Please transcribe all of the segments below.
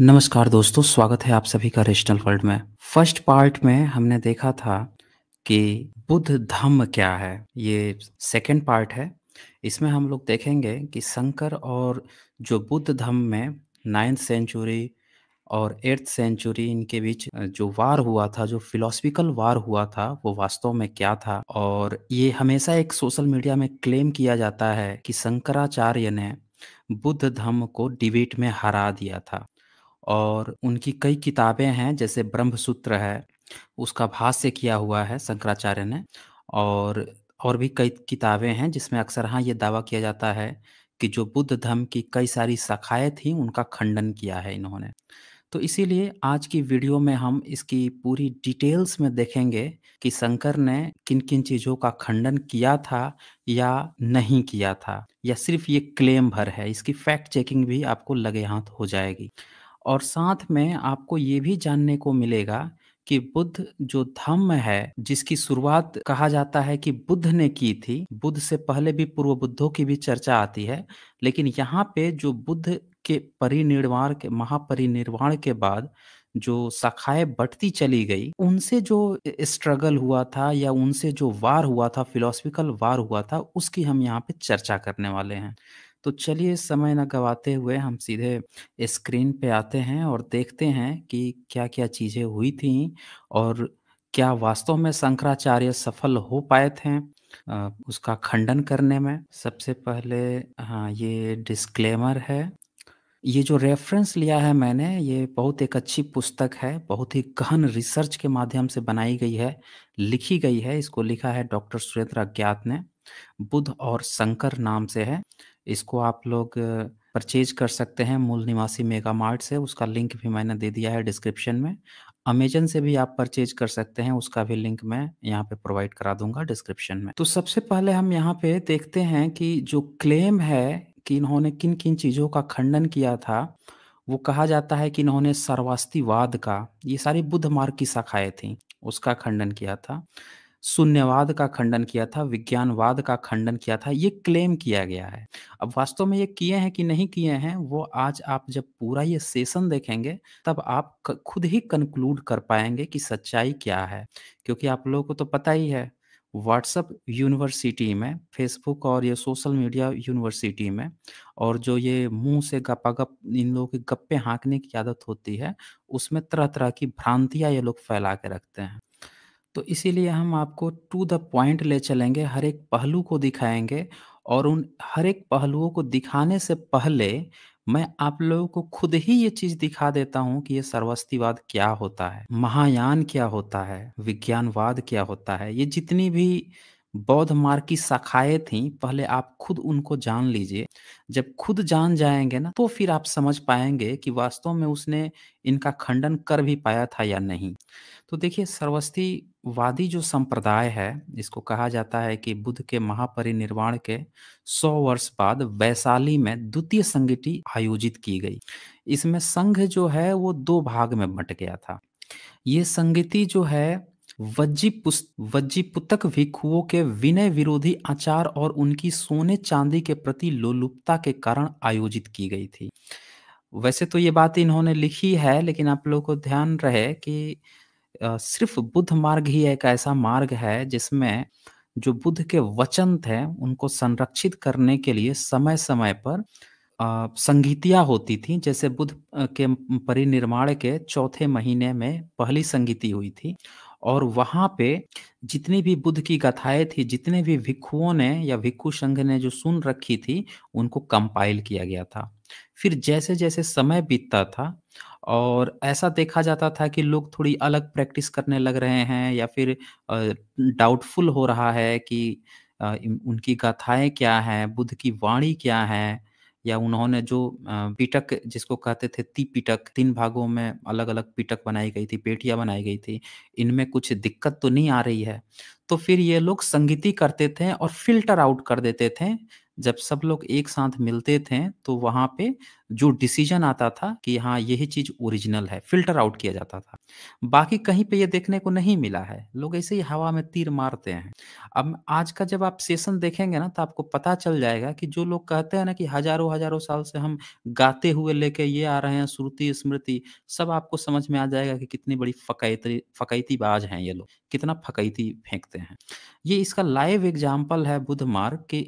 नमस्कार दोस्तों स्वागत है आप सभी का रिजनल वर्ल्ड में फर्स्ट पार्ट में हमने देखा था कि बुद्ध धम्म क्या है ये सेकंड पार्ट है इसमें हम लोग देखेंगे कि शंकर और जो बुद्ध धम्म में नाइन्थ सेंचुरी और एट्थ सेंचुरी इनके बीच जो वार हुआ था जो फिलोसफिकल वार हुआ था वो वास्तव में क्या था और ये हमेशा एक सोशल मीडिया में क्लेम किया जाता है कि शंकराचार्य ने बुद्ध धम्म को डिबेट में हरा दिया था और उनकी कई किताबें हैं जैसे ब्रह्मसूत्र है उसका भाष्य किया हुआ है शंकराचार्य ने और और भी कई किताबें हैं जिसमें अक्सर हाँ ये दावा किया जाता है कि जो बुद्ध धर्म की कई सारी शाखाएँ थीं उनका खंडन किया है इन्होंने तो इसीलिए आज की वीडियो में हम इसकी पूरी डिटेल्स में देखेंगे कि शंकर ने किन किन चीज़ों का खंडन किया था या नहीं किया था या सिर्फ ये क्लेम भर है इसकी फैक्ट चेकिंग भी आपको लगे हाथ हो जाएगी और साथ में आपको ये भी जानने को मिलेगा कि बुद्ध जो धम्म है जिसकी शुरुआत कहा जाता है कि बुद्ध ने की थी बुद्ध से पहले भी पूर्व बुद्धों की भी चर्चा आती है लेकिन यहाँ पे जो बुद्ध के परिनिर्वाण के महापरिनिर्वाण के बाद जो शाखाएं बढ़ती चली गई उनसे जो स्ट्रगल हुआ था या उनसे जो वार हुआ था फिलोसफिकल वार हुआ था उसकी हम यहाँ पे चर्चा करने वाले हैं तो चलिए समय ना गवाते हुए हम सीधे स्क्रीन पे आते हैं और देखते हैं कि क्या-क्या चीज़ें हुई थी और क्या वास्तव में शंकराचार्य सफल हो पाए थे उसका खंडन करने में। सबसे पहले हाँ, ये डिस्क्लेमर है। ये जो रेफ़रेंस लिया है मैंने ये बहुत एक अच्छी पुस्तक है, बहुत ही गहन रिसर्च के माध्यम से बनाई गई है, लिखी गई है। इसको लिखा है डॉक्टर सुरेंद्र अज्ञात ने, बुध और शंकर नाम से है। इसको आप लोग परचेज कर सकते हैं मूल निवासी मेगा मार्ट से उसका लिंक भी मैंने दे दिया है डिस्क्रिप्शन में अमेजन से भी आप परचेज कर सकते हैं उसका भी लिंक मैं यहाँ पे प्रोवाइड करा दूंगा डिस्क्रिप्शन में तो सबसे पहले हम यहाँ पे देखते हैं कि जो क्लेम है कि इन्होंने किन किन चीज़ों का खंडन किया था वो कहा जाता है कि इन्होंने सर्वास्तीवाद का ये सारी बुद्ध मार्ग की शाखाएं थी उसका खंडन किया था शून्यवाद का खंडन किया था विज्ञानवाद का खंडन किया था ये क्लेम किया गया है अब वास्तव में ये किए हैं कि नहीं किए हैं वो आज आप जब पूरा ये सेशन देखेंगे तब आप खुद ही कंक्लूड कर पाएंगे कि सच्चाई क्या है क्योंकि आप लोगों को तो पता ही है व्हाट्सअप यूनिवर्सिटी में फेसबुक और ये सोशल मीडिया यूनिवर्सिटी में और जो ये मुंह से गपा गप इन लोगों के गप्पे हाँकने की आदत होती है उसमें तरह तरह की भ्रांतियाँ ये लोग फैला के रखते हैं तो इसीलिए हम आपको टू द पॉइंट ले चलेंगे, हर एक पहलू को दिखाएंगे और उन हर एक पहलुओं को दिखाने से पहले मैं आप लोगों को खुद ही ये चीज़ दिखा देता हूँ कि ये सर्वस्तिवाद क्या होता है, महायान क्या होता है, विज्ञानवाद क्या होता है। ये जितनी भी बौद्ध मार्ग की शाखाएं थी पहले आप खुद उनको जान लीजिए। जब खुद जान जाएंगे ना, तो फिर आप समझ पाएंगे कि वास्तव में उसने इनका खंडन कर भी पाया था या नहीं। तो देखिए सर्वस्थीवादी जो संप्रदाय है इसको कहा जाता है कि बुद्ध के महापरिनिर्वाण के 100 वर्ष बाद वैशाली में द्वितीय संगति आयोजित की गई इसमें संघ जो है वो दो भाग में बट गया था ये संगति जो है वज्जी पुस्त वज्जी पुस्तक भिक्खुओं के विनय विरोधी आचार और उनकी सोने चांदी के प्रति लोलुपता के कारण आयोजित की गई थी वैसे तो ये बात इन्होंने लिखी है लेकिन आप लोगों को ध्यान रहे कि सिर्फ बुद्ध मार्ग ही एक ऐसा मार्ग है जिसमें जो बुद्ध के वचन थे उनको संरक्षित करने के लिए समय समय पर अ, संगीतियाँ होती थी जैसे बुद्ध के परिनिर्माण के चौथे महीने में पहली संगीति हुई थी और वहाँ पे जितनी भी बुद्ध की कथाएं थी जितने भी भिक्खुओं ने या भिक्खु संघ ने जो सुन रखी थी उनको कंपाइल किया गया था फिर जैसे जैसे समय बीतता था और ऐसा देखा जाता था कि लोग थोड़ी अलग प्रैक्टिस करने लग रहे हैं या फिर डाउटफुल हो रहा है कि उनकी गाथाएं क्या हैं बुद्ध की वाणी क्या है या उन्होंने जो पीटक जिसको कहते थे ती पीटक तीन भागों में अलग अलग पीटक बनाई गई थी पेटियाँ बनाई गई थी इनमें कुछ दिक्कत तो नहीं आ रही है तो फिर ये लोग संगीति करते थे और फिल्टर आउट कर देते थे जब सब लोग एक साथ मिलते थे तो वहाँ पे जो डिसीजन आता था कि हाँ यही चीज ओरिजिनल है फिल्टर आउट किया जाता था बाकी कहीं पे ये देखने को नहीं मिला है लोग ऐसे ही हवा में तीर मारते हैं अब आज का जब आप सेशन देखेंगे ना तो आपको पता चल जाएगा कि जो लोग कहते हैं ना कि हजारों हजारों साल से हम गाते हुए लेके ये आ रहे हैं श्रुति स्मृति सब आपको समझ में आ जाएगा कि कितनी बड़ी फकैती बाज हैं ये लोग कितना फकैती फेंकते हैं ये इसका लाइव एग्जाम्पल है बुध मार्ग के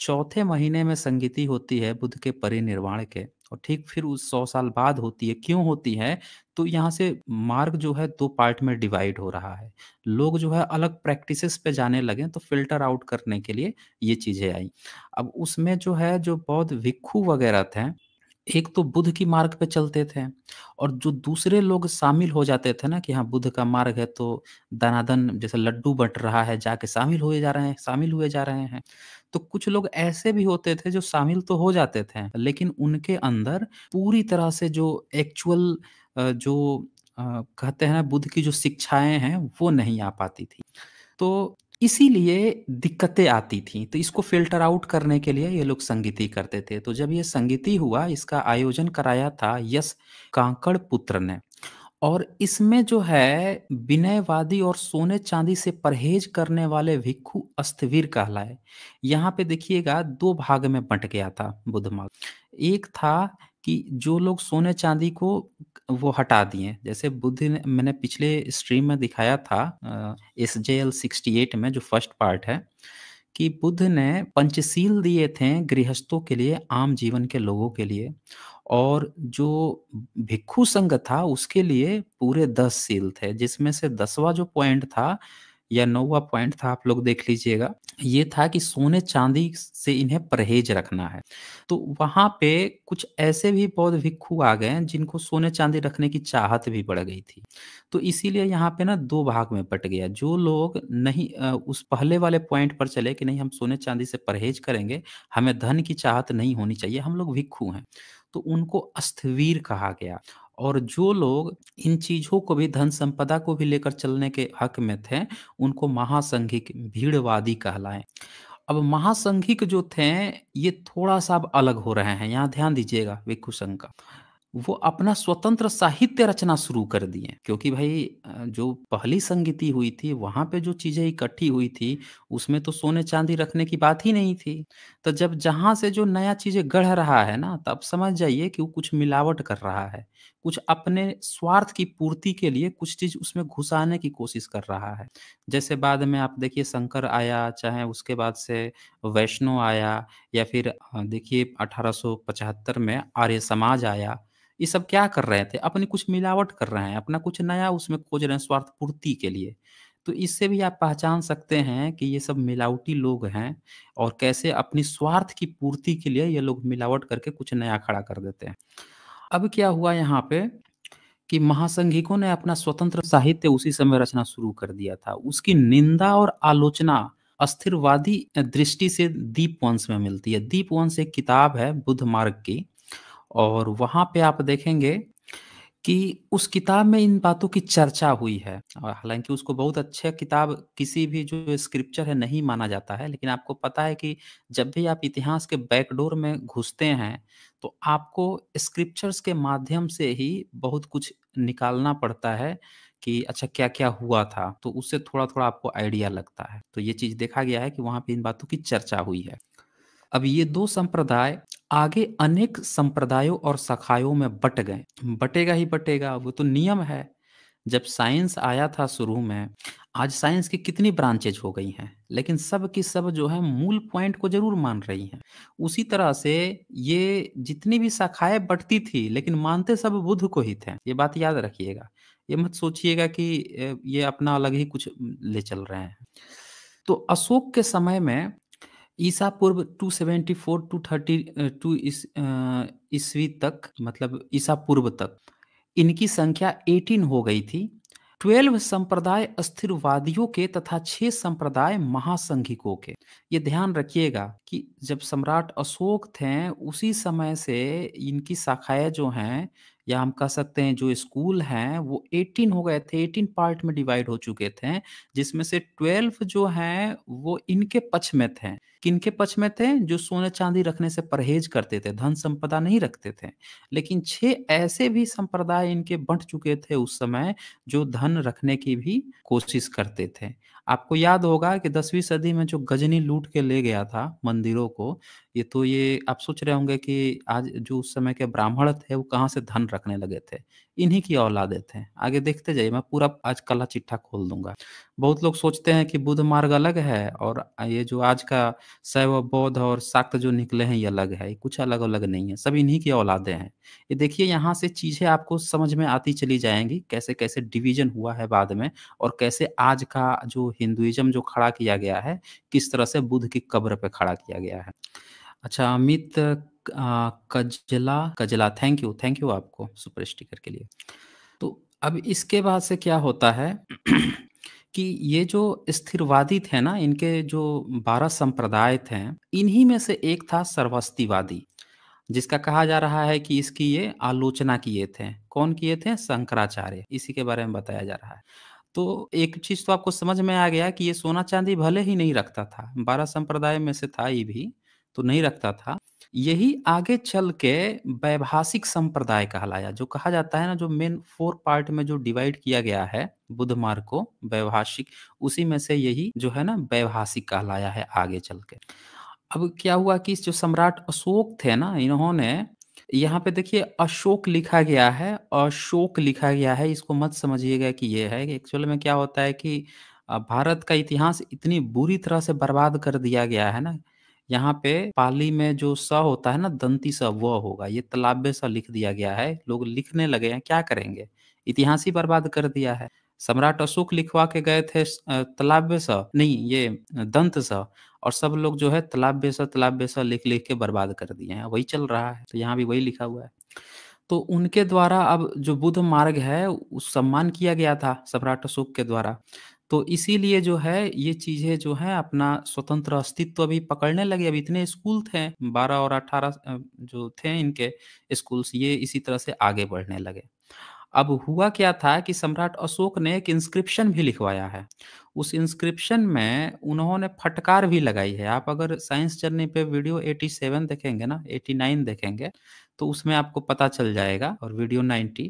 चौथे महीने में संगीति होती है बुद्ध के परिनिर्वाण के और ठीक फिर उस सौ साल बाद होती है क्यों होती है तो यहाँ से मार्ग जो है दो पार्ट में डिवाइड हो रहा है लोग जो है अलग प्रैक्टिसेस पे जाने लगे तो फिल्टर आउट करने के लिए ये चीज़ें आई अब उसमें जो है जो बौद्ध भिक्खु वगैरह थे एक तो बुद्ध की मार्ग पे चलते थे और जो दूसरे लोग शामिल हो जाते थे ना कि हाँ बुद्ध का मार्ग है तो दनादन जैसे लड्डू बट रहा है जाके शामिल हुए जा रहे हैं शामिल हुए जा रहे हैं तो कुछ लोग ऐसे भी होते थे जो शामिल तो हो जाते थे लेकिन उनके अंदर पूरी तरह से जो एक्चुअल जो कहते हैं ना बुद्ध की जो शिक्षाएं हैं वो नहीं आ पाती थी तो इसीलिए दिक्कतें आती थी तो इसको फिल्टर आउट करने के लिए ये लोग संगीति करते थे तो जब ये संगीति हुआ इसका आयोजन कराया था यश कांकड़ पुत्र ने और इसमें जो है विनयवादी और सोने चांदी से परहेज करने वाले भिक्खु अस्थवीर कहलाए यहाँ पे देखिएगा दो भाग में बंट गया था बुद्ध मार्ग एक था कि जो लोग सोने चांदी को वो हटा दिए जैसे बुद्ध ने मैंने पिछले स्ट्रीम में दिखाया था S J L sixty eight में जो फर्स्ट पार्ट है कि बुद्ध ने पंचशील दिए थे गृहस्थों के लिए आम जीवन के लोगों के लिए और जो भिक्षु संघ था उसके लिए पूरे दस सील थे जिसमें से दसवा जो पॉइंट था या नौवा पॉइंट था आप लोग देख लीजिएगा ये था कि सोने चांदी से इन्हें परहेज रखना है तो वहाँ पे कुछ ऐसे भी बौद्ध भिक्खु आ गए जिनको सोने चांदी रखने की चाहत भी बढ़ गई थी तो इसीलिए यहाँ पे ना दो भाग में पट गया जो लोग नहीं उस पहले वाले पॉइंट पर चले कि नहीं हम सोने चांदी से परहेज करेंगे हमें धन की चाहत नहीं होनी चाहिए हम लोग भिक्खु हैं तो उनको अस्थवीर कहा गया और जो लोग इन चीजों को भी धन संपदा को भी लेकर चलने के हक में थे उनको महासंघिक भीड़वादी कहलाएं अब महासंघिक जो थे ये थोड़ा सा अब अलग हो रहे हैं यहाँ ध्यान दीजिएगा भिक्खु संघ का वो अपना स्वतंत्र साहित्य रचना शुरू कर दिए क्योंकि भाई जो पहली संगीति हुई थी वहां पे जो चीजें इकट्ठी हुई थी उसमें तो सोने चांदी रखने की बात ही नहीं थी तो जब जहां से जो नया चीजें गढ़ रहा है ना तब समझ जाइए कि वो कुछ मिलावट कर रहा है कुछ अपने स्वार्थ की पूर्ति के लिए कुछ चीज उसमें घुसाने की कोशिश कर रहा है जैसे बाद में आप देखिए शंकर आया चाहे उसके बाद से वैष्णो आया या फिर देखिए अठारह में आर्य समाज आया ये सब क्या कर रहे थे अपनी कुछ मिलावट कर रहे हैं अपना कुछ नया उसमें खोज रहे हैं स्वार्थ पूर्ति के लिए तो इससे भी आप पहचान सकते हैं कि ये सब मिलावटी लोग हैं और कैसे अपनी स्वार्थ की पूर्ति के लिए ये लोग मिलावट करके कुछ नया खड़ा कर देते हैं अब क्या हुआ यहाँ पे कि महासंघिकों ने अपना स्वतंत्र साहित्य उसी समय रचना शुरू कर दिया था उसकी निंदा और आलोचना अस्थिरवादी दृष्टि से दीप वंश में मिलती है दीप वंश एक किताब है बुद्ध मार्ग की और वहां पे आप देखेंगे कि उस किताब में इन बातों की चर्चा हुई है और हालांकि उसको बहुत अच्छा किताब किसी भी जो स्क्रिप्चर है नहीं माना जाता है लेकिन आपको पता है कि जब भी आप इतिहास के बैकडोर में घुसते हैं तो आपको स्क्रिप्चर्स के माध्यम से ही बहुत कुछ निकालना पड़ता है कि अच्छा क्या क्या हुआ था तो उससे थोड़ा थोड़ा आपको आइडिया लगता है तो ये चीज देखा गया है कि वहां पे इन बातों की चर्चा हुई है अब ये दो संप्रदाय आगे अनेक संप्रदायों और शाखाओं में बट गए बटेगा ही बटेगा वो तो नियम है जब साइंस आया था शुरू में आज साइंस की कितनी ब्रांचेज हो गई हैं लेकिन सब की सब जो है मूल पॉइंट को जरूर मान रही हैं उसी तरह से ये जितनी भी शाखाएं बढ़ती थी लेकिन मानते सब बुद्ध को ही थे ये बात याद रखिएगा ये मत सोचिएगा कि ये अपना अलग ही कुछ ले चल रहे हैं तो अशोक के समय में ईसा पूर्व 274 टू थर्टी टू ईस्वी तक मतलब ईसा पूर्व तक इनकी संख्या 18 हो गई थी ट्वेल्व संप्रदाय अस्थिरवादियों के तथा 6 संप्रदाय महासंघिकों के ये ध्यान रखिएगा कि जब सम्राट अशोक थे उसी समय से इनकी शाखाएं जो हैं या हम कह सकते हैं जो स्कूल हैं वो 18 हो गए थे 18 पार्ट में डिवाइड हो चुके थे जिसमें से 12 जो हैं वो इनके पक्ष में थे किनके पक्ष में थे जो सोने चांदी रखने से परहेज करते थे धन संपदा नहीं रखते थे लेकिन छह ऐसे भी संप्रदाय इनके बंट चुके थे उस समय जो धन रखने की भी कोशिश करते थे आपको याद होगा कि दसवीं सदी में जो गजनी लूट के ले गया था मंदिरों को ये तो ये आप सोच रहे होंगे कि आज जो उस समय के ब्राह्मण थे वो कहाँ से धन रखने लगे थे इन्हीं की औलादे थे आगे देखते जाइए मैं पूरा आज कला चिट्ठा खोल दूंगा बहुत लोग सोचते हैं कि बुद्ध मार्ग अलग है और ये जो आज का शैव बौद्ध और शाक्त जो निकले हैं ये अलग है कुछ अलग अलग नहीं है सब इन्हीं की औलादे हैं ये देखिए यहाँ से चीज़ें आपको समझ में आती चली जाएंगी कैसे कैसे डिवीजन हुआ है बाद में और कैसे आज का जो हिंदुइज्म जो खड़ा किया गया है किस तरह से बुद्ध की कब्र पे खड़ा किया गया है अच्छा Amit Kajla Kajla thank you thank you आपको सुपर स्टिकर के लिए तो अब इसके बाद से क्या होता है कि ये जो स्थिरवादी थे ना इनके जो बारह संप्रदाय थे इन्हीं में से एक था सर्वस्तिवादी जिसका कहा जा रहा है कि इसकी ये आलोचना किए थे कौन किए थे शंकराचार्य इसी के बारे में बताया जा रहा है तो एक चीज तो आपको समझ में आ गया कि ये सोना चांदी भले ही नहीं रखता था बारह संप्रदाय में से था ये भी तो नहीं रखता था यही आगे चल के वैभाषिक संप्रदाय कहलाया जो कहा जाता है ना जो मेन फोर पार्ट में जो डिवाइड किया गया है बुद्ध मार्ग को वैभाषिक उसी में से यही जो है ना वैभाषिक कहलाया है आगे चल के अब क्या हुआ कि जो सम्राट अशोक थे ना इन्होंने यहाँ पे देखिए अशोक लिखा गया है अशोक लिखा गया है इसको मत समझिएगा कि ये है एक्चुअल में क्या होता है कि भारत का इतिहास इतनी बुरी तरह से बर्बाद कर दिया गया है ना यहाँ पे पाली में जो स होता है ना दंती स वह होगा ये तलाबे स लिख दिया गया है लोग लिखने लगे हैं क्या करेंगे इतिहास ही बर्बाद कर दिया है सम्राट अशोक लिखवा के गए थे तलाबे स नहीं ये दंत स और सब लोग जो है तालाब बेसा तालाब बेसा लिख लिख के बर्बाद कर दिए हैं वही चल रहा है तो यहाँ भी वही लिखा हुआ है तो उनके द्वारा अब जो बुद्ध मार्ग है सम्मान किया गया था सम्राट अशोक के द्वारा तो इसीलिए जो है ये चीजें जो है अपना स्वतंत्र अस्तित्व भी पकड़ने लगे अभी इतने स्कूल थे बारह और अठारह जो थे इनके स्कूल्स ये इसी तरह से आगे बढ़ने लगे अब हुआ क्या था कि सम्राट अशोक ने एक इंस्क्रिप्शन भी लिखवाया है उस इंस्क्रिप्शन में उन्होंने फटकार भी लगाई है आप अगर साइंस जर्नी पे वीडियो 87 देखेंगे ना 89 देखेंगे तो उसमें आपको पता चल जाएगा और वीडियो 90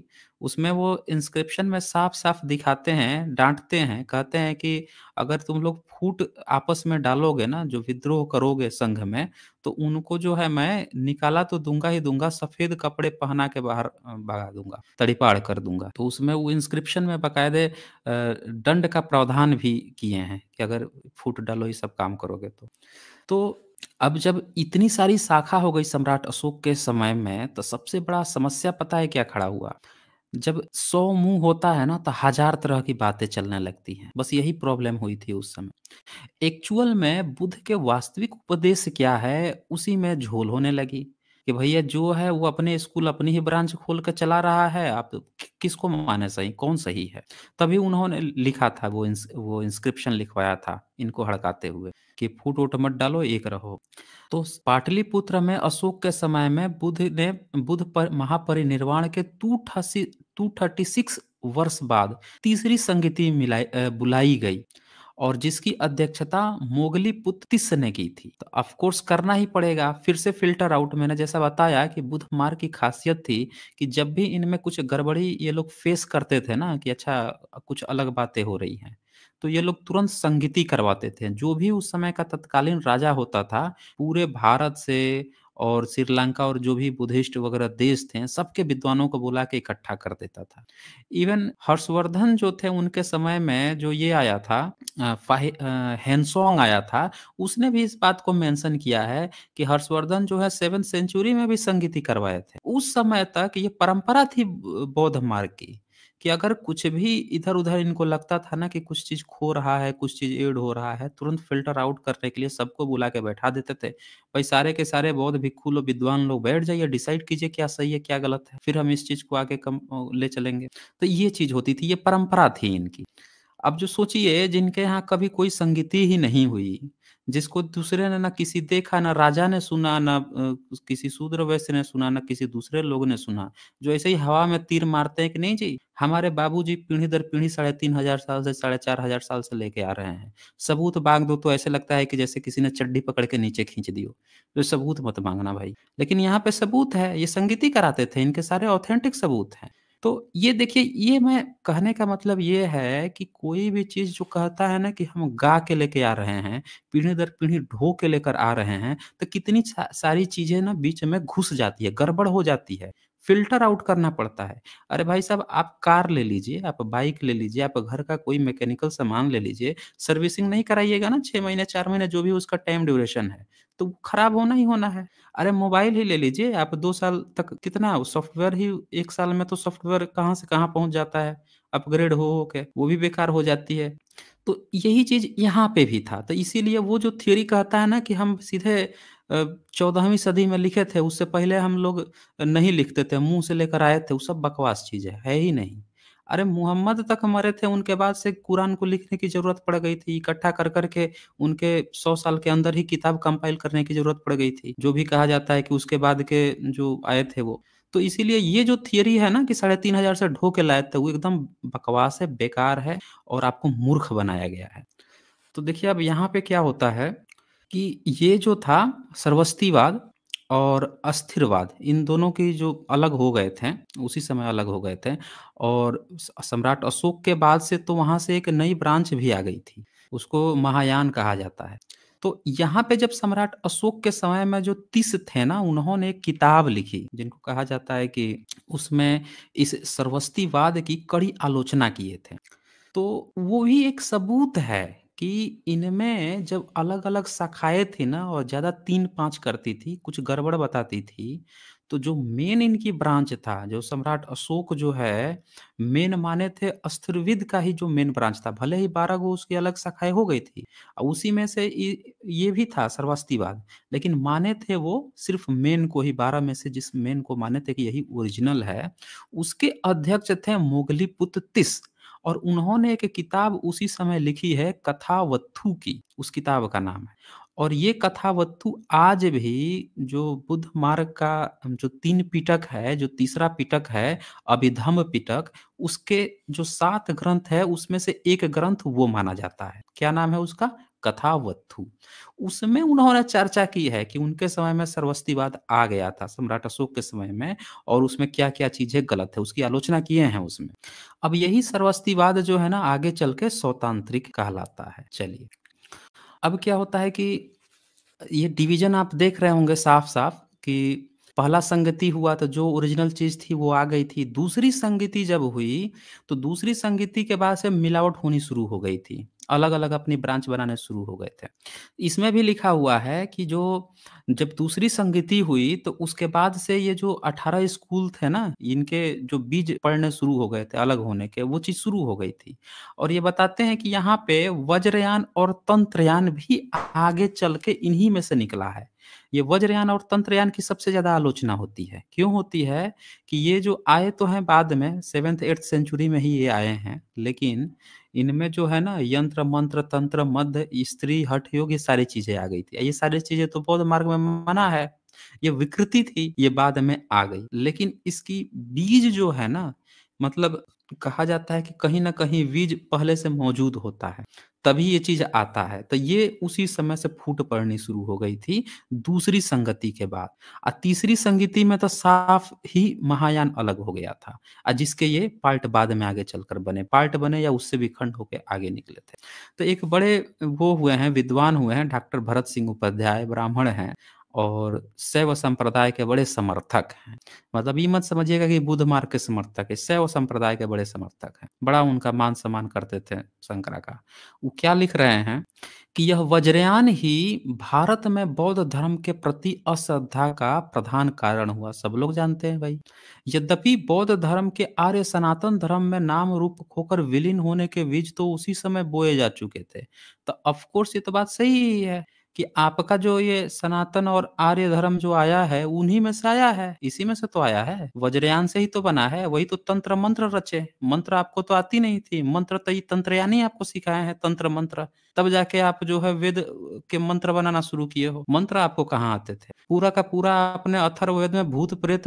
उसमें वो इंस्क्रिप्शन में साफ साफ दिखाते हैं डांटते हैं कहते हैं कि अगर तुम लोग फूट आपस में डालोगे ना जो विद्रोह करोगे संघ में तो उनको जो है मैं निकाला तो दूंगा ही दूंगा सफेद कपड़े पहना के बाहर भगा दूंगा तड़ीपाड़ कर दूंगा तो उसमें वो इंस्क्रिप्शन में बाकायदे दंड का प्रावधान भी किए हैं कि अगर फूट डालो ये सब काम करोगे तो तो अब जब इतनी सारी शाखा हो गई सम्राट अशोक के समय में तो सबसे बड़ा समस्या पता है क्या खड़ा हुआ जब सौ मुंह होता है ना तो हजार तरह की बातें चलने लगती हैं बस यही प्रॉब्लम हुई थी उस समय एक्चुअल में बुद्ध के वास्तविक उपदेश क्या है उसी में झोल होने लगी कि भैया जो है वो अपने स्कूल अपनी ही ब्रांच खोल कर चला रहा है आप किसको माने सही कौन सही है तभी उन्होंने लिखा था वो इंस, वो इंस्क्रिप्शन लिखवाया था इनको हड़काते हुए कि फूट उठ मत डालो एक रहो तो पाटलिपुत्र में अशोक के समय में बुद्ध ने बुद्ध पर महापरिनिर्वाण के टू थर्टी सिक्स वर्ष बाद तीसरी संगति मिलाई बुलाई गई और जिसकी अध्यक्षता मोगली पुतिस ने की थी तो अफकोर्स करना ही पड़ेगा फिर से फिल्टर आउट मैंने जैसा बताया कि बुध मार्ग की खासियत थी कि जब भी इनमें कुछ गड़बड़ी ये लोग फेस करते थे ना कि अच्छा कुछ अलग बातें हो रही हैं तो ये लोग तुरंत संगीति करवाते थे जो भी उस समय का तत्कालीन राजा होता था पूरे भारत से और श्रीलंका और जो भी बुद्धिस्ट वगैरह देश थे सबके विद्वानों को बुला के इकट्ठा कर देता था इवन हर्षवर्धन जो थे उनके समय में जो ये आया था हेनसोंग आया था उसने भी इस बात को मेंशन किया है कि हर्षवर्धन जो है सेवन सेंचुरी में भी संगीति करवाए थे उस समय तक ये परंपरा थी बौद्ध मार्ग की कि अगर कुछ भी इधर उधर इनको लगता था ना कि कुछ चीज खो रहा है कुछ चीज एड हो रहा है तुरंत फिल्टर आउट करने के लिए सबको बुला के बैठा देते थे भाई सारे के सारे बौद्ध भिक्खु लोग विद्वान लोग बैठ जाइए डिसाइड कीजिए क्या सही है क्या गलत है फिर हम इस चीज को आगे कम ले चलेंगे तो ये चीज होती थी ये परंपरा थी इनकी अब जो सोचिए जिनके यहाँ कभी कोई संगीति ही नहीं हुई जिसको दूसरे ने ना किसी देखा ना राजा ने सुना ना किसी शूद्र वैश्य ने सुना ना किसी दूसरे लोग ने सुना जो ऐसे ही हवा में तीर मारते हैं कि नहीं जी हमारे बाबूजी पीढ़ी दर पीढ़ी साढ़े तीन हजार साल से साढ़े चार हजार साल से लेके आ रहे हैं सबूत मांग दो तो ऐसे लगता है कि जैसे किसी ने चड्डी पकड़ के नीचे खींच दियो तो सबूत मत मांगना भाई लेकिन यहाँ पे सबूत है ये संगीति कराते थे इनके सारे ऑथेंटिक सबूत हैं तो ये देखिए ये मैं कहने का मतलब ये है कि कोई भी चीज़ जो कहता है ना कि हम गा के लेके आ रहे हैं पीढ़ी दर पीढ़ी ढो के लेकर आ रहे हैं तो कितनी सारी चीज़ें ना बीच में घुस जाती है गड़बड़ हो जाती है फिल्टर आउट करना पड़ता है अरे भाई साहब आप कार ले लीजिए आप बाइक ले लीजिए आप घर का कोई मैकेनिकल सामान ले लीजिए सर्विसिंग नहीं कराइएगा ना छह महीने चार महीने जो भी उसका टाइम ड्यूरेशन है तो खराब होना ही होना है अरे मोबाइल ही ले लीजिए आप दो साल तक कितना सॉफ्टवेयर ही एक साल में तो सॉफ्टवेयर कहाँ से कहाँ पहुंच जाता है अपग्रेड हो हो के वो भी बेकार हो जाती है तो यही चीज यहाँ पे भी था तो इसीलिए वो जो थ्योरी कहता है ना कि हम सीधे चौदहवीं सदी में लिखे थे उससे पहले हम लोग नहीं लिखते थे मुंह से लेकर आए थे वो सब बकवास चीज है, है ही नहीं अरे मोहम्मद तक मरे थे उनके बाद से कुरान को लिखने की जरूरत पड़ गई थी इकट्ठा कर करके उनके सौ साल के अंदर ही किताब कंपाइल करने की जरूरत पड़ गई थी जो भी कहा जाता है कि उसके बाद के जो आए थे वो तो इसीलिए ये जो थियरी है ना कि साढ़े तीन हजार से ढो के लाए थे वो एकदम बकवास है बेकार है और आपको मूर्ख बनाया गया है तो देखिए अब यहाँ पे क्या होता है कि ये जो था सर्वस्तीवाद और अस्थिरवाद इन दोनों के जो अलग हो गए थे उसी समय अलग हो गए थे और सम्राट अशोक के बाद से तो वहाँ से एक नई ब्रांच भी आ गई थी उसको महायान कहा जाता है तो यहाँ पे जब सम्राट अशोक के समय में जो तीस थे ना उन्होंने एक किताब लिखी जिनको कहा जाता है कि उसमें इस सर्वस्तीवाद की कड़ी आलोचना किए थे तो वो भी एक सबूत है कि इनमें जब अलग-अलग शाखाएं थी ना और ज्यादा तीन पांच करती थी, कुछ गड़बड़ बताती थी, तो जो मेन इनकी ब्रांच था, जो सम्राट अशोक जो है, मेन माने थे अस्त्रविद का ही जो मेन ब्रांच था, भले ही बारह गो उसकी अलग शाखाएं हो गई थी। और उसी में से ये भी था सर्वस्तिवाद, लेकिन माने थे वो सिर्फ़ मेन को ही बारह में से जिस मेन को माने थे कि यही ओरिजिनल है, उसके अध्यक्ष थे पुत्र तिस। और उन्होंने एक किताब उसी समय लिखी है कथावत्थु की उस किताब का नाम है और ये कथावत्थु आज भी जो बुद्ध मार्ग का जो तीन पिटक है जो तीसरा पिटक है अभिधम पिटक उसके जो सात ग्रंथ है उसमें से एक ग्रंथ वो माना जाता है क्या नाम है उसका कथावत्थु उसमें उन्होंने चर्चा की है कि उनके समय में सर्वस्तिवाद आ गया था सम्राट अशोक के समय में और उसमें क्या क्या चीजें गलत है उसकी आलोचना किए हैं उसमें अब यही सर्वस्तिवाद जो है ना आगे चल के स्वतांत्रिक कहलाता है चलिए अब क्या होता है कि ये डिवीजन आप देख रहे होंगे साफ साफ कि पहला संगति हुआ तो जो ओरिजिनल चीज थी वो आ गई थी दूसरी संगति जब हुई तो दूसरी संगति के बाद से मिलावट होनी शुरू हो गई थी अलग अलग अपनी ब्रांच बनाने शुरू हो गए थे इसमें भी लिखा हुआ है कि जो जब दूसरी संगति हुई तो उसके बाद से ये जो 18 स्कूल थे ना इनके जो बीज पढ़ने शुरू हो गए थे अलग होने के वो चीज शुरू हो गई थी और ये बताते हैं कि यहाँ पे वज्रयान और तंत्रयान भी आगे चल के इन्हीं में से निकला है ये वज्रयान और तंत्रयान की सबसे ज्यादा आलोचना होती है क्यों होती है कि ये जो आए तो हैं बाद में सेवेंथ एट्थ सेंचुरी में ही ये आए हैं लेकिन इनमें जो है ना यंत्र मंत्र तंत्र मध्य स्त्री हठ योग ये सारी चीजें आ गई थी ये सारी चीजें तो बौद्ध मार्ग में मना है ये विकृति थी ये बाद में आ गई लेकिन इसकी बीज जो है ना मतलब कहा जाता है कि कहीं ना कहीं बीज पहले से मौजूद होता है तभी ये चीज आता है तो ये उसी समय से फूट पड़नी शुरू हो गई थी दूसरी संगति के बाद और तीसरी संगति में तो साफ ही महायान अलग हो गया था और जिसके ये पार्ट बाद में आगे चलकर बने पार्ट बने या उससे भी खंड होकर आगे निकले थे तो एक बड़े वो हुए हैं विद्वान हुए हैं डॉक्टर भरत सिंह उपाध्याय ब्राह्मण हैं और शैव संप्रदाय के बड़े समर्थक हैं मतलब ये मत समझिएगा कि बुद्ध मार्ग के समर्थक है शैव संप्रदाय के बड़े समर्थक हैं बड़ा उनका मान सम्मान करते थे शंकरा का वो क्या लिख रहे हैं कि यह वज्रयान ही भारत में बौद्ध धर्म के प्रति अश्रद्धा का प्रधान कारण हुआ सब लोग जानते हैं भाई यद्यपि बौद्ध धर्म के आर्य सनातन धर्म में नाम रूप खोकर विलीन होने के बीज तो उसी समय बोए जा चुके थे तो अफकोर्स ये तो बात सही है कि आपका जो ये सनातन और आर्य धर्म जो आया है उन्हीं में से आया है इसी में से तो आया है वज्रयान से ही तो बना है वही तो तंत्र मंत्र रचे मंत्र आपको तो आती नहीं थी मंत्र तो ये तंत्र यानी आपको सिखाए हैं तंत्र मंत्र तब जाके आप जो है वेद के मंत्र बनाना शुरू किए हो मंत्र आपको कहाँ आते थे पूरा का पूरा आपने वेद में भूत प्रेत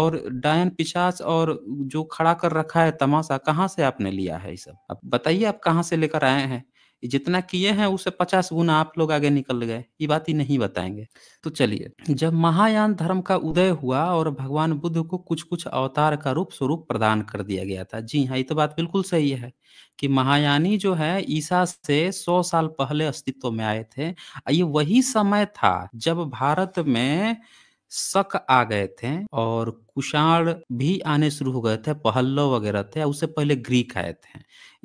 और डायन पिशाच और जो खड़ा कर रखा है तमाशा कहाँ से आपने लिया है ये सब अब बताइए आप कहाँ से लेकर आए हैं जितना किए हैं उसे पचास गुना आप लोग आगे निकल गए ये बात ही नहीं बताएंगे तो चलिए जब महायान धर्म का उदय हुआ और भगवान बुद्ध को कुछ कुछ अवतार का रूप स्वरूप प्रदान कर दिया गया था जी हाँ ये तो बात बिल्कुल सही है कि महायानी जो है ईसा से सौ साल पहले अस्तित्व में आए थे ये वही समय था जब भारत में शक आ गए थे और कुषाण भी आने शुरू हो गए थे पहल्लो वगैरह थे उससे पहले ग्रीक आए थे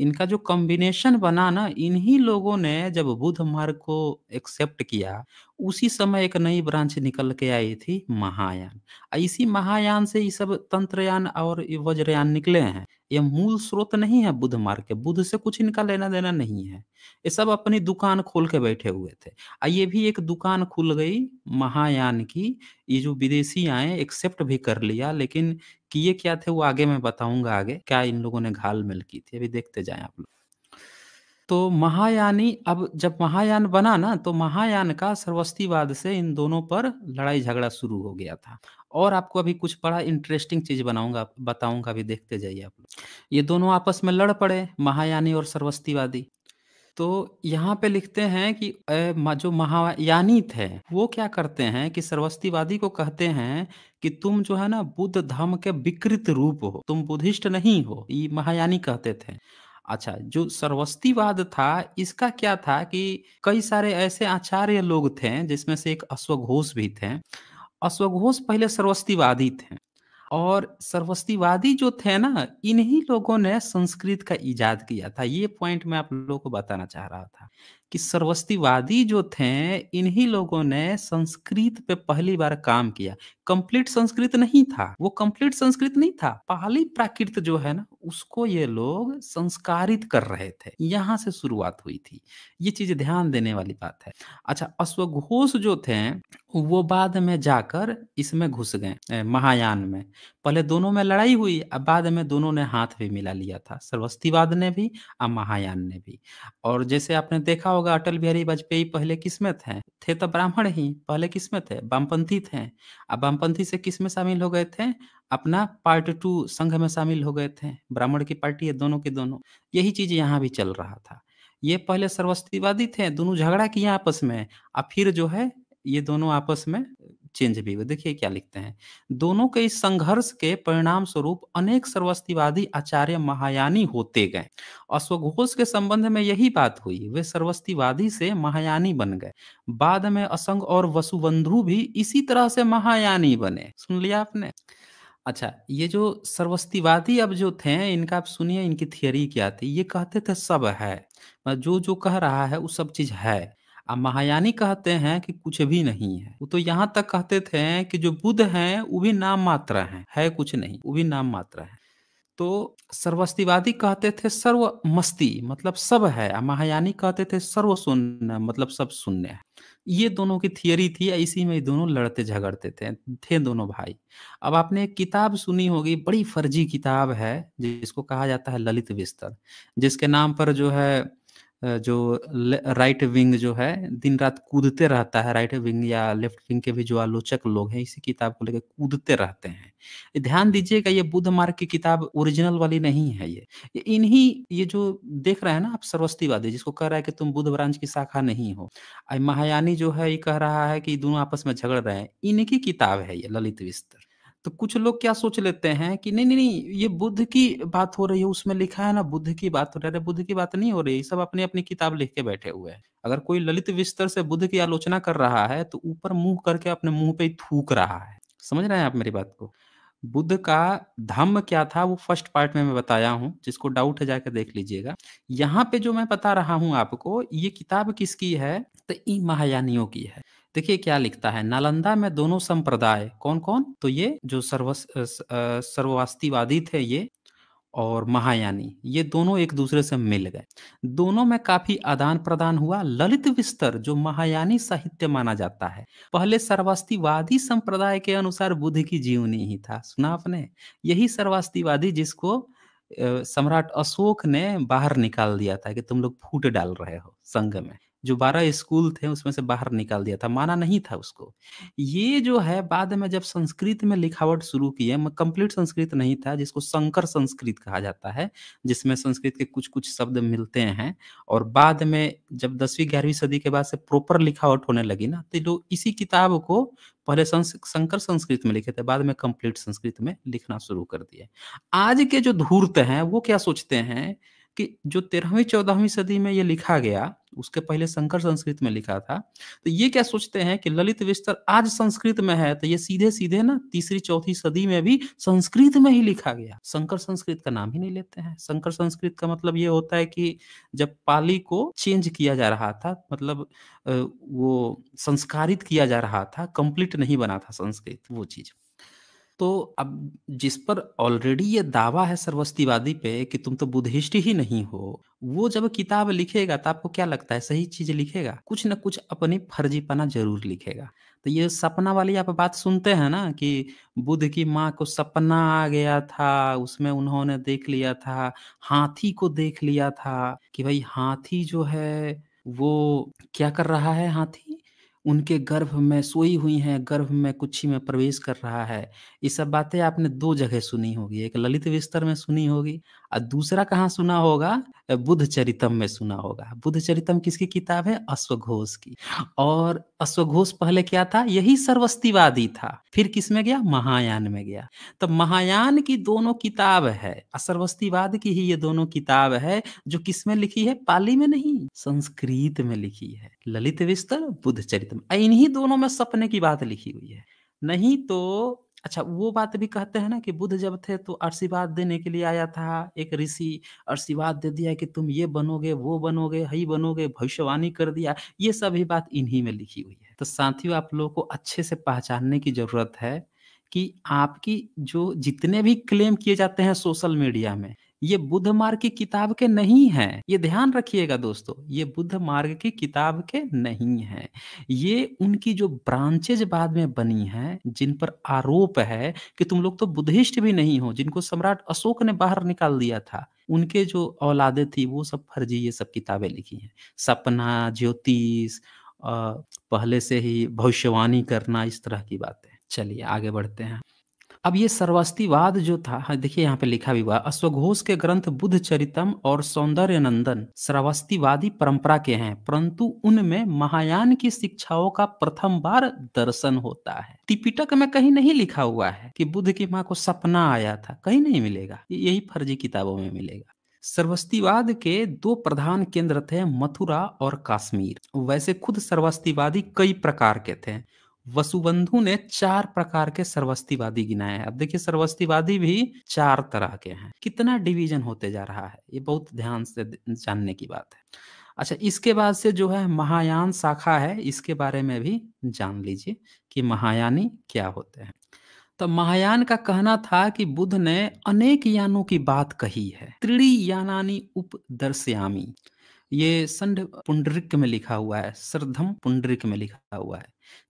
इनका जो कॉम्बिनेशन बना ना इन्हीं लोगों ने जब बुद्ध मार्ग को एक्सेप्ट किया उसी समय एक नई ब्रांच निकल के आई थी महायान इसी महायान से ये सब तंत्रयान और वज्रयान निकले हैं ये मूल स्रोत नहीं है बुद्ध मार्ग के बुद्ध से कुछ इनका लेना देना नहीं है ये सब अपनी दुकान खोल के बैठे हुए थे और ये भी एक दुकान खुल गई महायान की ये जो विदेशी आए एक्सेप्ट भी कर लिया लेकिन किए क्या थे वो आगे मैं बताऊंगा आगे क्या इन लोगों ने घाल मिल की थी अभी देखते जाए आप लोग तो महायानी अब जब महायान बना ना तो महायान का सर्वस्तीवाद से इन दोनों पर लड़ाई झगड़ा शुरू हो गया था और आपको अभी कुछ बड़ा इंटरेस्टिंग चीज बनाऊंगा बताऊंगा अभी देखते जाइए आप लोग ये दोनों आपस में लड़ पड़े महायानी और सर्वस्तीवादी तो यहाँ पे लिखते हैं कि जो महायानी थे वो क्या करते हैं कि सर्वस्तीवादी को कहते हैं कि तुम जो है ना बुद्ध धर्म के विकृत रूप हो तुम बुद्धिस्ट नहीं हो ये महायानी कहते थे अच्छा जो सर्वस्तीवाद था इसका क्या था कि कई सारे ऐसे आचार्य लोग थे जिसमें से एक अश्वघोष भी थे अश्वघोष पहले सर्वस्तिवादी थे और सर्वस्तिवादी जो थे ना इन्हीं लोगों ने संस्कृत का इजाद किया था ये पॉइंट मैं आप लोगों को बताना चाह रहा था कि सर्वस्तिवादी जो थे इन्हीं लोगों ने संस्कृत पे पहली बार काम किया कंप्लीट संस्कृत नहीं था वो कंप्लीट संस्कृत नहीं था पहली प्राकृत जो है ना उसको ये लोग संस्कारित कर रहे थे यहाँ से शुरुआत हुई थी ये चीज ध्यान देने वाली बात है अच्छा अश्वघोष जो थे वो बाद में जाकर इसमें घुस गए महायान में पहले दोनों में लड़ाई हुई अब बाद में दोनों ने हाथ भी मिला लिया था सर्वस्तीवाद ने भी और महायान ने भी और जैसे आपने देखा होगा अटल बिहारी वाजपेयी पहले किसमें थे थे तो ब्राह्मण ही पहले किसमें थे वामपंथी थे अब वामपंथी से किसमें शामिल हो गए थे अपना पार्ट टू संघ में शामिल हो गए थे ब्राह्मण की पार्टी है दोनों के दोनों यही चीज यहाँ भी चल रहा था ये पहले सर्वस्तिवादी थे दोनों झगड़ा किया आपस में और फिर जो है ये दोनों आपस में चेंज भी हुए देखिए क्या लिखते हैं दोनों के इस संघर्ष के परिणाम स्वरूप अनेक सर्वस्तीवादी आचार्य महायानी होते गए अश्वघोष के संबंध में यही बात हुई वे सर्वस्तीवादी से महायानी बन गए बाद में असंग और वसुबंधु भी इसी तरह से महायानी बने सुन लिया आपने अच्छा ये जो सर्वस्तिवादी अब जो थे इनका आप सुनिए इनकी थियरी क्या थी ये कहते थे सब है जो जो कह रहा है वो सब चीज है अब महायानी कहते हैं कि कुछ भी नहीं है वो तो यहाँ तक कहते थे कि जो बुद्ध हैं वो भी नाम मात्र हैं है कुछ नहीं वो भी नाम मात्र है तो सर्वस्तिवादी कहते थे सर्व मस्ती मतलब सब है महायानी कहते थे सर्व शून्य मतलब सब शून्य है ये दोनों की थियोरी थी इसी में दोनों लड़ते झगड़ते थे थे दोनों भाई अब आपने एक किताब सुनी होगी बड़ी फर्जी किताब है जिसको कहा जाता है ललित बिस्तर जिसके नाम पर जो है जो राइट विंग जो है दिन रात कूदते रहता है राइट विंग या लेफ्ट विंग के भी जो आलोचक लोग हैं इसी किताब को लेकर कूदते रहते हैं ध्यान दीजिएगा ये बुद्ध मार्ग की किताब ओरिजिनल वाली नहीं है ये इन्हीं ये जो देख रहे हैं ना आप सर्वस्तीवादी जिसको कह रहा है कि तुम बुद्ध ब्रांच की शाखा नहीं हो महायानी जो है ये कह रहा है कि दोनों आपस में झगड़ रहे हैं इनकी किताब है ये ललित विस्तर तो कुछ लोग क्या सोच लेते हैं कि नहीं नहीं नहीं ये बुद्ध की बात हो रही है उसमें लिखा है ना बुद्ध की बात हो रही है बुद्ध की बात नहीं हो रही सब अपनी अपनी किताब लिख के बैठे हुए हैं अगर कोई ललित विस्तर से बुद्ध की आलोचना कर रहा है तो ऊपर मुंह करके अपने मुंह पे थूक रहा है समझ रहे हैं आप मेरी बात को बुद्ध का धम्म क्या था वो फर्स्ट पार्ट में मैं बताया हूँ जिसको डाउट है जाकर देख लीजिएगा यहाँ पे जो मैं बता रहा हूँ आपको ये किताब किसकी है तो ई महायानियों की है देखिए क्या लिखता है नालंदा में दोनों संप्रदाय कौन कौन तो ये जो सर्व सर्ववास्तीवादी थे ये और महायानी ये दोनों एक दूसरे से मिल गए दोनों में काफी आदान प्रदान हुआ ललित विस्तर जो महायानी साहित्य माना जाता है पहले सर्वास्तिवादी संप्रदाय के अनुसार बुद्ध की जीवनी ही था सुना आपने यही सर्वास्तिवादी जिसको सम्राट अशोक ने बाहर निकाल दिया था कि तुम लोग फूट डाल रहे हो संघ में जो बारह स्कूल थे उसमें से बाहर निकाल दिया था माना नहीं था उसको ये जो है बाद में जब संस्कृत में लिखावट शुरू की है कंप्लीट संस्कृत नहीं था जिसको संकर संस्कृत कहा जाता है जिसमें संस्कृत के कुछ कुछ शब्द मिलते हैं और बाद में जब दसवीं ग्यारहवीं सदी के बाद से प्रॉपर लिखावट होने लगी ना तो इसी किताब को पहले संकर संस्कृत में लिखे थे बाद में कंप्लीट संस्कृत में लिखना शुरू कर दिया आज के जो धूर्त हैं वो क्या सोचते हैं कि जो तेरहवीं चौदहवीं सदी में ये लिखा गया उसके पहले शंकर संस्कृत में लिखा था तो ये क्या सोचते हैं कि ललित विस्तर आज संस्कृत में है तो ये सीधे सीधे ना तीसरी चौथी सदी में भी संस्कृत में ही लिखा गया शंकर संस्कृत का नाम ही नहीं लेते हैं शंकर संस्कृत का मतलब ये होता है कि जब पाली को चेंज किया जा रहा था मतलब वो संस्कारित किया जा रहा था कंप्लीट नहीं बना था संस्कृत वो चीज़ तो अब जिस पर ऑलरेडी ये दावा है सर्वस्तिवादी पे कि तुम तो बुद्धिस्ट ही नहीं हो वो जब किताब लिखेगा तो आपको क्या लगता है सही चीज लिखेगा कुछ ना कुछ अपनी फर्जीपना जरूर लिखेगा तो ये सपना वाली आप बात सुनते हैं ना कि बुद्ध की माँ को सपना आ गया था उसमें उन्होंने देख लिया था हाथी को देख लिया था कि भाई हाथी जो है वो क्या कर रहा है हाथी उनके गर्भ में सोई हुई हैं गर्भ में कुछ में प्रवेश कर रहा है ये सब बातें आपने दो जगह सुनी होगी एक ललित विस्तर में सुनी होगी और दूसरा कहाँ सुना होगा बुद्ध चरितम में सुना होगा बुद्ध चरितम किसकी किताब है अश्वघोष की और अश्वघोष पहले क्या था यही सर्वस्तिवादी था फिर किस में गया महायान में गया तो महायान की दोनों किताब है सर्वस्तिवाद की ही ये दोनों किताब है जो किस में लिखी है पाली में नहीं संस्कृत में लिखी है ललित विस्तर बुद्ध चरितम इन्हीं दोनों में सपने की बात लिखी हुई है नहीं तो अच्छा वो बात भी कहते हैं ना कि बुद्ध जब थे तो आशीर्वाद देने के लिए आया था एक ऋषि आशीर्वाद दे दिया कि तुम ये बनोगे वो बनोगे हई बनोगे भविष्यवाणी कर दिया ये सभी बात इन्हीं में लिखी हुई है तो साथियों आप लोगों को अच्छे से पहचानने की जरूरत है कि आपकी जो जितने भी क्लेम किए जाते हैं सोशल मीडिया में ये बुद्ध मार्ग की किताब के नहीं है ये ध्यान रखिएगा दोस्तों ये बुद्ध मार्ग की किताब के नहीं है ये उनकी जो ब्रांचेज बाद में बनी है जिन पर आरोप है कि तुम लोग तो बुद्धिस्ट भी नहीं हो जिनको सम्राट अशोक ने बाहर निकाल दिया था उनके जो औलादे थी वो सब फर्जी ये सब किताबें लिखी हैं सपना ज्योतिष पहले से ही भविष्यवाणी करना इस तरह की बातें चलिए आगे बढ़ते हैं अब ये सर्वस्तिवाद जो था हाँ, देखिए यहाँ पे लिखा भी हुआ अश्वघोष के ग्रंथ बुद्ध चरितम और सौंदर्य नंदन सर्वस्तिवादी परंपरा के हैं परंतु उनमें महायान की शिक्षाओं का प्रथम बार दर्शन होता है त्रिपिटक में कहीं नहीं लिखा हुआ है कि बुद्ध की माँ को सपना आया था कहीं नहीं मिलेगा यही फर्जी किताबों में मिलेगा सर्वस्तिवाद के दो प्रधान केंद्र थे मथुरा और कश्मीर वैसे खुद सर्वस्तिवादी कई प्रकार के थे वसुबंधु ने चार प्रकार के सर्वस्तीवादी गिनाए हैं अब देखिए सर्वस्तीवादी भी चार तरह के हैं कितना डिवीजन होते जा रहा है ये बहुत ध्यान से जानने की बात है अच्छा इसके बाद से जो है महायान शाखा है इसके बारे में भी जान लीजिए कि महायानी क्या होते हैं तो महायान का कहना था कि बुद्ध ने अनेक यानों की बात कही है त्रिड़ी यानानी उपदर्शयामी ये संड पुंडरिक में लिखा हुआ है सरधम पुंडरिक में लिखा हुआ है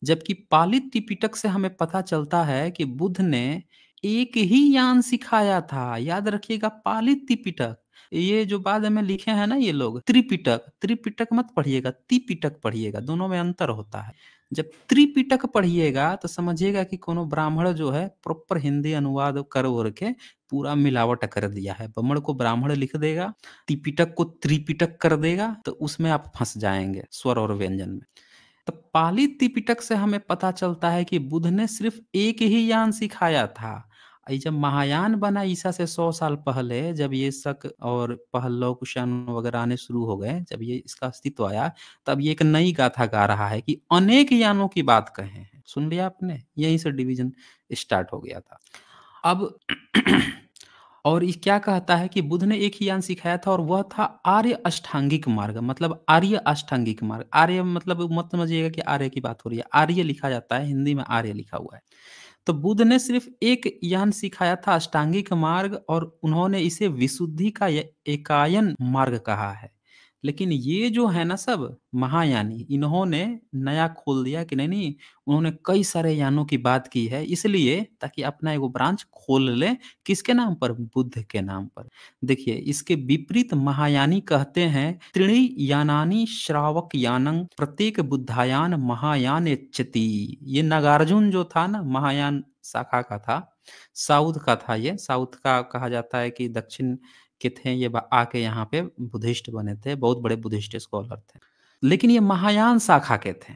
जबकि पालित तिपिटक से हमें पता चलता है कि बुद्ध ने एक ही यान सिखाया था याद रखिएगा पालित तिपिटक ये जो बाद में लिखे हैं ना ये लोग त्रिपिटक त्रिपिटक मत पढ़िएगा तिपिटक पढ़िएगा दोनों में अंतर होता है जब त्रिपिटक पढ़िएगा तो समझिएगा कि कोनो ब्राह्मण जो है प्रॉपर हिंदी अनुवाद कर और के पूरा मिलावट कर दिया है बमण को ब्राह्मण लिख देगा त्रिपिटक को त्रिपिटक कर देगा तो उसमें आप फंस जाएंगे स्वर और व्यंजन में तो पाली त्रिपिटक से हमें पता चलता है कि बुद्ध ने सिर्फ एक ही यान सिखाया था जब महायान बना ईसा से सौ साल पहले जब ये शक और पहलो कुशन वगैरह आने शुरू हो गए जब ये इसका अस्तित्व आया तब ये एक नई गाथा गा रहा है कि अनेक यानों की बात कहे हैं सुन लिया आपने यहीं से डिवीजन स्टार्ट हो गया था अब और ये क्या कहता है कि बुद्ध ने एक ही यान सिखाया था और वह था आर्य अष्टांगिक मार्ग मतलब आर्य अष्टांगिक मार्ग आर्य मतलब मत समझिएगा कि आर्य की बात हो रही है आर्य लिखा जाता है हिंदी में आर्य लिखा हुआ है तो बुद्ध ने सिर्फ एक यान सिखाया था अष्टांगिक मार्ग और उन्होंने इसे विशुद्धि का एकायन मार्ग कहा है लेकिन ये जो है ना सब महायानी इन्होंने नया खोल दिया कि नहीं नहीं उन्होंने कई सारे यानों की बात की है इसलिए ताकि अपना एगो ब्रांच खोल ले किसके नाम पर बुद्ध के नाम पर देखिए इसके विपरीत महायानी कहते हैं त्रिणी यानानी श्रावक यानंग प्रत्येक बुद्धायान महायान चति ये नागार्जुन जो था ना महायान शाखा का था साउथ का था ये साउथ का कहा जाता है कि दक्षिण के थे ये आके यहाँ पे बुद्धिस्ट बने थे बहुत बड़े बुद्धिस्ट स्कॉलर थे लेकिन ये महायान शाखा के थे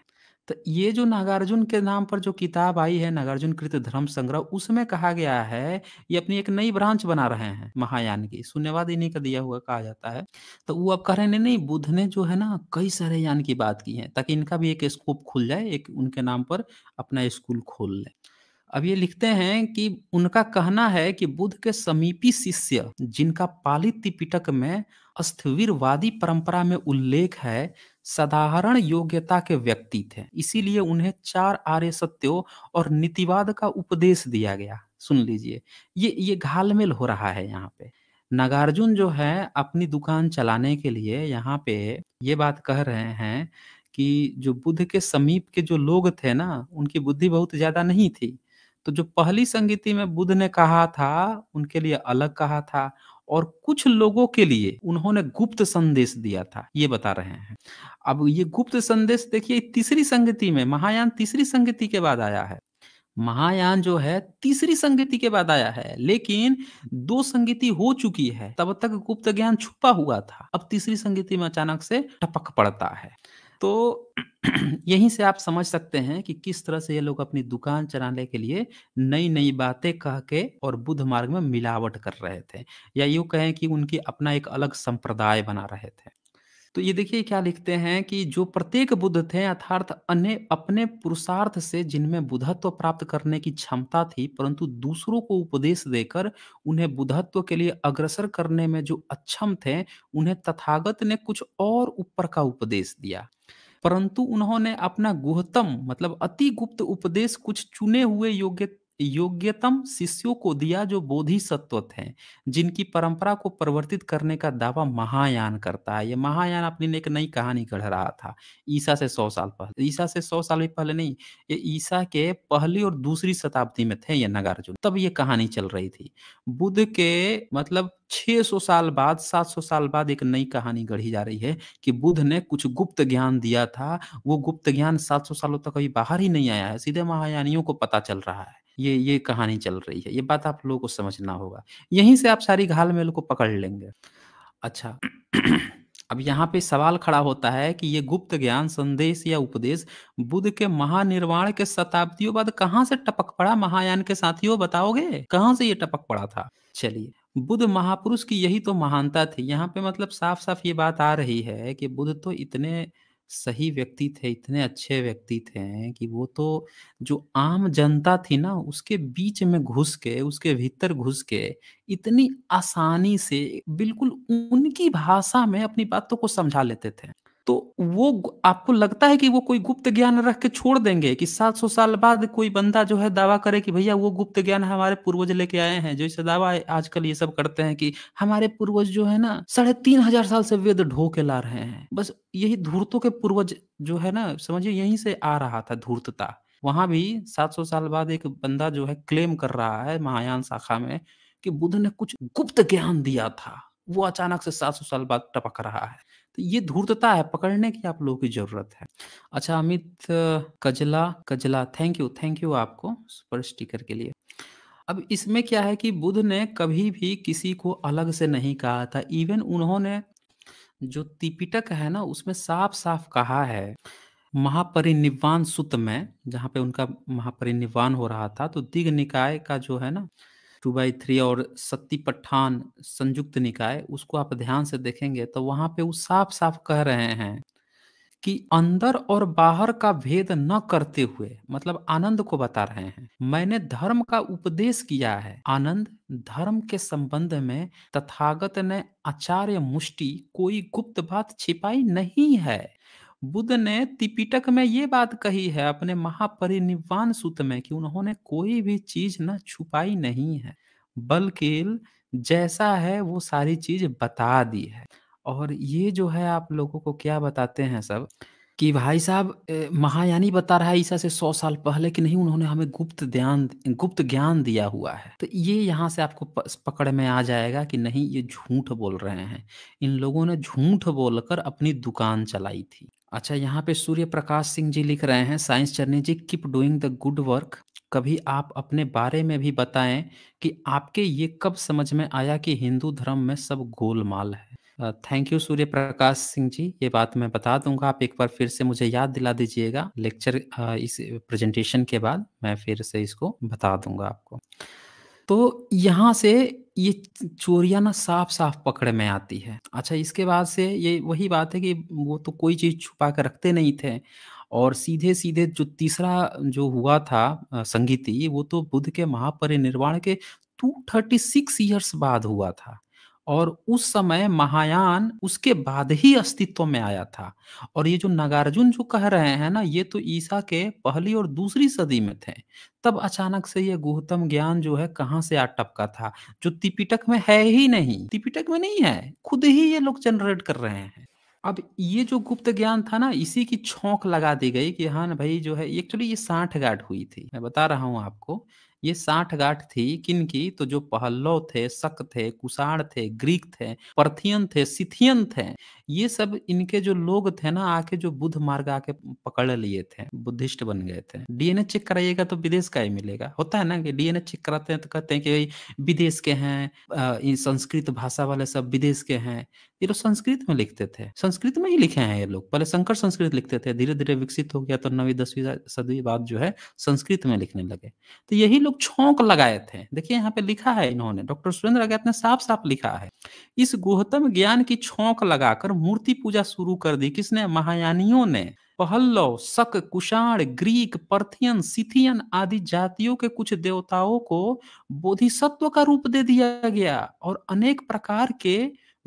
तो ये जो नागार्जुन के नाम पर जो किताब आई है नागार्जुन कृत धर्म संग्रह उसमें कहा गया है ये अपनी एक नई ब्रांच बना रहे हैं महायान की शून्यवाद इन्हीं का दिया हुआ कहा जाता है तो वो अब कह रहे हैं नहीं बुद्ध ने जो है ना कई सारे यान की बात की है ताकि इनका भी एक स्कोप खुल जाए एक उनके नाम पर अपना स्कूल खोल लें अब ये लिखते हैं कि उनका कहना है कि बुद्ध के समीपी शिष्य जिनका पाली त्रिपिटक में वादी परंपरा में उल्लेख है साधारण योग्यता के व्यक्ति थे इसीलिए उन्हें चार आर्य सत्यों और नीतिवाद का उपदेश दिया गया सुन लीजिए ये ये घालमेल हो रहा है यहाँ पे नागार्जुन जो है अपनी दुकान चलाने के लिए यहाँ पे ये बात कह रहे हैं कि जो बुद्ध के समीप के जो लोग थे ना उनकी बुद्धि बहुत ज्यादा नहीं थी तो जो पहली संगीति में बुद्ध ने कहा था उनके लिए अलग कहा था और कुछ लोगों के लिए उन्होंने गुप्त संदेश दिया था ये बता रहे हैं अब ये गुप्त संदेश देखिए तीसरी संगति में महायान तीसरी संगति के बाद आया है महायान जो है तीसरी संगति के बाद आया है लेकिन दो संगति हो चुकी है तब तक गुप्त ज्ञान छुपा हुआ था अब तीसरी संगति में अचानक से टपक पड़ता है तो यहीं से आप समझ सकते हैं कि किस तरह से ये लोग अपनी दुकान चलाने के लिए नई नई बातें कह के और बुद्ध मार्ग में मिलावट कर रहे थे या यूँ कहें कि उनकी अपना एक अलग संप्रदाय बना रहे थे तो ये देखिए क्या लिखते हैं कि जो प्रत्येक बुद्ध थे अर्थात अन्य अपने पुरुषार्थ से जिनमें बुद्धत्व प्राप्त करने की क्षमता थी परंतु दूसरों को उपदेश देकर उन्हें बुद्धत्व के लिए अग्रसर करने में जो अक्षम थे उन्हें तथागत ने कुछ और ऊपर का उपदेश दिया परंतु उन्होंने अपना गुहतम मतलब अति गुप्त उपदेश कुछ चुने हुए योग्य योग्यतम शिष्यों को दिया जो बोधि सत्व थे जिनकी परंपरा को परिवर्तित करने का दावा महायान करता है ये महायान अपने एक नई कहानी गढ़ रहा था ईसा से सौ साल पहले ईसा से सौ साल भी पहले नहीं ये ईसा के पहली और दूसरी शताब्दी में थे ये नगार्जुन तब ये कहानी चल रही थी बुद्ध के मतलब 600 साल बाद 700 साल बाद एक नई कहानी गढ़ी जा रही है कि बुद्ध ने कुछ गुप्त ज्ञान दिया था वो गुप्त ज्ञान 700 सालों तक अभी बाहर ही नहीं आया है सीधे महायानियों को पता चल रहा है ये ये कहानी चल रही है ये बात आप लोगों को समझना होगा यहीं से आप सारी घाल मेल को पकड़ लेंगे अच्छा अब यहाँ पे सवाल खड़ा होता है कि ये गुप्त ज्ञान संदेश या उपदेश बुद्ध के महानिर्वाण के शताब्दियों बाद कहाँ से टपक पड़ा महायान के साथियों बताओगे कहाँ से ये टपक पड़ा था चलिए बुद्ध महापुरुष की यही तो महानता थी यहाँ पे मतलब साफ साफ ये बात आ रही है कि बुद्ध तो इतने सही व्यक्ति थे इतने अच्छे व्यक्ति थे कि वो तो जो आम जनता थी ना उसके बीच में घुस के उसके भीतर घुस के इतनी आसानी से बिल्कुल उनकी भाषा में अपनी बातों को समझा लेते थे तो वो आपको लगता है कि वो कोई गुप्त ज्ञान रख के छोड़ देंगे कि 700 साल बाद कोई बंदा जो है दावा करे कि भैया वो गुप्त ज्ञान हमारे पूर्वज लेके आए हैं जो इसे दावा आजकल ये सब करते हैं कि हमारे पूर्वज जो है ना साढ़े तीन हजार साल से वेद ढो के ला रहे हैं बस यही धूर्तों के पूर्वज जो है ना समझिए यहीं से आ रहा था धूर्तता वहां भी 700 साल बाद एक बंदा जो है क्लेम कर रहा है महायान शाखा में कि बुद्ध ने कुछ गुप्त ज्ञान दिया था वो अचानक से 700 साल बाद टपक रहा है तो ये धूर्तता है पकड़ने की आप लोगों की जरूरत है अच्छा Amit Kajla Kajla thank you thank you आपको सुपर स्टिकर के लिए अब इसमें क्या है कि बुद्ध ने कभी भी किसी को अलग से नहीं कहा था इवन उन्होंने जो तिपिटक है ना उसमें साफ साफ कहा है महापरिनिर्वाण सूत्र में जहाँ पे उनका महापरिनिर्वाण हो रहा था तो दिग्ग निकाय का जो है ना टू बाई थ्री और सत्ती पठान संयुक्त निकाय उसको आप ध्यान से देखेंगे तो वहां पे वो साफ साफ कह रहे हैं कि अंदर और बाहर का भेद न करते हुए मतलब आनंद को बता रहे हैं मैंने धर्म का उपदेश किया है आनंद धर्म के संबंध में तथागत ने आचार्य मुष्टि कोई गुप्त बात छिपाई नहीं है बुद्ध ने तिपिटक में ये बात कही है अपने महापरिनिर्वाण सूत्र में कि उन्होंने कोई भी चीज ना छुपाई नहीं है बल्कि जैसा है वो सारी चीज बता दी है और ये जो है आप लोगों को क्या बताते हैं सब कि भाई साहब महायानी बता रहा है ईसा से सौ साल पहले कि नहीं उन्होंने हमें गुप्त ध्यान गुप्त ज्ञान दिया हुआ है तो ये यहाँ से आपको पकड़ में आ जाएगा कि नहीं ये झूठ बोल रहे हैं इन लोगों ने झूठ बोलकर अपनी दुकान चलाई थी अच्छा यहाँ पे सूर्य प्रकाश सिंह जी लिख रहे हैं science Charni ji keep doing the good work कभी आप अपने बारे में भी बताएं कि आपके ये कब समझ में आया कि हिंदू धर्म में सब गोलमाल है थैंक यू सूर्य प्रकाश सिंह जी ये बात मैं बता दूंगा आप एक बार फिर से मुझे याद दिला दीजिएगा लेक्चर इस प्रेजेंटेशन के बाद मैं फिर से इसको बता दूंगा आपको तो यहाँ से ये चोरियाँ ना साफ साफ पकड़ में आती है अच्छा इसके बाद से ये वही बात है कि वो तो कोई चीज़ छुपा कर रखते नहीं थे और सीधे सीधे जो तीसरा जो हुआ था संगीति वो तो बुद्ध के महापरिनिर्वाण के टू थर्टी सिक्स ईयर्स बाद हुआ था और उस समय महायान उसके बाद ही अस्तित्व में आया था और ये जो नागार्जुन जो कह रहे हैं ना ये तो ईसा के पहली और दूसरी सदी में थे तब अचानक से ये गौतम ज्ञान जो है कहाँ से आ टपका था जो त्रिपिटक में है ही नहीं त्रिपिटक में नहीं है खुद ही ये लोग जनरेट कर रहे हैं अब ये जो गुप्त ज्ञान था ना इसी की छोंक लगा दी गई कि हाँ भाई जो है एक्चुअली ये साठ गाठ हुई थी मैं बता रहा हूँ आपको ये साठ गाठ थी किन की तो जो पहल्लो थे शक थे कुसाण थे ग्रीक थे परथियन थे सिथियन थे ये सब इनके जो लोग थे ना आके जो बुद्ध मार्ग आके पकड़ लिए थे बुद्धिस्ट बन गए थे डीएनए चेक कराइएगा तो विदेश का ही मिलेगा होता है ना कि डीएनए चेक कराते हैं तो कहते हैं कि भाई विदेश के हैं संस्कृत भाषा वाले सब विदेश के हैं ये लोग संस्कृत में लिखते थे संस्कृत में ही लिखे हैं ये लोग पहले संकर संस्कृत लिखते थे धीरे धीरे विकसित हो गया तो नवी दसवीं सदी बाद जो है संस्कृत में लिखने लगे तो यही लोग छोंक लगाए थे देखिए यहाँ पे लिखा है इन्होंने डॉक्टर सुरेंद्र अज्ञात ने साफ साफ लिखा है इस गोहतम ज्ञान की छोंक लगाकर मूर्ति पूजा शुरू कर दी किसने महायानियों ने पहल्लव शक कुषाण ग्रीक पर्थियन सिथियन आदि जातियों के कुछ देवताओं को बोधिसत्व का रूप दे दिया गया और अनेक प्रकार के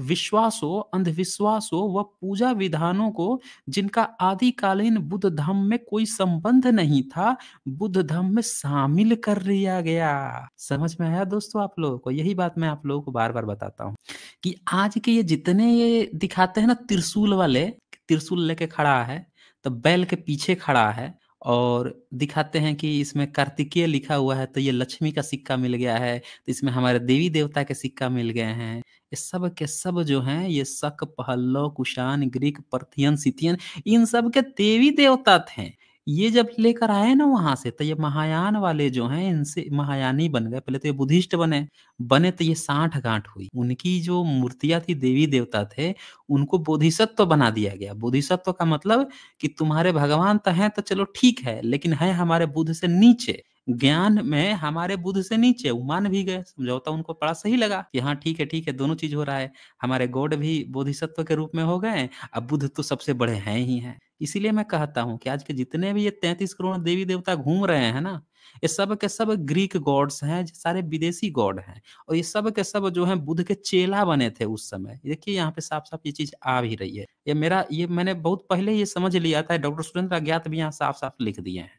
विश्वासों अंधविश्वासों व पूजा विधानों को जिनका आदिकालीन बुद्ध धर्म में कोई संबंध नहीं था बुद्ध धर्म में शामिल कर लिया गया समझ में आया दोस्तों आप लोगों को यही बात मैं आप लोगों को बार बार बताता हूँ कि आज के ये जितने ये दिखाते हैं ना त्रिशूल वाले त्रिशूल लेके खड़ा है तो बैल के पीछे खड़ा है और दिखाते हैं कि इसमें कार्तिकीय लिखा हुआ है तो ये लक्ष्मी का सिक्का मिल गया है तो इसमें हमारे देवी देवता के सिक्का मिल गए हैं ये सब के सब जो हैं ये Shaka Pahlava Kushan Greek Parthian Scythian इन सब के देवी देवता थे ये जब लेकर आए ना वहां से तो ये महायान वाले जो हैं इनसे महायानी बन गए पहले तो ये बुद्धिस्ट बने बने तो ये साठ गांठ हुई उनकी जो मूर्तियां थी देवी देवता थे उनको बोधिसत्व तो बना दिया गया बोधिसत्व तो का मतलब कि तुम्हारे भगवान तो हैं तो चलो ठीक है लेकिन है हमारे बुद्ध से नीचे ज्ञान में हमारे बुद्ध से नीचे वो मान भी गए समझौता उनको बड़ा सही लगा कि हाँ ठीक है ठीक है दोनों चीज हो रहा है हमारे गौड भी बोधिसत्व के रूप में हो गए अब बुद्ध तो सबसे बड़े हैं ही हैं इसीलिए मैं कहता हूँ कि आज के जितने भी ये तैंतीस करोड़ देवी देवता घूम रहे हैं ना ये सब के सब ग्रीक गॉड्स हैं सारे विदेशी गॉड हैं और ये सब के सब जो है बुद्ध के चेला बने थे उस समय देखिए यहाँ पे साफ साफ ये चीज आ भी रही है ये मेरा ये मैंने बहुत पहले ये समझ लिया था डॉक्टर सुरेंद्र अज्ञात भी यहाँ साफ साफ लिख दिए हैं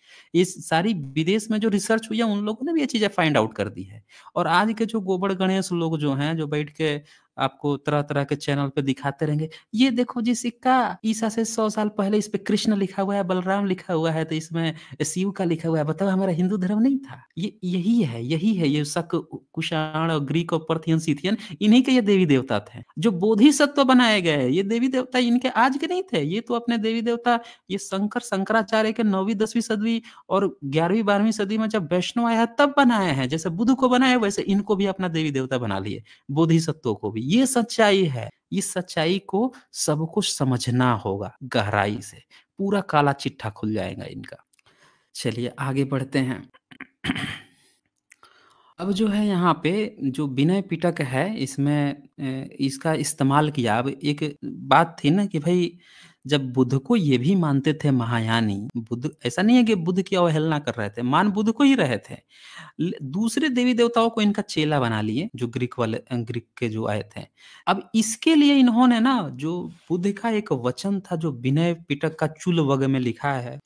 इस सारी विदेश में जो रिसर्च हुई है उन लोगों ने भी ये चीजें फाइंड आउट कर दी है और आज के जो गोबर गणेश लोग जो हैं जो बैठ के आपको तरह तरह के चैनल पे दिखाते रहेंगे ये देखो जी सिक्का ईसा से सौ साल पहले इस पे कृष्ण लिखा हुआ है बलराम लिखा हुआ है तो इसमें शिव का लिखा हुआ है बताओ हमारा हिंदू धर्म नहीं था ये यही है यही है ये शक कुषाण और ग्रीक और पर्थियन सीथियन इन्हीं के ये देवी देवता थे जो बोधि सत्व बनाए गए ये देवी देवता इनके आज के नहीं थे ये तो अपने देवी देवता ये शंकर शंकराचार्य के नौवीं दसवीं सदी और ग्यारहवीं बारहवीं सदी में जब वैष्णव आया तब बनाए हैं जैसे बुद्ध को बनाया वैसे इनको भी अपना देवी देवता बना लिए सत्व को भी ये सच्चाई है इस सच्चाई को सबको समझना होगा गहराई से पूरा काला चिट्ठा खुल जाएगा इनका चलिए आगे बढ़ते हैं अब जो है यहाँ पे जो विनय पिटक है इसमें इसका इस्तेमाल किया अब एक बात थी ना कि भाई जब बुद्ध को ये भी मानते थे महायानी बुद्ध ऐसा नहीं है कि बुद्ध की अवहेलना कर रहे थे मान बुद्ध को ही रहे थे दूसरे देवी देवताओं को इनका चेला बना लिए जो ग्रीक वाले ग्रीक के जो आए थे अब इसके लिए इन्होंने ना जो बुद्ध का एक वचन था जो विनय पिटक का चूल वग में लिखा है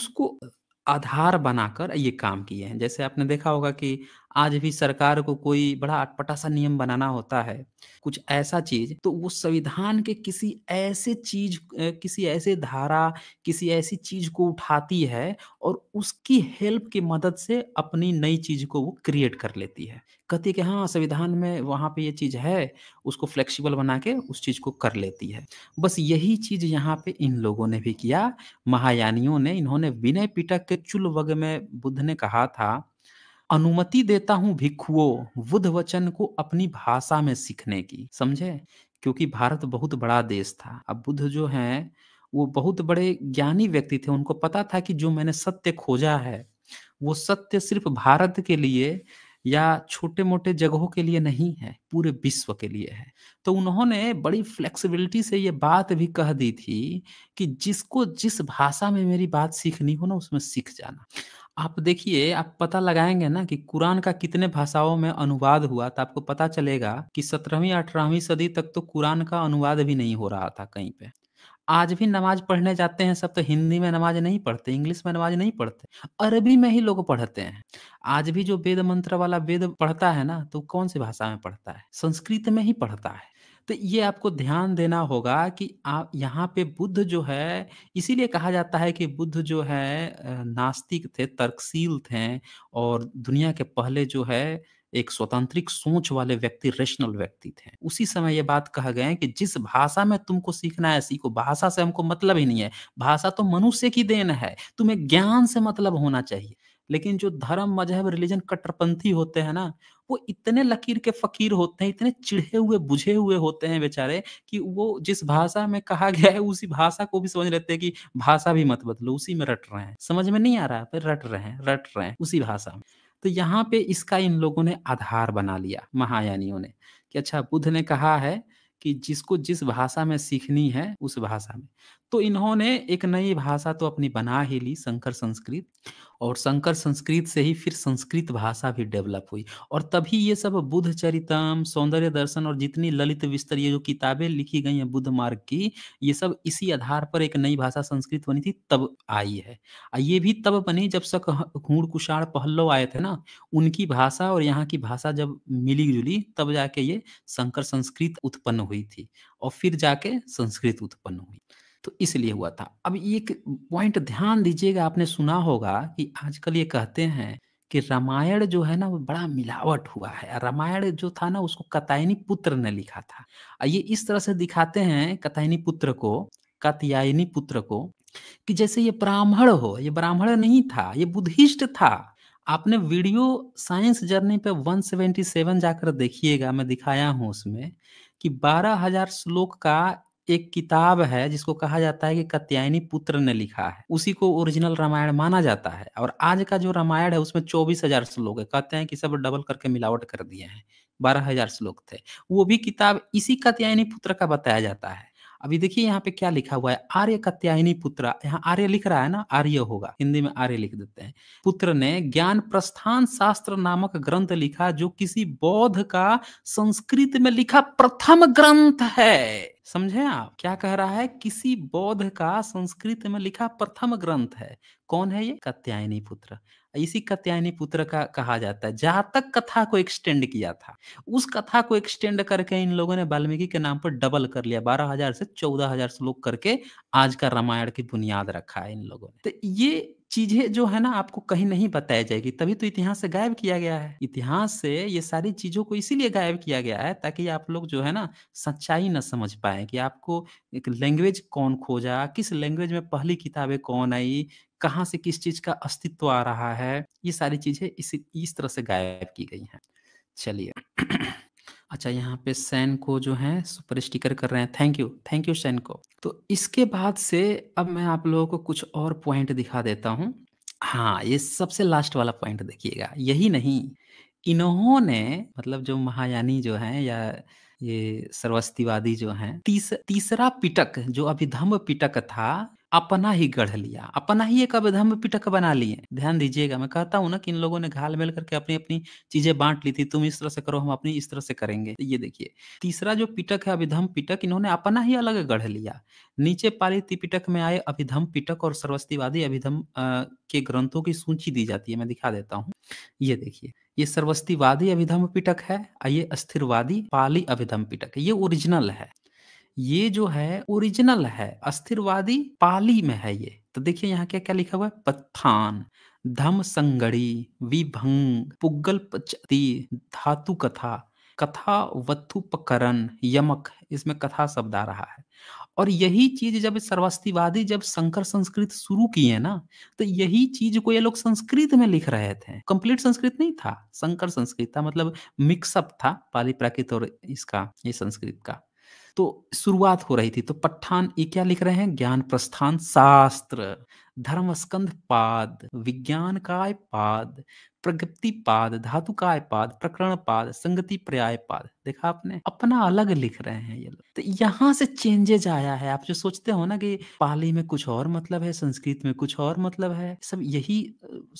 उसको आधार बनाकर ये काम किए हैं जैसे आपने देखा होगा कि आज भी सरकार को कोई बड़ा अटपटा सा नियम बनाना होता है कुछ ऐसा चीज तो वो संविधान के किसी ऐसे चीज किसी ऐसे धारा किसी ऐसी चीज को उठाती है और उसकी हेल्प की मदद से अपनी नई चीज को वो क्रिएट कर लेती है कहती है कि हाँ संविधान में वहाँ पे ये चीज़ है उसको फ्लेक्सिबल बना के उस चीज़ को कर लेती है बस यही चीज़ यहाँ पे इन लोगों ने भी किया महायानियों ने इन्होंने विनय पिटक के चुल वग में बुद्ध ने कहा था अनुमति देता हूं भिक्खुओं बुद्ध वचन को अपनी भाषा में सीखने की समझे क्योंकि भारत बहुत बड़ा देश था अब बुद्ध जो है वो बहुत बड़े ज्ञानी व्यक्ति थे उनको पता था कि जो मैंने सत्य खोजा है वो सत्य सिर्फ भारत के लिए या छोटे मोटे जगहों के लिए नहीं है पूरे विश्व के लिए है तो उन्होंने बड़ी फ्लेक्सिबिलिटी से ये बात भी कह दी थी कि जिसको जिस भाषा में मेरी बात सीखनी हो ना उसमें सीख जाना आप देखिए, आप पता लगाएंगे ना कि कुरान का कितने भाषाओं में अनुवाद हुआ तो आपको पता चलेगा कि सत्रहवीं अठारहवीं सदी तक तो कुरान का अनुवाद भी नहीं हो रहा था कहीं पे। आज भी नमाज़ पढ़ने जाते हैं सब तो हिंदी में नमाज़ नहीं पढ़ते, इंग्लिश में नमाज़ नहीं पढ़ते, अरबी में ही लोग पढ़ते हैं। आज भी जो वेद मंत्र वाला वेद पढ़ता है ना, तो कौन-सी भाषा में पढ़ता है? संस्कृत में ही पढ़ता है। तो ये आपको ध्यान देना होगा कि आप यहाँ पे बुद्ध जो है इसीलिए कहा जाता है कि बुद्ध जो है नास्तिक थे तर्कशील थे और दुनिया के पहले जो है एक स्वतंत्रिक सोच वाले व्यक्ति रेशनल व्यक्ति थे उसी समय ये बात कह गए कि जिस भाषा में तुमको सीखना है सीखो भाषा से हमको मतलब ही नहीं है भाषा तो मनुष्य की देन है तुम्हें ज्ञान से मतलब होना चाहिए लेकिन जो धर्म मजहब रिलीजन कट्टरपंथी होते हैं ना वो इतने लकीर के फकीर होते हैं इतने चिढ़े हुए बुझे हुए होते हैं बेचारे कि वो जिस भाषा में कहा गया है उसी भाषा को भी समझ लेते हैं कि भाषा भी मत बदलो उसी में रट रहे हैं समझ में नहीं आ रहा है पर रट रहे हैं रट रहे हैं उसी भाषा में तो यहाँ पे इसका इन लोगों ने आधार बना लिया महायानियों ने कि अच्छा बुद्ध ने कहा है कि जिसको जिस भाषा में सीखनी है उस भाषा में तो इन्होंने एक नई भाषा तो अपनी बना ही ली शंकर संस्कृत और शंकर संस्कृत से ही फिर संस्कृत भाषा भी डेवलप हुई और तभी ये सब बुद्ध चरितम सौंदर्य दर्शन और जितनी ललित विस्तर ये जो किताबें लिखी गई हैं बुद्ध मार्ग की ये सब इसी आधार पर एक नई भाषा संस्कृत बनी थी तब आई है ये भी तब बनी जब सक घूण कुशाण पहल्लव आए थे ना उनकी भाषा और यहाँ की भाषा जब मिली जुली तब जाके ये शंकर संस्कृत उत्पन्न हुई थी और फिर जाके संस्कृत उत्पन्न हुई तो इसलिए हुआ था अब एक पॉइंट ध्यान दीजिएगा आपने सुना होगा कि आजकल ये कहते हैं कि रामायण जो है ना वो बड़ा मिलावट हुआ है रामायण जो था ना उसको कतायनी पुत्र ने लिखा था और ये इस तरह से दिखाते हैं कतायनी पुत्र को कतयायनी पुत्र को कि जैसे ये ब्राह्मण हो ये ब्राह्मण नहीं था ये बुद्धिस्ट था आपने वीडियो साइंस जर्नी पे 177 जाकर देखिएगा मैं दिखाया हूं उसमें कि 12000 श्लोक का एक किताब है जिसको कहा जाता है कि कत्यायनी पुत्र ने लिखा है उसी को ओरिजिनल रामायण माना जाता है और आज का जो रामायण है उसमें चौबीस हजार श्लोक है कहते हैं कि सब डबल करके मिलावट कर दिए हैं बारह हजार श्लोक थे वो भी किताब इसी कत्यायनी पुत्र का बताया जाता है अभी देखिए यहाँ पे क्या लिखा हुआ है आर्य कत्यायनी पुत्र यहाँ आर्य लिख रहा है ना आर्य होगा हिंदी में आर्य लिख देते हैं पुत्र ने ज्ञान प्रस्थान शास्त्र नामक ग्रंथ लिखा जो किसी बौद्ध का संस्कृत में लिखा प्रथम ग्रंथ है समझे आप क्या कह रहा है किसी बौद्ध का संस्कृत में लिखा प्रथम ग्रंथ है कौन है ये कत्यायनी पुत्र इसी कत्यायनी पुत्र का कहा जाता है जहां तक कथा को एक्सटेंड किया था उस कथा को एक्सटेंड करके इन लोगों ने वाल्मीकि के नाम पर डबल कर लिया बारह हजार से चौदह हजार श्लोक करके आज का रामायण की बुनियाद रखा है इन लोगों ने तो ये चीजें जो है ना आपको कहीं नहीं बताई जाएगी तभी तो इतिहास से गायब किया गया है इतिहास से ये सारी चीजों को इसीलिए गायब किया गया है ताकि आप लोग जो है ना सच्चाई न समझ पाए कि आपको एक लैंग्वेज कौन खोजा किस लैंग्वेज में पहली किताबें कौन आई कहाँ से किस चीज का अस्तित्व आ रहा है ये सारी चीजें इसी इस तरह से गायब की गई हैं चलिए अच्छा यहाँ पे सैन को जो है सुपर स्टिकर कर रहे हैं thank you thank you Sain को तो इसके बाद से अब मैं आप लोगों को कुछ और पॉइंट दिखा देता हूँ हाँ ये सबसे लास्ट वाला पॉइंट देखिएगा यही नहीं इन्होंने मतलब जो महायानी जो है या ये सर्वस्तिवादी जो है तीस, तीसरा पिटक जो अभिधम पिटक था अपना ही गढ़ लिया अपना ही एक अवधम पिटक बना लिए ध्यान दीजिएगा मैं कहता हूँ ना कि इन लोगों ने घाल मेल करके अपनी अपनी चीजें बांट ली थी तुम इस तरह से करो हम अपनी इस तरह से करेंगे तो ये देखिए तीसरा जो पिटक है अभिधम पिटक इन्होंने अपना ही अलग गढ़ लिया नीचे पाली पिटक में आए अभिधम पिटक और सर्वस्तीवादी अभिधम के ग्रंथों की सूची दी जाती है मैं दिखा देता हूँ ये देखिए ये सर्वस्तीवादी अभिधम पिटक है ये अस्थिरवादी पाली अभिधम पिटक ये ओरिजिनल है ये जो है ओरिजिनल है अस्थिरवादी पाली में है ये तो देखिए यहाँ क्या क्या लिखा हुआ है पत्थान धम संगड़ी विभंग पुगल पचती धातु कथा कथा वत्थुपकरण यमक इसमें कथा शब्द आ रहा है और यही चीज जब सर्वस्तिवादी जब शंकर संस्कृत शुरू किए ना तो यही चीज को ये लोग संस्कृत में लिख रहे थे कंप्लीट संस्कृत नहीं था शंकर संस्कृत था मतलब मिक्सअप था पाली प्राकृत और इसका ये संस्कृत का तो शुरुआत हो रही थी तो पठान ये क्या लिख रहे हैं ज्ञान प्रस्थान शास्त्र धर्म स्कंध पाद विज्ञान काय पाद प्रगति पाद धातु काय पाद प्रकरण पाद संगति पर्याय पाद देखा आपने अपना अलग लिख रहे हैं ये लोग तो यहाँ से चेंजेज आया है आप जो सोचते हो ना कि पाली में कुछ और मतलब है संस्कृत में कुछ और मतलब है सब यही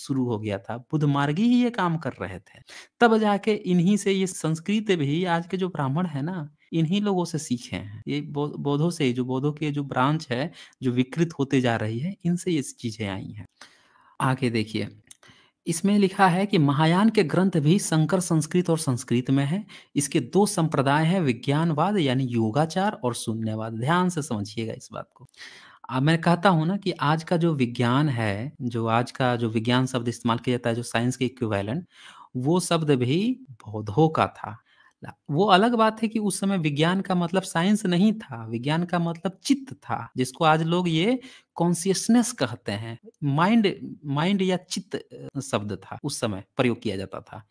शुरू हो गया था बुद्ध मार्गी ही ये काम कर रहे थे तब जाके इन्हीं से ये संस्कृत भी आज के जो ब्राह्मण है ना इन्हीं लोगों से सीखे हैं ये बौद्धों से जो बौद्धों के जो ब्रांच है जो विकृत होते जा रही है इनसे ये चीजें आई हैं आगे देखिए इसमें लिखा है कि महायान के ग्रंथ भी संकर संस्कृत और संस्कृत में है इसके दो संप्रदाय हैं विज्ञानवाद यानी योगाचार और शून्यवाद ध्यान से समझिएगा इस बात को अब मैं कहता हूँ ना कि आज का जो विज्ञान है जो आज का जो विज्ञान शब्द इस्तेमाल किया जाता है जो साइंस के इक्विवेलेंट वो शब्द भी बौद्धों का था वो अलग बात है कि उस समय विज्ञान का मतलब साइंस नहीं था विज्ञान का मतलब चित्त था जिसको आज लोग ये कॉन्सियसनेस कहते हैं माइंड माइंड या चित्त शब्द था उस समय प्रयोग किया जाता था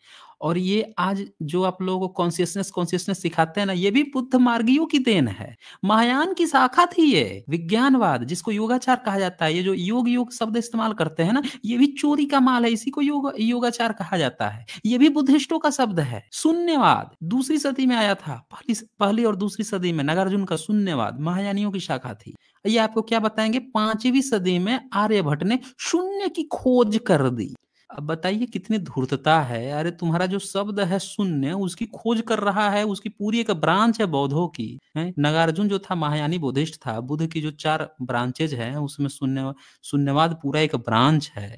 और ये आज जो आप लोगों को कॉन्सियसनेस कॉन्सियसनेस सिखाते हैं ना ये भी बुद्ध मार्गियों की देन है महायान की शाखा थी ये विज्ञानवाद जिसको योगाचार कहा जाता है ये जो योग योग शब्द इस्तेमाल करते हैं ना ये भी चोरी का माल है इसी को योग योगाचार कहा जाता है ये भी बुद्धिस्टों का शब्द है शून्यवाद दूसरी सदी में आया था पहली पहली और दूसरी सदी में नागार्जुन का शून्यवाद महायानियों की शाखा थी ये आपको क्या बताएंगे पांचवी सदी में आर्यभट्ट ने शून्य की खोज कर दी अब बताइए कितनी धूर्तता है अरे तुम्हारा जो शब्द है शून्य उसकी खोज कर रहा है उसकी पूरी एक ब्रांच है बौद्धों की है नगार्जुन जो था महायानी बुद्धिस्ट था बुद्ध की जो चार ब्रांचेज है उसमें शून्य शून्यवाद पूरा एक ब्रांच है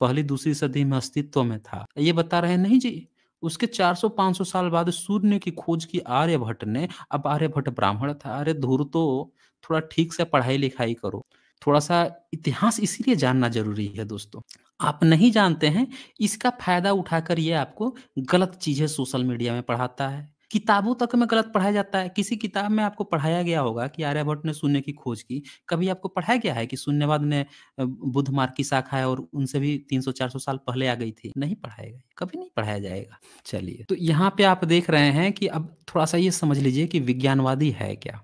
पहली दूसरी सदी में अस्तित्व में था ये बता रहे नहीं जी उसके 400-500 साल बाद सूर्य की खोज की आर्यभट्ट ने अब आर्यभट्ट ब्राह्मण था अरे धूर तो थोड़ा ठीक से पढ़ाई लिखाई करो थोड़ा सा इतिहास इसीलिए जानना जरूरी है दोस्तों आप नहीं जानते हैं इसका फायदा उठाकर ये आपको गलत चीजें सोशल मीडिया में पढ़ाता है किताबों तक में गलत पढ़ाया जाता है किसी किताब में आपको पढ़ाया गया होगा कि आर्यभट्ट ने शून्य की खोज की कभी आपको पढ़ाया गया है कि शून्यवाद ने बुद्ध मार्ग की शाखा है और उनसे भी 300-400 साल पहले आ गई थी नहीं पढ़ाया गया कभी नहीं पढ़ाया जाएगा चलिए तो यहाँ पे आप देख रहे हैं कि अब थोड़ा सा ये समझ लीजिए कि विज्ञानवादी है क्या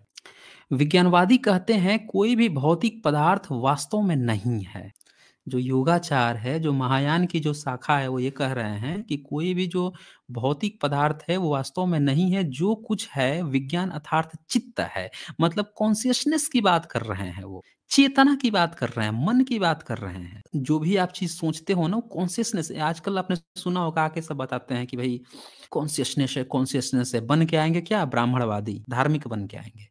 विज्ञानवादी कहते हैं कोई भी भौतिक पदार्थ वास्तव में नहीं है जो योगाचार है जो महायान की जो शाखा है वो ये कह रहे हैं कि कोई भी जो भौतिक पदार्थ है वो वास्तव में नहीं है जो कुछ है विज्ञान अर्थार्थ चित्त है मतलब कॉन्सियसनेस की बात कर रहे हैं वो चेतना की बात कर रहे हैं मन की बात कर रहे हैं जो भी आप चीज सोचते हो ना कॉन्सियसनेस आजकल आपने सुना होगा आके सब बताते हैं कि भाई कॉन्सियसनेस है कॉन्सियसनेस है बन के आएंगे क्या ब्राह्मणवादी धार्मिक बन के आएंगे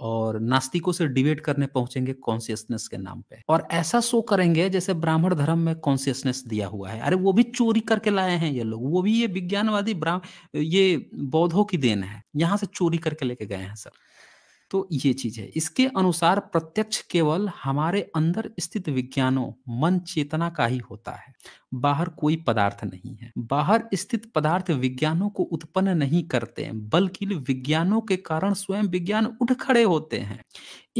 और नास्तिकों से डिबेट करने पहुंचेंगे कॉन्सियसनेस के नाम पे और ऐसा शो करेंगे जैसे ब्राह्मण धर्म में कॉन्सियसनेस दिया हुआ है अरे वो भी चोरी करके लाए हैं ये लोग वो भी ये विज्ञानवादी ब्राह्म ये बौद्धों की देन है यहाँ से चोरी करके लेके गए हैं सर तो ये चीज है इसके अनुसार प्रत्यक्ष केवल हमारे अंदर स्थित विज्ञानों मन चेतना का ही होता है बाहर कोई पदार्थ नहीं है बाहर स्थित पदार्थ विज्ञानों को उत्पन्न नहीं करते बल्कि विज्ञानों के कारण स्वयं विज्ञान उठ खड़े होते हैं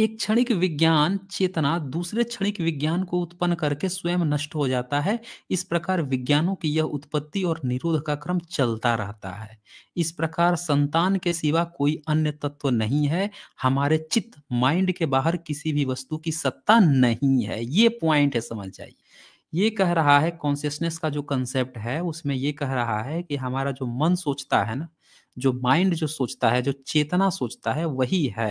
एक क्षणिक विज्ञान चेतना दूसरे क्षणिक विज्ञान को उत्पन्न करके स्वयं नष्ट हो जाता है इस प्रकार विज्ञानों की यह उत्पत्ति और निरोध का क्रम चलता रहता है इस प्रकार संतान के सिवा कोई अन्य तत्व नहीं है हमारे चित्त माइंड के बाहर किसी भी वस्तु की सत्ता नहीं है ये पॉइंट है समझ जाइए ये कह रहा है कॉन्सियसनेस का जो कंसेप्ट है उसमें ये कह रहा है कि हमारा जो मन सोचता है ना जो माइंड जो सोचता है जो चेतना सोचता है वही है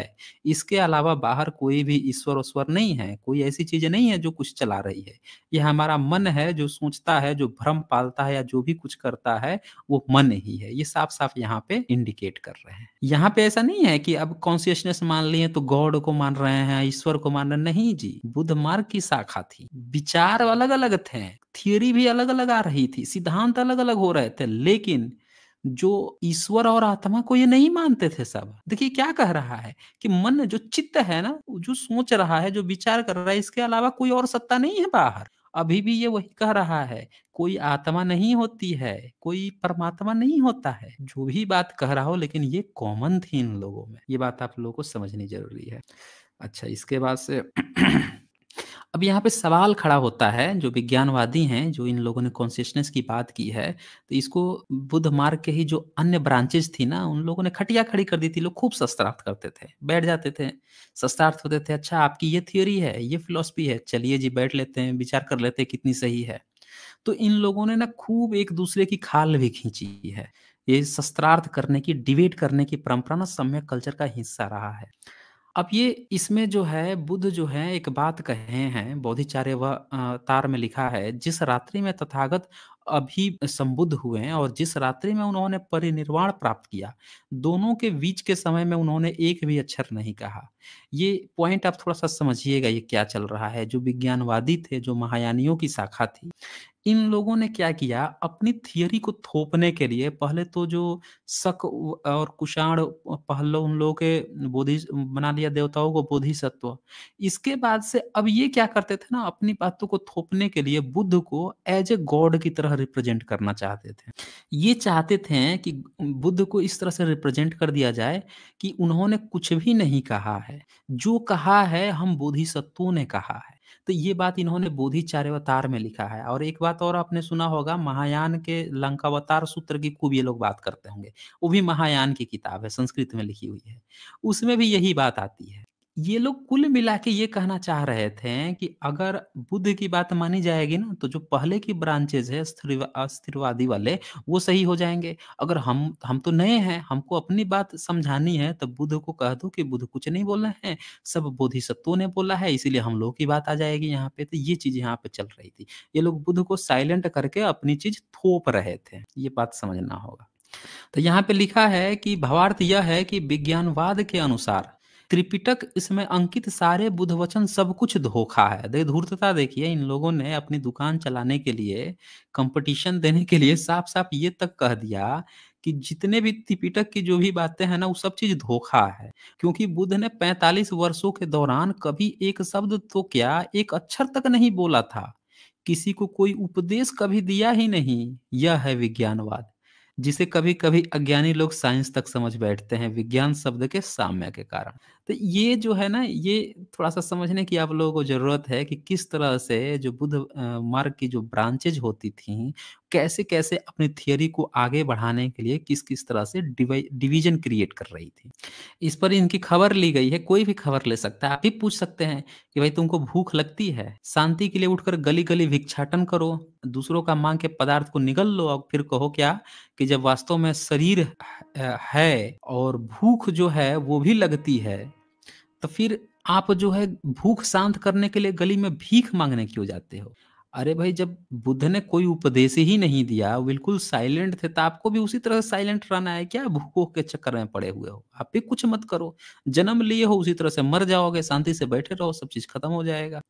इसके अलावा बाहर कोई भी ईश्वर ओश्वर नहीं है कोई ऐसी चीज नहीं है जो कुछ चला रही है यह हमारा मन है जो सोचता है जो भ्रम पालता है या जो भी कुछ करता है वो मन ही है ये साफ साफ यहाँ पे इंडिकेट कर रहे हैं यहाँ पे ऐसा नहीं है कि अब कॉन्सियसनेस मान लिए तो गॉड को मान रहे हैं ईश्वर को मान रहे नहीं जी बुद्ध मार्ग की शाखा थी विचार अलग अलग थे थियोरी भी अलग अलग आ रही थी सिद्धांत अलग अलग हो रहे थे लेकिन जो ईश्वर और आत्मा को ये नहीं मानते थे सब देखिए क्या कह रहा है कि मन जो चित्त है ना जो सोच रहा है जो विचार कर रहा है इसके अलावा कोई और सत्ता नहीं है बाहर अभी भी ये वही कह रहा है कोई आत्मा नहीं होती है कोई परमात्मा नहीं होता है जो भी बात कह रहा हो लेकिन ये कॉमन थी इन लोगों में ये बात आप लोगों को समझनी जरूरी है अच्छा इसके बाद से अब यहाँ पे सवाल खड़ा होता है जो विज्ञानवादी हैं जो इन लोगों ने कॉन्शियसनेस की बात की है तो इसको बुद्ध मार्ग के ही जो अन्य ब्रांचेस थी ना उन लोगों ने खटिया खड़ी कर दी थी लोग खूब शस्त्रार्थ करते थे बैठ जाते थे शस्त्रार्थ होते थे अच्छा आपकी ये थियोरी है ये फिलोसफी है चलिए जी बैठ लेते हैं विचार कर लेते हैं कितनी सही है तो इन लोगों ने ना खूब एक दूसरे की खाल भी खींची है ये शस्त्रार्थ करने की डिबेट करने की परंपरा ना सम्यक कल्चर का हिस्सा रहा है अब ये इसमें जो है बुद्ध जो है एक बात कहे हैं बोधिचार्य व तार में लिखा है जिस रात्रि में तथागत अभी संबुद्ध हुए हैं और जिस रात्रि में उन्होंने परिनिर्वाण प्राप्त किया दोनों के बीच के समय में उन्होंने एक भी अक्षर नहीं कहा ये पॉइंट आप थोड़ा सा समझिएगा ये क्या चल रहा है जो विज्ञानवादी थे जो महायानियों की शाखा थी इन लोगों ने क्या किया अपनी थियरी को थोपने के लिए पहले तो जो शक और कुषाण पहले उन लोगों के बोधि बना लिया देवताओं को बोधिसत्व इसके बाद से अब ये क्या करते थे ना अपनी बातों को थोपने के लिए बुद्ध को एज ए गॉड की तरह रिप्रेजेंट करना चाहते थे ये चाहते थे कि बुद्ध को इस तरह से रिप्रेजेंट कर दिया जाए कि उन्होंने कुछ भी नहीं कहा है जो कहा है हम बोधिसत्वों ने कहा है तो ये बात इन्होंने बोधिचार्यवतार में लिखा है और एक बात और आपने सुना होगा महायान के लंकावतार सूत्र की खूब ये लोग बात करते होंगे वो भी महायान की किताब है संस्कृत में लिखी हुई है उसमें भी यही बात आती है ये लोग कुल मिला के ये कहना चाह रहे थे कि अगर बुद्ध की बात मानी जाएगी ना तो जो पहले की ब्रांचेज है अस्थिरवादी वाले वो सही हो जाएंगे अगर हम हम तो नए हैं, हमको अपनी बात समझानी है तो बुद्ध को कह दो कि बुद्ध कुछ नहीं बोला है, सब बोधिसत्वों ने बोला है इसीलिए हम लोग की बात आ जाएगी यहाँ पे। तो ये चीज़ यहाँ पे चल रही थी। ये लोग बुद्ध को साइलेंट करके अपनी चीज़ थोप रहे थे, ये बात समझना होगा। तो यहाँ पे लिखा है कि भावार्थ यह है कि विज्ञानवाद के अनुसार त्रिपिटक इसमें अंकित सारे बुद्ध वचन सब कुछ धोखा है देख धूर्तता देखिए इन लोगों ने अपनी दुकान चलाने के लिए कंपटीशन देने के लिए साफ साफ ये तक कह दिया कि जितने भी त्रिपिटक की जो भी बातें हैं ना वो सब चीज धोखा है क्योंकि बुद्ध ने 45 वर्षों के दौरान कभी एक शब्द तो क्या एक अक्षर तक नहीं बोला था किसी को कोई उपदेश कभी दिया ही नहीं यह है विज्ञानवाद जिसे कभी कभी अज्ञानी लोग साइंस तक समझ बैठते हैं विज्ञान शब्द के साम्य के कारण तो ये जो है ना ये थोड़ा सा समझने की आप लोगों को जरूरत है कि किस तरह से जो बुद्ध मार्ग की जो ब्रांचेज होती थी कैसे कैसे अपनी थियोरी को आगे बढ़ाने के लिए किस किस तरह से डिवीजन क्रिएट कर रही थी इस पर इनकी खबर ली गई है कोई भी खबर ले सकता है आप भी पूछ सकते हैं कि भाई तुमको भूख लगती है शांति के लिए उठकर गली गली भिक्षाटन करो दूसरों का मांग के पदार्थ को निगल लो और फिर कहो क्या कि जब वास्तव में शरीर है और भूख जो है वो भी लगती है तो फिर आप जो है भूख शांत करने के लिए गली में भीख मांगने क्यों जाते हो अरे भाई जब बुद्ध ने कोई उपदेश ही नहीं दिया बिल्कुल साइलेंट थे तो आपको भी उसी तरह साइलेंट रहना है क्या भूखों के चक्कर में पड़े हुए हो आप भी कुछ मत करो जन्म लिए हो उसी तरह से मर जाओगे शांति से बैठे रहो सब चीज खत्म हो जाएगा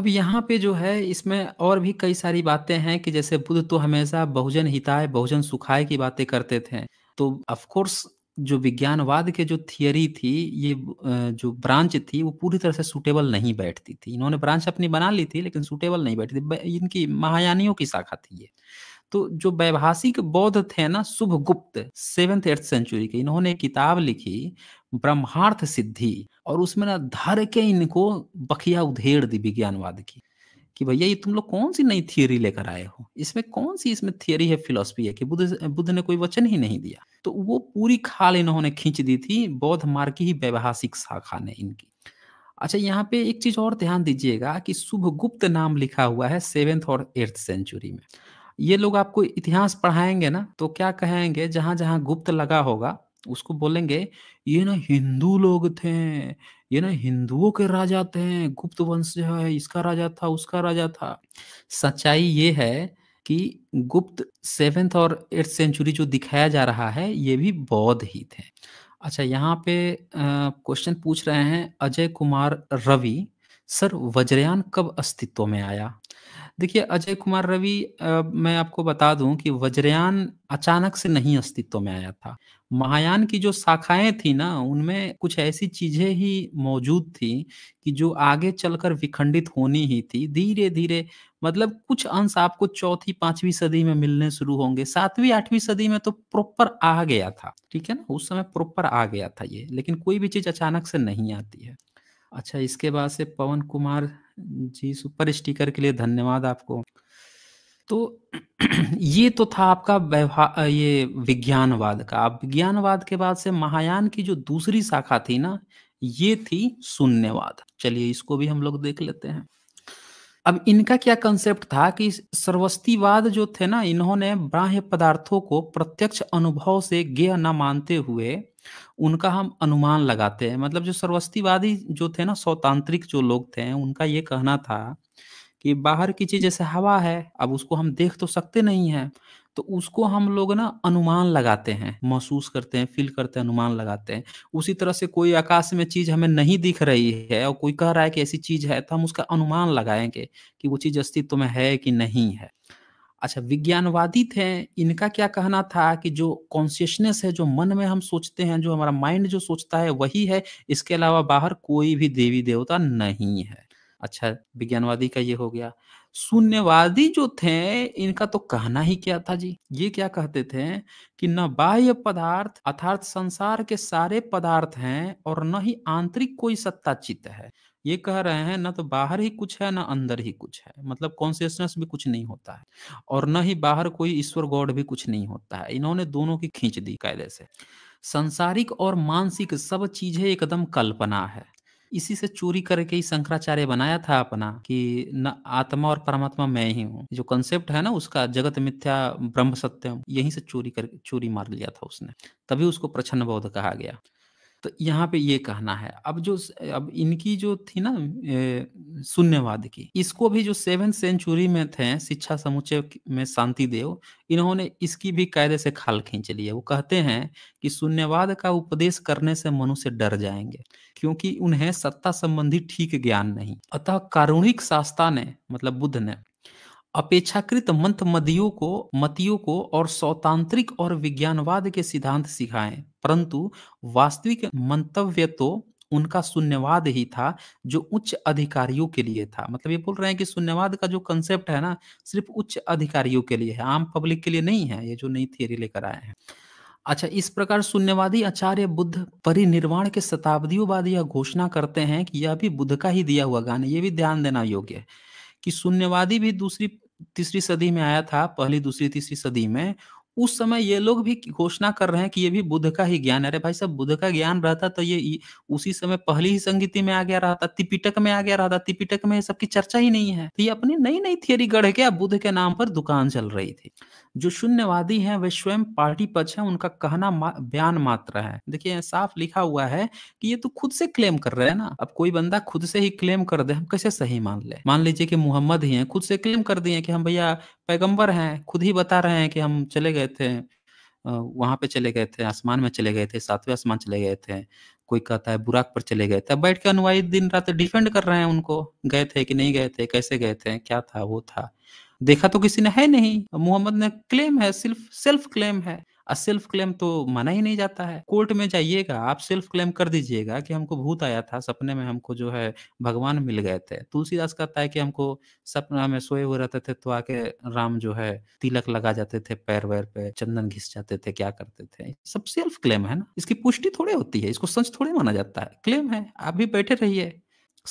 अब यहाँ पे जो है इसमें और भी कई सारी बातें हैं कि जैसे बुद्ध तो हमेशा बहुजन हिताय बहुजन सुखाय की बातें करते थे तो ऑफकोर्स जो विज्ञानवाद के जो थियरी थी ये जो ब्रांच थी वो पूरी तरह से सुटेबल नहीं बैठती थी इन्होंने ब्रांच अपनी बना ली थी लेकिन सुटेबल नहीं बैठती थी इनकी महायानियों की शाखा थी ये तो जो वैभाषिक बौद्ध थे ना शुभ गुप्त सेवेंथ एट्थ सेंचुरी के इन्होंने किताब लिखी ब्रह्मार्थ सिद्धि और उसमें ना धर के इनको बखिया उधेड़ दी विज्ञानवाद की कि भैया ये तुम लोग कौन सी नई थियोरी लेकर आए हो इसमें कौन सी इसमें थियोरी है फिलोसफी है कि बुद्ध बुद्ध ने कोई वचन ही नहीं दिया तो वो पूरी खाल इन्होंने खींच दी थी बौद्ध मार्ग की ही व्यवहासिक शाखा ने इनकी अच्छा यहाँ पे एक चीज और ध्यान दीजिएगा कि शुभगुप्त नाम लिखा हुआ है सेवेंथ और एट्थ सेंचुरी में ये लोग आपको इतिहास पढ़ाएंगे ना तो क्या कहेंगे जहां जहां गुप्त लगा होगा उसको बोलेंगे ये ना हिंदू लोग थे ये ना हिंदुओं के राजा थे गुप्त वंश जो है इसका राजा था उसका राजा था सच्चाई ये है कि गुप्त सेवेंथ और एट्थ सेंचुरी जो दिखाया जा रहा है ये भी बौद्ध ही थे अच्छा यहाँ पे क्वेश्चन पूछ रहे हैं अजय कुमार रवि सर वज्रयान कब अस्तित्व में आया देखिए अजय कुमार रवि मैं आपको बता दूं कि वज्रयान अचानक से नहीं अस्तित्व में आया था महायान की जो शाखाएं थी ना उनमें कुछ ऐसी चीजें ही मौजूद थी कि जो आगे चलकर विखंडित होनी ही थी धीरे धीरे मतलब कुछ अंश आपको चौथी पांचवी सदी में मिलने शुरू होंगे सातवीं आठवीं सदी में तो प्रॉपर आ गया था ठीक है ना उस समय प्रॉपर आ गया था ये लेकिन कोई भी चीज अचानक से नहीं आती है अच्छा इसके बाद से पवन कुमार जी सुपर स्टिकर के लिए धन्यवाद आपको तो ये तो था आपका व्यवहार ये विज्ञानवाद का आप विज्ञानवाद के बाद से महायान की जो दूसरी शाखा थी ना ये थी शून्यवाद चलिए इसको भी हम लोग देख लेते हैं अब इनका क्या कंसेप्ट था कि सर्वस्तीवाद जो थे ना इन्होंने बाह्य पदार्थों को प्रत्यक्ष अनुभव से गेह न मानते हुए उनका हम अनुमान लगाते हैं मतलब जो सर्वस्तीवादी जो थे ना स्वतांत्रिक जो लोग थे उनका ये कहना था कि बाहर की चीज जैसे हवा है अब उसको हम देख तो सकते नहीं है तो उसको हम लोग ना अनुमान लगाते हैं महसूस करते हैं फील करते हैं अनुमान लगाते हैं उसी तरह से कोई आकाश में चीज हमें नहीं दिख रही है और कोई कह रहा है कि ऐसी चीज है तो हम उसका अनुमान लगाएंगे कि वो चीज अस्तित्व में है कि नहीं है अच्छा विज्ञानवादी थे इनका क्या कहना था कि जो कॉन्सियसनेस है जो मन में हम सोचते हैं जो हमारा माइंड जो सोचता है वही है इसके अलावा बाहर कोई भी देवी देवता नहीं है अच्छा विज्ञानवादी का ये हो गया शून्यवादी जो थे इनका तो कहना ही क्या था जी ये क्या कहते थे कि न बाह्य पदार्थ अर्थात संसार के सारे पदार्थ हैं और न ही आंतरिक कोई सत्ता चित्त है ये कह रहे हैं ना तो बाहर ही कुछ है ना अंदर ही कुछ है मतलब कॉन्सियसनेस भी कुछ नहीं होता है और न ही बाहर कोई ईश्वर गॉड भी कुछ नहीं होता है इन्होंने दोनों की खींच दी कायदे से संसारिक और मानसिक सब चीजें एकदम कल्पना है इसी से चोरी करके ही शंकराचार्य बनाया था अपना कि न आत्मा और परमात्मा मैं ही हूँ जो कंसेप्ट है ना उसका जगत मिथ्या ब्रह्म सत्यम यहीं से चोरी कर चोरी मार लिया था उसने तभी उसको प्रछन्न बोध कहा गया तो यहाँ पे ये कहना है अब जो अब इनकी जो थी ना शून्यवाद की इसको भी जो सेवन सेंचुरी में थे शिक्षा समुच्चय में शांति देव इन्होंने इसकी भी कायदे से खाल खींच ली है वो कहते हैं कि शून्यवाद का उपदेश करने से मनुष्य डर जाएंगे क्योंकि उन्हें सत्ता संबंधी ठीक ज्ञान नहीं अतः कारुणिक शास्त्रा ने मतलब बुद्ध ने अपेक्षाकृत मंथ मदियों को मतियों को और स्वतांत्रिक और विज्ञानवाद के सिद्धांत सिखाए परंतु वास्तविक मंतव्य तो उनका शून्यवाद ही था जो उच्च अधिकारियों के लिए था मतलब ये बोल रहे हैं कि शून्यवाद का जो कंसेप्ट है ना सिर्फ उच्च अधिकारियों के लिए है आम पब्लिक के लिए नहीं है ये जो नई थियरी लेकर आए हैं अच्छा इस प्रकार शून्यवादी आचार्य बुद्ध परिनिर्वाण के शताब्दियों बाद यह घोषणा करते हैं कि यह भी बुद्ध का ही दिया हुआ गान है ये भी ध्यान देना योग्य है कि शून्यवादी भी दूसरी तीसरी सदी में आया था पहली दूसरी तीसरी सदी में उस समय ये लोग भी घोषणा कर रहे हैं कि ये भी बुद्ध का ही ज्ञान अरे भाई साहब बुद्ध का ज्ञान रहता तो ये उसी समय पहली ही संगीति में आ गया रहता तिपिटक में आ गया रहता तिपिटक में सबकी चर्चा ही नहीं है तो ये अपनी नई नई थियरी गढ़ के अब बुद्ध के नाम पर दुकान चल रही थी जो शून्यवादी हैं वे स्वयं पार्टी पक्ष हैं उनका कहना मा, बयान मात्र है देखिए साफ लिखा हुआ है कि ये तो खुद से क्लेम कर रहे हैं ना अब कोई बंदा खुद से ही क्लेम कर दे हम कैसे सही मान ले मान लीजिए कि मोहम्मद ही हैं खुद से क्लेम कर दिए कि हम भैया पैगंबर हैं खुद ही बता रहे हैं कि हम चले गए थे वहां पे चले गए थे आसमान में चले गए थे सातवें आसमान चले गए थे कोई कहता है बुराक पर चले गए थे बैठ के अनुवाई दिन रात डिफेंड कर रहे हैं उनको गए थे कि नहीं गए थे कैसे गए थे क्या था वो था देखा तो किसी ने है नहीं मोहम्मद ने क्लेम है सिर्फ सेल्फ क्लेम है सेल्फ क्लेम तो माना ही नहीं जाता है कोर्ट में जाइएगा आप सेल्फ क्लेम कर दीजिएगा कि हमको भूत आया था सपने में हमको जो है भगवान मिल गए थे तुलसीदास कहता है कि हमको सपना में सोए हुए रहते थे तो आके राम जो है तिलक लगा जाते थे पैर वैर पे चंदन घिस जाते थे क्या करते थे सब सेल्फ क्लेम है ना इसकी पुष्टि थोड़ी होती है इसको सच थोड़े माना जाता है क्लेम है आप भी बैठे रहिए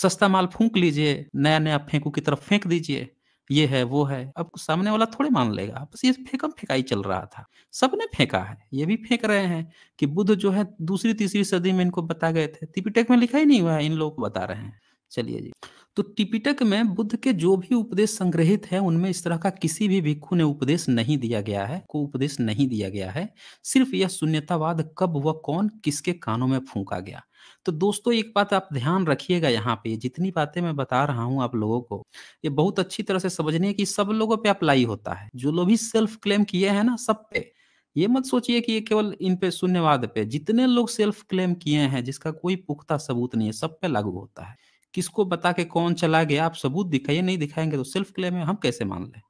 सस्ता माल फूंक लीजिए नया नया फेंकू की तरफ फेंक दीजिए ये है वो है अब सामने वाला थोड़े मान लेगा बस ये फेंका फेंकाई चल रहा था सबने फेंका है ये भी फेंक रहे हैं कि बुद्ध जो है दूसरी तीसरी सदी में इनको बता गए थे तिपिटक में लिखा ही नहीं हुआ है इन लोग बता रहे हैं चलिए जी तो टिपिटक में बुद्ध के जो भी उपदेश संग्रहित है उनमें इस तरह का किसी भी भिक्खु ने उपदेश नहीं दिया गया है को उपदेश नहीं दिया गया है सिर्फ यह शून्यतावाद कब व कौन किसके कानों में फूका गया तो दोस्तों एक बात आप ध्यान रखिएगा यहाँ पे जितनी बातें मैं बता रहा हूँ आप लोगों को ये बहुत अच्छी तरह से समझने की सब लोगों पे अप्लाई होता है जो लोग भी सेल्फ क्लेम किए हैं ना सब पे ये मत सोचिए कि ये केवल इन पे शून्यवाद पे जितने लोग सेल्फ क्लेम किए हैं जिसका कोई पुख्ता सबूत नहीं है सब पे लागू होता है किसको बता के कौन चला गया आप सबूत दिखाइए नहीं दिखाएंगे तो सेल्फ क्लेम है हम कैसे मान लें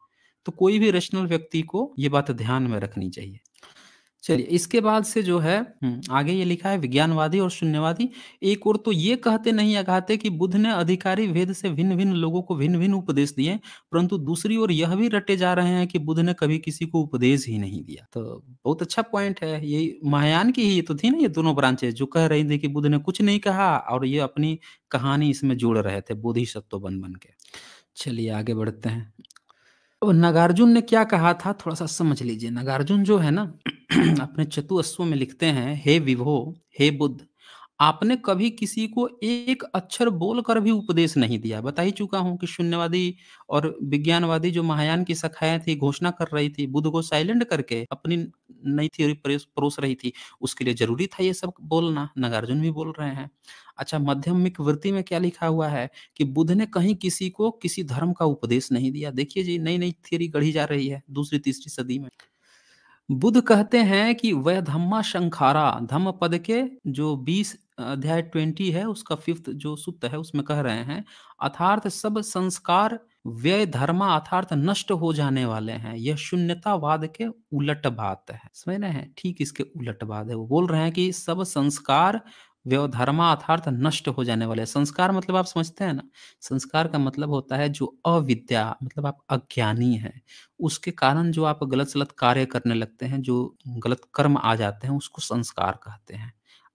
तो कोई भी रेशनल व्यक्ति को ये बात ध्यान में रखनी चाहिए चलिए इसके बाद से जो है हम्म, आगे ये लिखा है विज्ञानवादी और शून्यवादी एक और तो ये कहते नहीं कहते कि बुद्ध ने अधिकारी भेद से भिन्न भिन्न लोगों को भिन्न भिन्न उपदेश दिए परंतु दूसरी ओर यह भी रटे जा रहे हैं कि बुद्ध ने कभी किसी को उपदेश ही नहीं दिया तो बहुत अच्छा पॉइंट है ये महायान की ही तो थी ना ये दोनों ब्रांचेज जो कह रही थी कि बुद्ध ने कुछ नहीं कहा और ये अपनी कहानी इसमें जोड़ रहे थे सत्तो बन बन के चलिए आगे बढ़ते हैं अब नागार्जुन ने क्या कहा था थोड़ा सा समझ लीजिए नागार्जुन जो है ना अपने चतुअश्व में लिखते हैं हे विभो हे बुद्ध आपने कभी किसी को एक अक्षर बोलकर भी उपदेश नहीं दिया बता ही चुका हूं कि शून्यवादी और विज्ञानवादी जो महायान की शाखाएं थी घोषणा कर रही थी बुद्ध को साइलेंट करके अपनी नई थ्योरी परोस रही थी उसके लिए जरूरी था ये सब बोलना नागार्जुन भी बोल रहे हैं अच्छा मध्यमिक वृत्ति में क्या लिखा हुआ है कि बुद्ध ने कहीं किसी को किसी धर्म का उपदेश नहीं दिया देखिए जी नई नई थियरी गढ़ी जा रही है दूसरी तीसरी सदी में बुद्ध कहते हैं कि वह धम्मा शंखारा धम्म पद के जो बीस अध्याय ट्वेंटी है उसका फिफ्थ जो सूत्र है उसमें कह रहे हैं अर्थार्थ सब संस्कार व्यय धर्मा अर्थार्थ नष्ट हो जाने वाले हैं यह शून्यतावाद के उलट बात है समझ रहे हैं ठीक इसके उलट बात है वो बोल रहे हैं कि सब संस्कार व्यवधर्मा अर्थार्थ नष्ट हो जाने वाले संस्कार मतलब आप समझते हैं ना संस्कार का मतलब होता है जो अविद्या मतलब आप अज्ञानी हैं उसके कारण जो आप गलत सलत कार्य करने लगते हैं जो गलत कर्म आ जाते हैं उसको संस्कार कहते हैं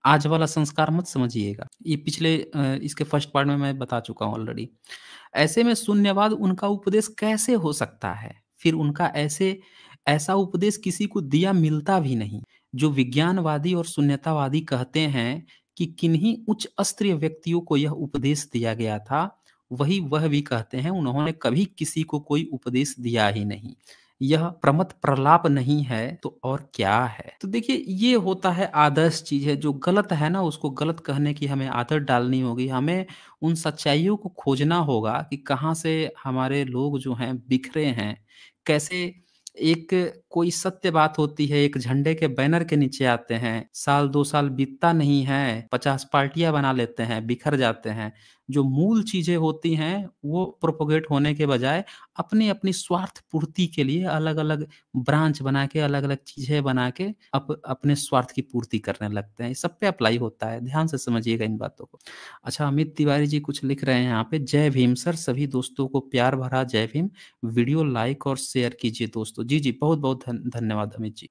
आज वाला संस्कार मत समझिएगा ये पिछले इसके फर्स्ट पार्ट में मैं बता चुका हूँ ऑलरेडी ऐसे में शून्यवाद उनका उपदेश कैसे हो सकता है फिर उनका ऐसे ऐसा उपदेश किसी को दिया मिलता भी नहीं जो विज्ञानवादी और शून्यतावादी कहते हैं कि किन्हीं उच्च अस्त्रीय व्यक्तियों को यह उपदेश दिया गया था वही वह भी कहते हैं उन्होंने कभी किसी को कोई उपदेश दिया ही नहीं यह प्रमत प्रलाप नहीं है तो और क्या है तो देखिए ये होता है आदर्श चीज है जो गलत है ना उसको गलत कहने की हमें आदत डालनी होगी हमें उन सच्चाइयों को खोजना होगा कि कहाँ से हमारे लोग जो हैं बिखरे हैं कैसे एक कोई सत्य बात होती है एक झंडे के बैनर के नीचे आते हैं साल दो साल बीतता नहीं है पचास पार्टियां बना लेते हैं बिखर जाते हैं जो मूल चीजें होती हैं वो प्रोपोगेट होने के बजाय अपनी अपनी स्वार्थ पूर्ति के लिए अलग अलग ब्रांच बना के अलग अलग चीजें बना के अप, अपने स्वार्थ की पूर्ति करने लगते हैं सब पे अप्लाई होता है ध्यान से समझिएगा इन बातों को अच्छा अमित तिवारी जी कुछ लिख रहे हैं यहाँ पे जय भीम सर सभी दोस्तों को प्यार भरा जय भीम वीडियो लाइक और शेयर कीजिए दोस्तों जी जी बहुत बहुत धन्यवाद अमित जी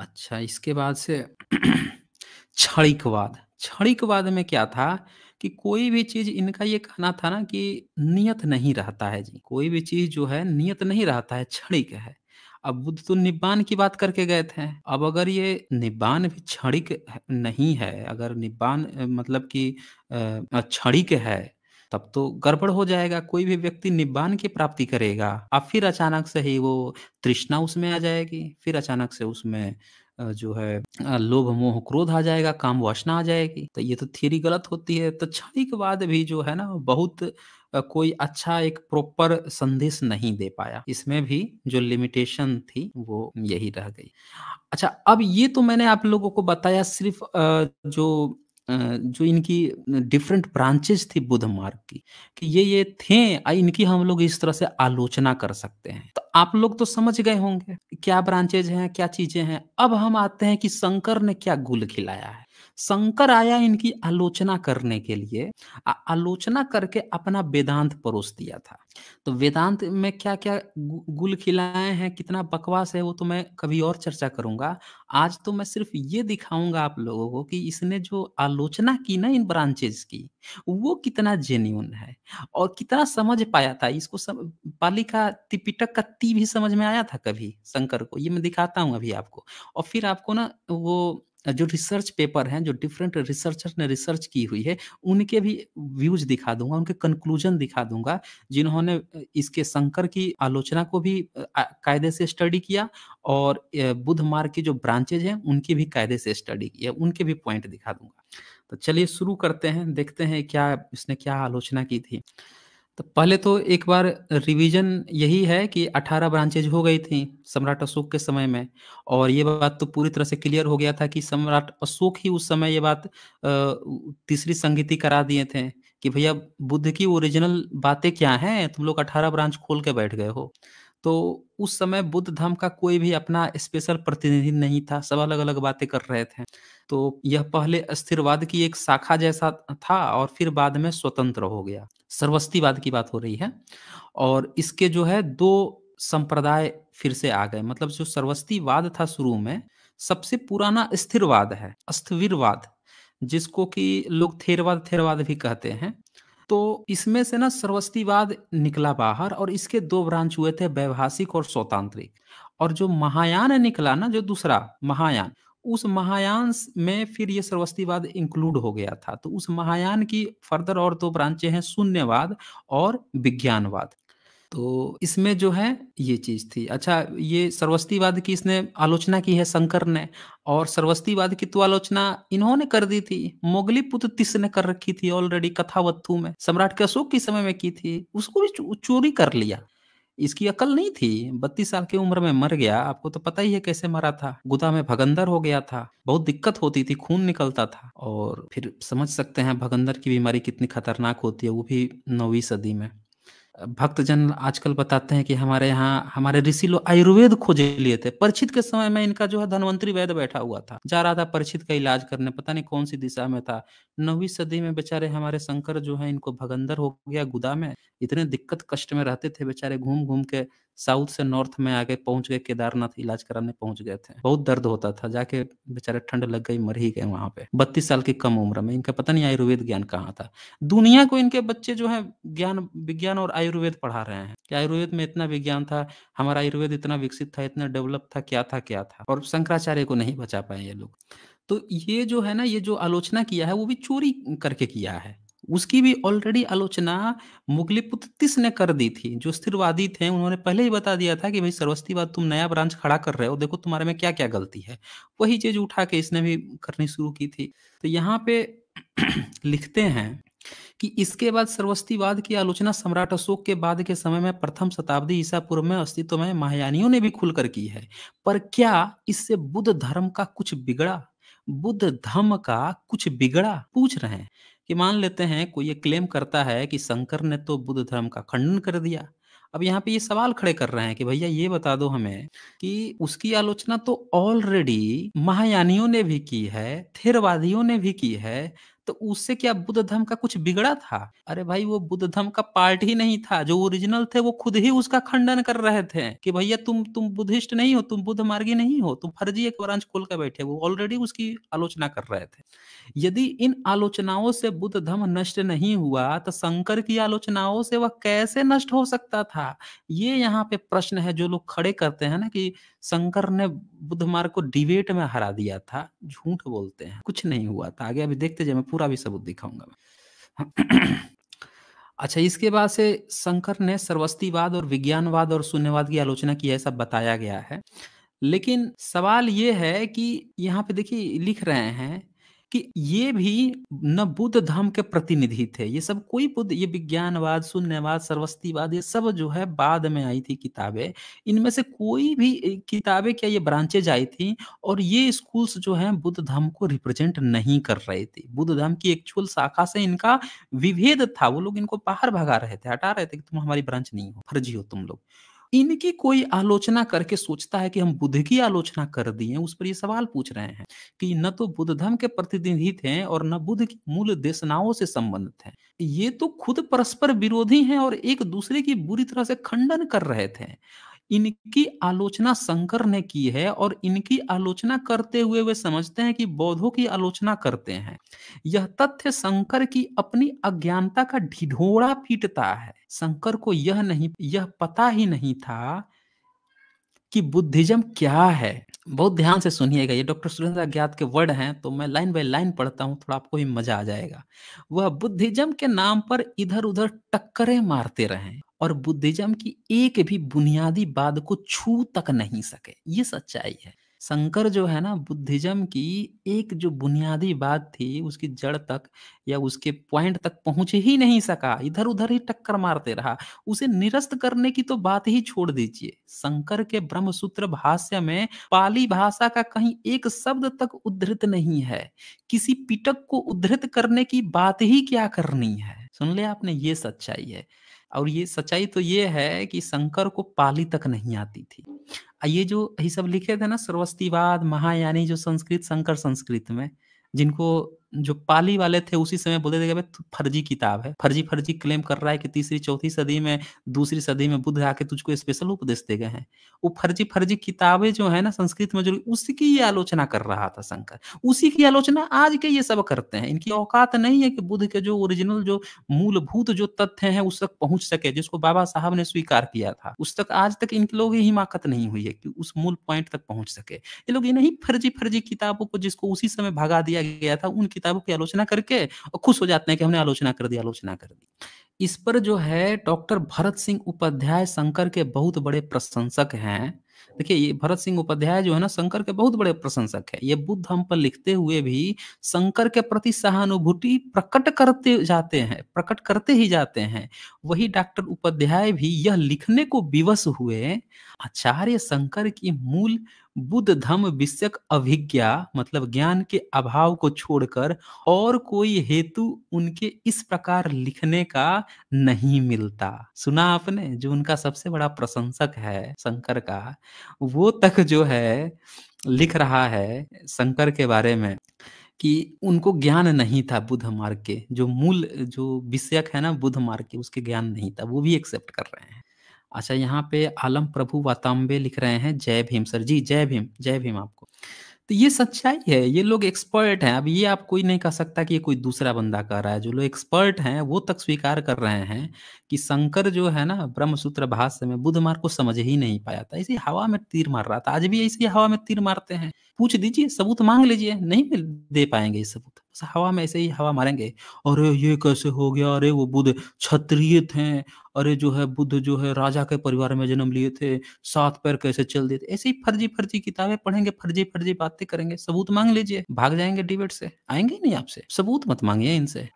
अच्छा इसके बाद से क्षणिकवाद क्षणिकवाद में क्या था कि कोई भी चीज इनका ये कहना था ना कि नियत नहीं रहता है जी कोई भी चीज जो है नियत नहीं रहता है क्षणिक है अब बुद्ध तो निब्बान की बात करके गए थे अब अगर ये निब्बान भी क्षणिक नहीं है अगर निब्बान मतलब कि क्षणिक है तब तो गड़बड़ हो जाएगा कोई भी व्यक्ति निब्बान की प्राप्ति करेगा अब फिर अचानक से ही वो तृष्णा उसमें आ जाएगी फिर अचानक से उसमें जो है लोभ मोह क्रोध आ जाएगा काम वासना आ जाएगी तो ये तो थियरी गलत होती है तो छड़ी के बाद भी जो है ना बहुत कोई अच्छा एक प्रॉपर संदेश नहीं दे पाया इसमें भी जो लिमिटेशन थी वो यही रह गई अच्छा अब ये तो मैंने आप लोगों को बताया सिर्फ जो जो इनकी डिफरेंट ब्रांचेस थी बुद्ध मार्ग की कि ये ये थे इनकी हम लोग इस तरह से आलोचना कर सकते हैं तो आप लोग तो समझ गए होंगे क्या ब्रांचेज हैं क्या चीजें हैं अब हम आते हैं कि शंकर ने क्या गुल खिलाया है शंकर आया इनकी आलोचना करने के लिए आलोचना करके अपना वेदांत परोस दिया था तो वेदांत में क्या क्या गुल खिलाए हैं कितना बकवास है वो तो मैं कभी और चर्चा करूंगा आज तो मैं सिर्फ ये दिखाऊंगा आप लोगों को कि इसने जो आलोचना की ना इन ब्रांचेज की वो कितना जेन्यून है और कितना समझ पाया था इसको सम... पाली का तिपिटक का ती भी समझ में आया था कभी शंकर को ये मैं दिखाता हूँ अभी आपको और फिर आपको ना वो जो रिसर्च पेपर हैं जो डिफरेंट रिसर्चर ने रिसर्च की हुई है उनके भी व्यूज दिखा दूंगा उनके कंक्लूजन दिखा दूंगा जिन्होंने इसके शंकर की आलोचना को भी कायदे से स्टडी किया और बुद्ध मार्ग की जो ब्रांचेज हैं उनकी भी कायदे से स्टडी किया उनके भी पॉइंट दिखा दूंगा तो चलिए शुरू करते हैं देखते हैं क्या इसने क्या आलोचना की थी तो पहले तो एक बार रिवीजन यही है कि 18 ब्रांचेज हो गई थी सम्राट अशोक के समय में और ये बात तो पूरी तरह से क्लियर हो गया था कि सम्राट अशोक ही उस समय ये बात तीसरी संगीति करा दिए थे कि भैया बुद्ध की ओरिजिनल बातें क्या हैं तुम लोग 18 ब्रांच खोल के बैठ गए हो तो उस समय बुद्ध धर्म का कोई भी अपना स्पेशल प्रतिनिधि नहीं था सब अलग अलग बातें कर रहे थे तो यह पहले अस्थिरवाद की एक शाखा जैसा था और फिर बाद में स्वतंत्र हो गया सर्वस्तीवाद की बात हो रही है और इसके जो है दो संप्रदाय फिर से आ गए मतलब जो सर्वस्तीवाद था शुरू में सबसे पुराना स्थिरवाद है अस्थिरवाद जिसको कि लोग थेरवाद थेरवाद भी कहते हैं तो इसमें से ना सर्वस्तीवाद निकला बाहर और इसके दो ब्रांच हुए थे व्यवहासिक और स्वतांत्रिक और जो महायान निकला ना जो दूसरा महायान उस महायान में फिर ये सर्वस्तीवाद इंक्लूड हो गया था तो उस महायान की फर्दर और दो ब्रांचे हैं शून्यवाद और विज्ञानवाद तो इसमें जो है ये चीज थी अच्छा ये सर्वस्तीवाद की इसने आलोचना की है शंकर ने और सर्वस्तीवाद की तो आलोचना इन्होंने कर दी थी मोगली पुत्र तिस ने कर रखी थी ऑलरेडी कथावत्थु में सम्राट के अशोक के समय में की थी उसको भी चोरी कर लिया इसकी अकल नहीं थी बत्तीस साल की उम्र में मर गया आपको तो पता ही है कैसे मरा था गुदा में भगंदर हो गया था बहुत दिक्कत होती थी खून निकलता था और फिर समझ सकते हैं भगंदर की बीमारी कितनी खतरनाक होती है वो भी नौवीं सदी में भक्तजन आजकल बताते हैं कि हमारे यहाँ हमारे ऋषि लोग आयुर्वेद खोज लिए थे परिचित के समय में इनका जो है धनवंतरी वैद्य बैठा हुआ था जा रहा था परिचित का इलाज करने पता नहीं कौन सी दिशा में था नौवीं सदी में बेचारे हमारे शंकर जो है इनको भगंदर हो गया गुदा में इतने दिक्कत कष्ट में रहते थे बेचारे घूम घूम के साउथ से नॉर्थ में आगे पहुंच गए केदारनाथ इलाज कराने पहुंच गए थे बहुत दर्द होता था जाके बेचारे ठंड लग गई मर ही गए वहां पे बत्तीस साल की कम उम्र में इनका पता नहीं आयुर्वेद ज्ञान कहाँ था दुनिया को इनके बच्चे जो है ज्ञान विज्ञान और आयुर्वेद पढ़ा रहे हैं कि आयुर्वेद में इतना विज्ञान था हमारा आयुर्वेद इतना विकसित था इतना डेवलप था क्या था क्या था और शंकराचार्य को नहीं बचा पाए ये लोग तो ये जो है ना ये जो आलोचना किया है वो भी चोरी करके किया है उसकी भी ऑलरेडी आलोचना मुगलिपुत्तिस ने कर दी थी जो स्थिरवादी थे उन्होंने पहले ही बता दिया था कि भाई सरवस्तीवाद तुम नया ब्रांच खड़ा कर रहे हो देखो तुम्हारे में क्या क्या गलती है वही चीज उठा के इसने भी करनी शुरू की थी तो यहाँ पे लिखते हैं कि इसके बाद सर्वस्तीवाद की आलोचना सम्राट अशोक के बाद के समय में प्रथम शताब्दी ईसा पूर्व में अस्तित्व में महायानियों ने भी खुलकर की है पर क्या इससे बुद्ध धर्म का कुछ बिगड़ा बुद्ध धर्म का कुछ बिगड़ा पूछ रहे हैं कि मान लेते हैं कोई ये क्लेम करता है कि शंकर ने तो बुद्ध धर्म का खंडन कर दिया अब यहाँ पे ये सवाल खड़े कर रहे हैं कि भैया ये बता दो हमें कि उसकी आलोचना तो ऑलरेडी महायानियों ने भी की है थेरवादियों ने भी की है तो उससे क्या बुद्ध धर्म का कुछ बिगड़ा था अरे भाई वो बुद्ध धर्म का पार्ट ही नहीं था जो ओरिजिनल थे वो खुद ही उसका खंडन कर रहे थे कि भैया तुम तुम बुद्धिस्ट नहीं हो तुम बुद्ध मार्गी नहीं हो तुम फर्जी एक ब्रांच खोल कर बैठे वो ऑलरेडी उसकी आलोचना कर रहे थे यदि इन आलोचनाओं से बुद्ध धर्म नष्ट नहीं हुआ तो शंकर की आलोचनाओं से वह कैसे नष्ट हो सकता था ये यहाँ पे प्रश्न है जो लोग खड़े करते हैं ना कि शंकर ने बुद्ध मार्ग को डिबेट में हरा दिया था झूठ बोलते हैं कुछ नहीं हुआ था आगे अभी देखते जाए मैं पूरा भी सबूत दिखाऊंगा अच्छा इसके बाद से शंकर ने सर्वस्तीवाद और विज्ञानवाद और शून्यवाद की आलोचना की ऐसा बताया गया है लेकिन सवाल ये है कि यहाँ पे देखिए लिख रहे हैं कि ये भी न बुद्ध धर्म के प्रतिनिधि थे ये सब कोई बुद्ध ये विज्ञानवाद शून्यवाद सर्वस्तीवाद ये सब जो है बाद में आई थी किताबें इनमें से कोई भी किताबें क्या ये ब्रांचेज आई थी और ये स्कूल्स जो है बुद्ध धर्म को रिप्रेजेंट नहीं कर रहे थे बुद्ध धर्म की एक्चुअल शाखा से इनका विभेद था वो लोग इनको बाहर भगा रहे थे हटा रहे थे कि तुम हमारी ब्रांच नहीं हो फर्जी हो तुम लोग इनकी कोई आलोचना करके सोचता है कि हम बुद्ध की आलोचना कर दी है उस पर ये सवाल पूछ रहे हैं कि न तो बुद्ध धर्म के प्रतिनिधि थे और न बुद्ध की मूल देशनाओं से संबंधित है ये तो खुद परस्पर विरोधी हैं और एक दूसरे की बुरी तरह से खंडन कर रहे थे इनकी आलोचना शंकर ने की है और इनकी आलोचना करते हुए वे समझते हैं कि बौद्धों की आलोचना करते हैं यह तथ्य शंकर की अपनी अज्ञानता का ढिढोड़ा पीटता है शंकर को यह नहीं यह पता ही नहीं था कि बुद्धिज्म क्या है बहुत ध्यान से सुनिएगा ये डॉक्टर सुरेंद्र अज्ञात के वर्ड हैं तो मैं लाइन बाय लाइन पढ़ता हूँ थोड़ा आपको भी मजा आ जाएगा वह बुद्धिज्म के नाम पर इधर उधर टक्करें मारते रहे और बुद्धिज्म की एक भी बुनियादी बात को छू तक नहीं सके ये सच्चाई है शंकर जो है ना बुद्धिज्म की एक जो बुनियादी बात थी उसकी जड़ तक या उसके पॉइंट तक पहुंच ही नहीं सका इधर उधर ही टक्कर मारते रहा उसे निरस्त करने की तो बात ही छोड़ दीजिए शंकर के ब्रह्म सूत्र भाष्य में पाली भाषा का कहीं एक शब्द तक उद्धृत नहीं है किसी पिटक को उद्धृत करने की बात ही क्या करनी है सुन लिया आपने ये सच्चाई है और ये सच्चाई तो ये है कि शंकर को पाली तक नहीं आती थी ये जो ये सब लिखे थे ना सर्वस्तीवाद महायानी जो संस्कृत शंकर संस्कृत में जिनको जो पाली वाले थे उसी समय बोलते थे फर्जी किताब है फर्जी फर्जी क्लेम कर रहा है कि तीसरी चौथी सदी में दूसरी सदी में बुद्ध आके तुझको स्पेशल उपदेश दे गए हैं वो फर्जी फर्जी किताबें जो है ना संस्कृत में जो उसी की ये आलोचना कर रहा था शंकर उसी की आलोचना आज के ये सब करते हैं इनकी औकात नहीं है कि बुद्ध के जो ओरिजिनल जो मूलभूत जो तथ्य है उस तक पहुंच सके जिसको बाबा साहब ने स्वीकार किया था उस तक आज तक इनके लोग ही हिमाकत नहीं हुई है कि उस मूल पॉइंट तक पहुंच सके ये लोग ये नहीं फर्जी फर्जी किताबों को जिसको उसी समय भगा दिया गया था उनकी किताबों की आलोचना करके और खुश हो जाते हैं कि हमने आलोचना कर दी आलोचना कर दी इस पर जो है डॉक्टर भरत सिंह उपाध्याय शंकर के बहुत बड़े प्रशंसक हैं देखिए ये भरत सिंह उपाध्याय जो है ना शंकर के बहुत बड़े प्रशंसक है ये बुद्ध हम पर लिखते हुए भी शंकर के प्रति सहानुभूति प्रकट करते जाते हैं प्रकट करते ही जाते हैं वही डॉक्टर उपाध्याय भी यह लिखने को विवश हुए आचार्य शंकर की मूल बुद्ध धम विषयक अभिज्ञा मतलब ज्ञान के अभाव को छोड़कर और कोई हेतु उनके इस प्रकार लिखने का नहीं मिलता सुना आपने जो उनका सबसे बड़ा प्रशंसक है शंकर का वो तक जो है लिख रहा है शंकर के बारे में कि उनको ज्ञान नहीं था बुद्ध मार्ग के जो मूल जो विषयक है ना बुद्ध मार्ग के उसके ज्ञान नहीं था वो भी एक्सेप्ट कर रहे हैं अच्छा यहाँ पे आलम प्रभु वाताम्बे लिख रहे हैं जय भीम सर जी जय भीम जय भीम आपको तो ये सच्चाई है ये लोग एक्सपर्ट हैं अब ये आप कोई नहीं कह सकता कि ये कोई दूसरा बंदा कर रहा है जो लोग एक्सपर्ट हैं वो तक स्वीकार कर रहे हैं कि शंकर जो है ना ब्रह्मसूत्र भाष्य में बुद्ध मार्ग को समझ ही नहीं पाया था इसी हवा में तीर मार रहा था आज भी ऐसे हवा में तीर मारते हैं पूछ दीजिए सबूत मांग लीजिए नहीं दे पाएंगे ये सबूत हवा में ऐसे ही हवा मारेंगे अरे ये कैसे हो गया अरे वो बुद्ध क्षत्रिय थे अरे जो है बुद्ध जो है राजा के परिवार में जन्म लिए थे सात पैर कैसे चल दिए ऐसे ही फर्जी फर्जी किताबें पढ़ेंगे फर्जी फर्जी बातें करेंगे सबूत मांग लीजिए भाग जाएंगे डिबेट से आएंगे नहीं आपसे सबूत मत मांगिए इनसे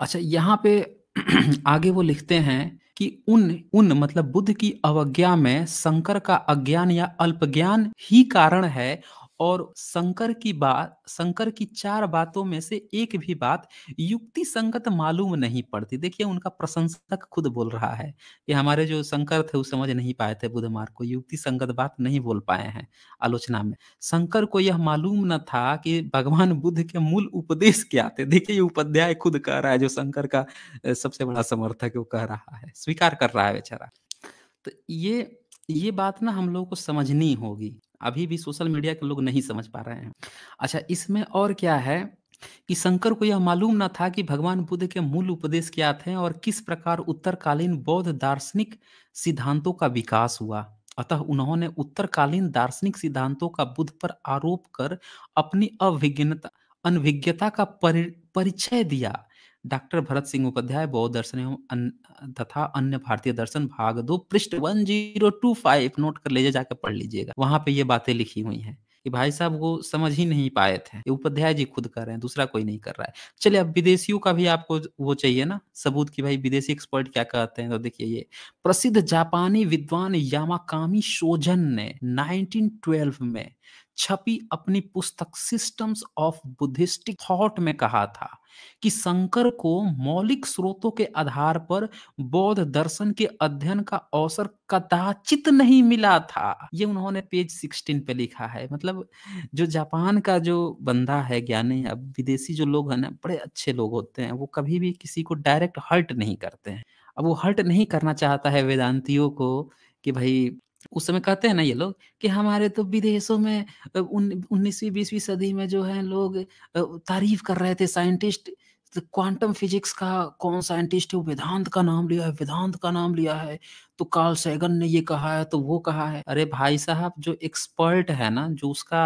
अच्छा यहाँ पे आगे वो लिखते हैं कि उन उन मतलब बुद्ध की अवज्ञा में शंकर का अज्ञान या अल्पज्ञान ही कारण है और शंकर की बात शंकर की चार बातों में से एक भी बात युक्ति संगत मालूम नहीं पड़ती देखिए उनका प्रशंसक खुद बोल रहा है ये हमारे जो शंकर थे वो समझ नहीं पाए थे बुध मार्ग को युक्ति संगत बात नहीं बोल पाए हैं आलोचना में शंकर को यह मालूम न था कि भगवान बुद्ध के मूल उपदेश क्या थे देखिए ये उपाध्याय खुद कह रहा है जो शंकर का सबसे बड़ा समर्थक वो कह रहा है स्वीकार कर रहा है बेचारा तो ये ये बात ना हम लोगों को समझनी होगी अभी भी सोशल मीडिया के लोग नहीं समझ पा रहे हैं अच्छा इसमें और क्या है कि शंकर को यह मालूम न था कि भगवान बुद्ध के मूल उपदेश क्या थे और किस प्रकार उत्तरकालीन बौद्ध दार्शनिक सिद्धांतों का विकास हुआ अतः उन्होंने उत्तरकालीन दार्शनिक सिद्धांतों का बुद्ध पर आरोप कर अपनी अभिज्ञता अनभिज्ञता का परिचय दिया डॉक्टर भरत सिंह उपाध्याय बौद्ध दर्शन एवं अन, तथा अन्य भारतीय दर्शन भाग दो पृष्ठ one zero two five note कर लीजिए जाकर पढ़ लीजिएगा वहां पे ये बातें लिखी हुई हैं कि भाई साहब वो समझ ही नहीं पाए थे ये उपाध्याय जी खुद कर रहे हैं दूसरा कोई नहीं कर रहा है चलिए अब विदेशियों का भी आपको वो चाहिए ना सबूत की भाई विदेशी एक्सपर्ट क्या कहते हैं तो देखिए ये प्रसिद्ध जापानी विद्वान यामाकामी शोजन ने 1912 में छपी अपनी पुस्तक सिस्टम्स ऑफ बुद्धिस्टिक थॉट में कहा था कि शंकर को मौलिक स्रोतों के आधार पर बौद्ध दर्शन के अध्ययन का अवसर कदाचित नहीं मिला था ये उन्होंने पेज 16 पे लिखा है मतलब जो जापान का जो बंदा है ज्ञानी अब विदेशी जो लोग हैं ना बड़े अच्छे लोग होते हैं वो कभी भी किसी को डायरेक्ट हर्ट नहीं करते हैं अब वो हर्ट नहीं करना चाहता है वेदांतियों को कि भाई उस समय कहते हैं ना ये लोग कि हमारे तो विदेशों में उन्नीसवीं बीसवीं सदी में जो है लोग तारीफ कर रहे थे साइंटिस्ट क्वांटम फिजिक्स का कौन साइंटिस्ट है वेदांत का नाम लिया है वेदांत का नाम लिया है तो कार्ल सैगन ने ये कहा है तो वो कहा है अरे भाई साहब जो एक्सपर्ट है ना जो उसका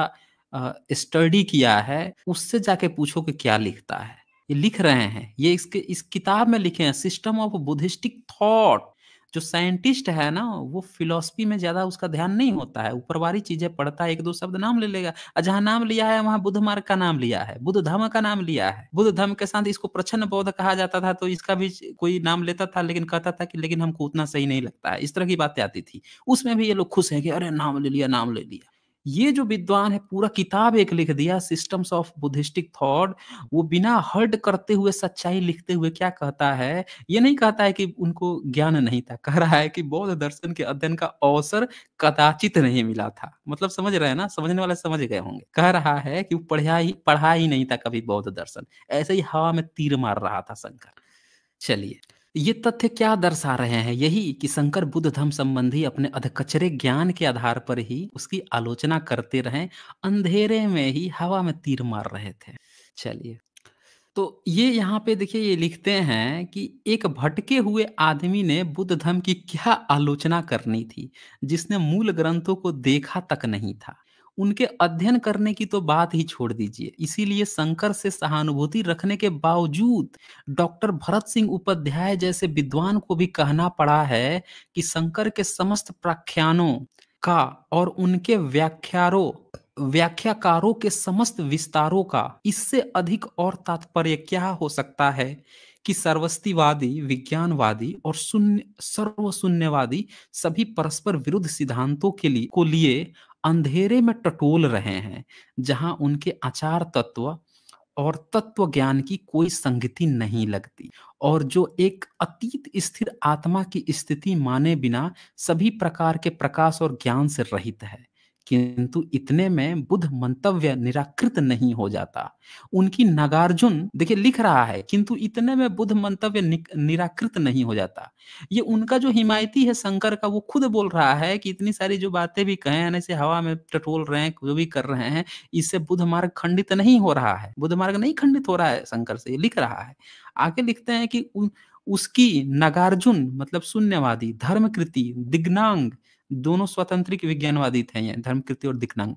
स्टडी किया है उससे जाके पूछो कि क्या लिखता है ये लिख रहे हैं ये इसके इस किताब में लिखे हैं सिस्टम ऑफ बुद्धिस्टिक थॉट जो साइंटिस्ट है ना वो फिलोसफी में ज्यादा उसका ध्यान नहीं होता है ऊपर वाली चीजें पढ़ता है एक दो शब्द नाम ले लेगा जहाँ अच्छा, नाम लिया है वहां बुद्ध मार्ग का नाम लिया है बुद्ध धर्म का नाम लिया है बुद्ध धर्म के साथ इसको प्रछन्न बौद्ध कहा जाता था तो इसका भी कोई नाम लेता था लेकिन कहता था कि लेकिन हमको उतना सही नहीं लगता है इस तरह की बातें आती थी उसमें भी ये लोग खुश है कि अरे नाम ले लिया नाम ले लिया ये जो विद्वान है पूरा किताब एक लिख दिया सिस्टम्स ऑफ बुद्धिस्टिक थॉट वो बिना हर्ड करते हुए सच्चाई लिखते हुए क्या कहता है ये नहीं कहता है कि उनको ज्ञान नहीं था कह रहा है कि बौद्ध दर्शन के अध्ययन का अवसर कदाचित नहीं मिला था मतलब समझ रहे हैं ना समझने वाले समझ गए होंगे कह रहा है कि पढ़ा ही पढ़ा ही नहीं था कभी बौद्ध दर्शन ऐसे ही हवा में तीर मार रहा था शंकर चलिए ये तथ्य क्या दर्शा रहे हैं यही कि शंकर बुद्ध धर्म संबंधी अपने अधकचरे ज्ञान के आधार पर ही उसकी आलोचना करते रहे अंधेरे में ही हवा में तीर मार रहे थे चलिए तो ये यहाँ पे देखिए ये लिखते हैं कि एक भटके हुए आदमी ने बुद्ध धर्म की क्या आलोचना करनी थी जिसने मूल ग्रंथों को देखा तक नहीं था उनके अध्ययन करने की तो बात ही छोड़ दीजिए इसीलिए शंकर से सहानुभूति रखने के बावजूद डॉक्टर भरत सिंह उपाध्याय जैसे विद्वान को भी कहना पड़ा है कि शंकर के समस्त प्राख्यानों का और उनके व्याख्यारों व्याख्याकारों के समस्त विस्तारों का इससे अधिक और तात्पर्य क्या हो सकता है कि सर्वस्तिवादी विज्ञानवादी और शून्य सर्वशून्यवादी सभी परस्पर विरुद्ध सिद्धांतों के लिए को लिए अंधेरे में टटोल रहे हैं जहां उनके आचार तत्व और तत्व ज्ञान की कोई संगति नहीं लगती और जो एक अतीत स्थिर आत्मा की स्थिति माने बिना सभी प्रकार के प्रकाश और ज्ञान से रहित है किंतु इतने में बुद्ध मंतव्य निराकृत नहीं हो जाता उनकी नागार्जुन देखिए लिख रहा है किंतु इतने में बुद्ध मंतव्य निराकृत नहीं हो जाता ये उनका जो हिमायती है शंकर का वो खुद बोल रहा है कि इतनी सारी जो बातें भी कहे यानी से हवा में टटोल रहे हैं जो भी कर रहे हैं इससे बुद्ध मार्ग खंडित नहीं हो रहा है बुद्ध मार्ग नहीं खंडित हो रहा है शंकर से ये लिख रहा है आगे लिखते हैं कि उसकी नागार्जुन मतलब शून्यवादी धर्मकृति दिग्नांग दोनों स्वतंत्रिक विज्ञानवादी थे धर्मकृति और दिखनांग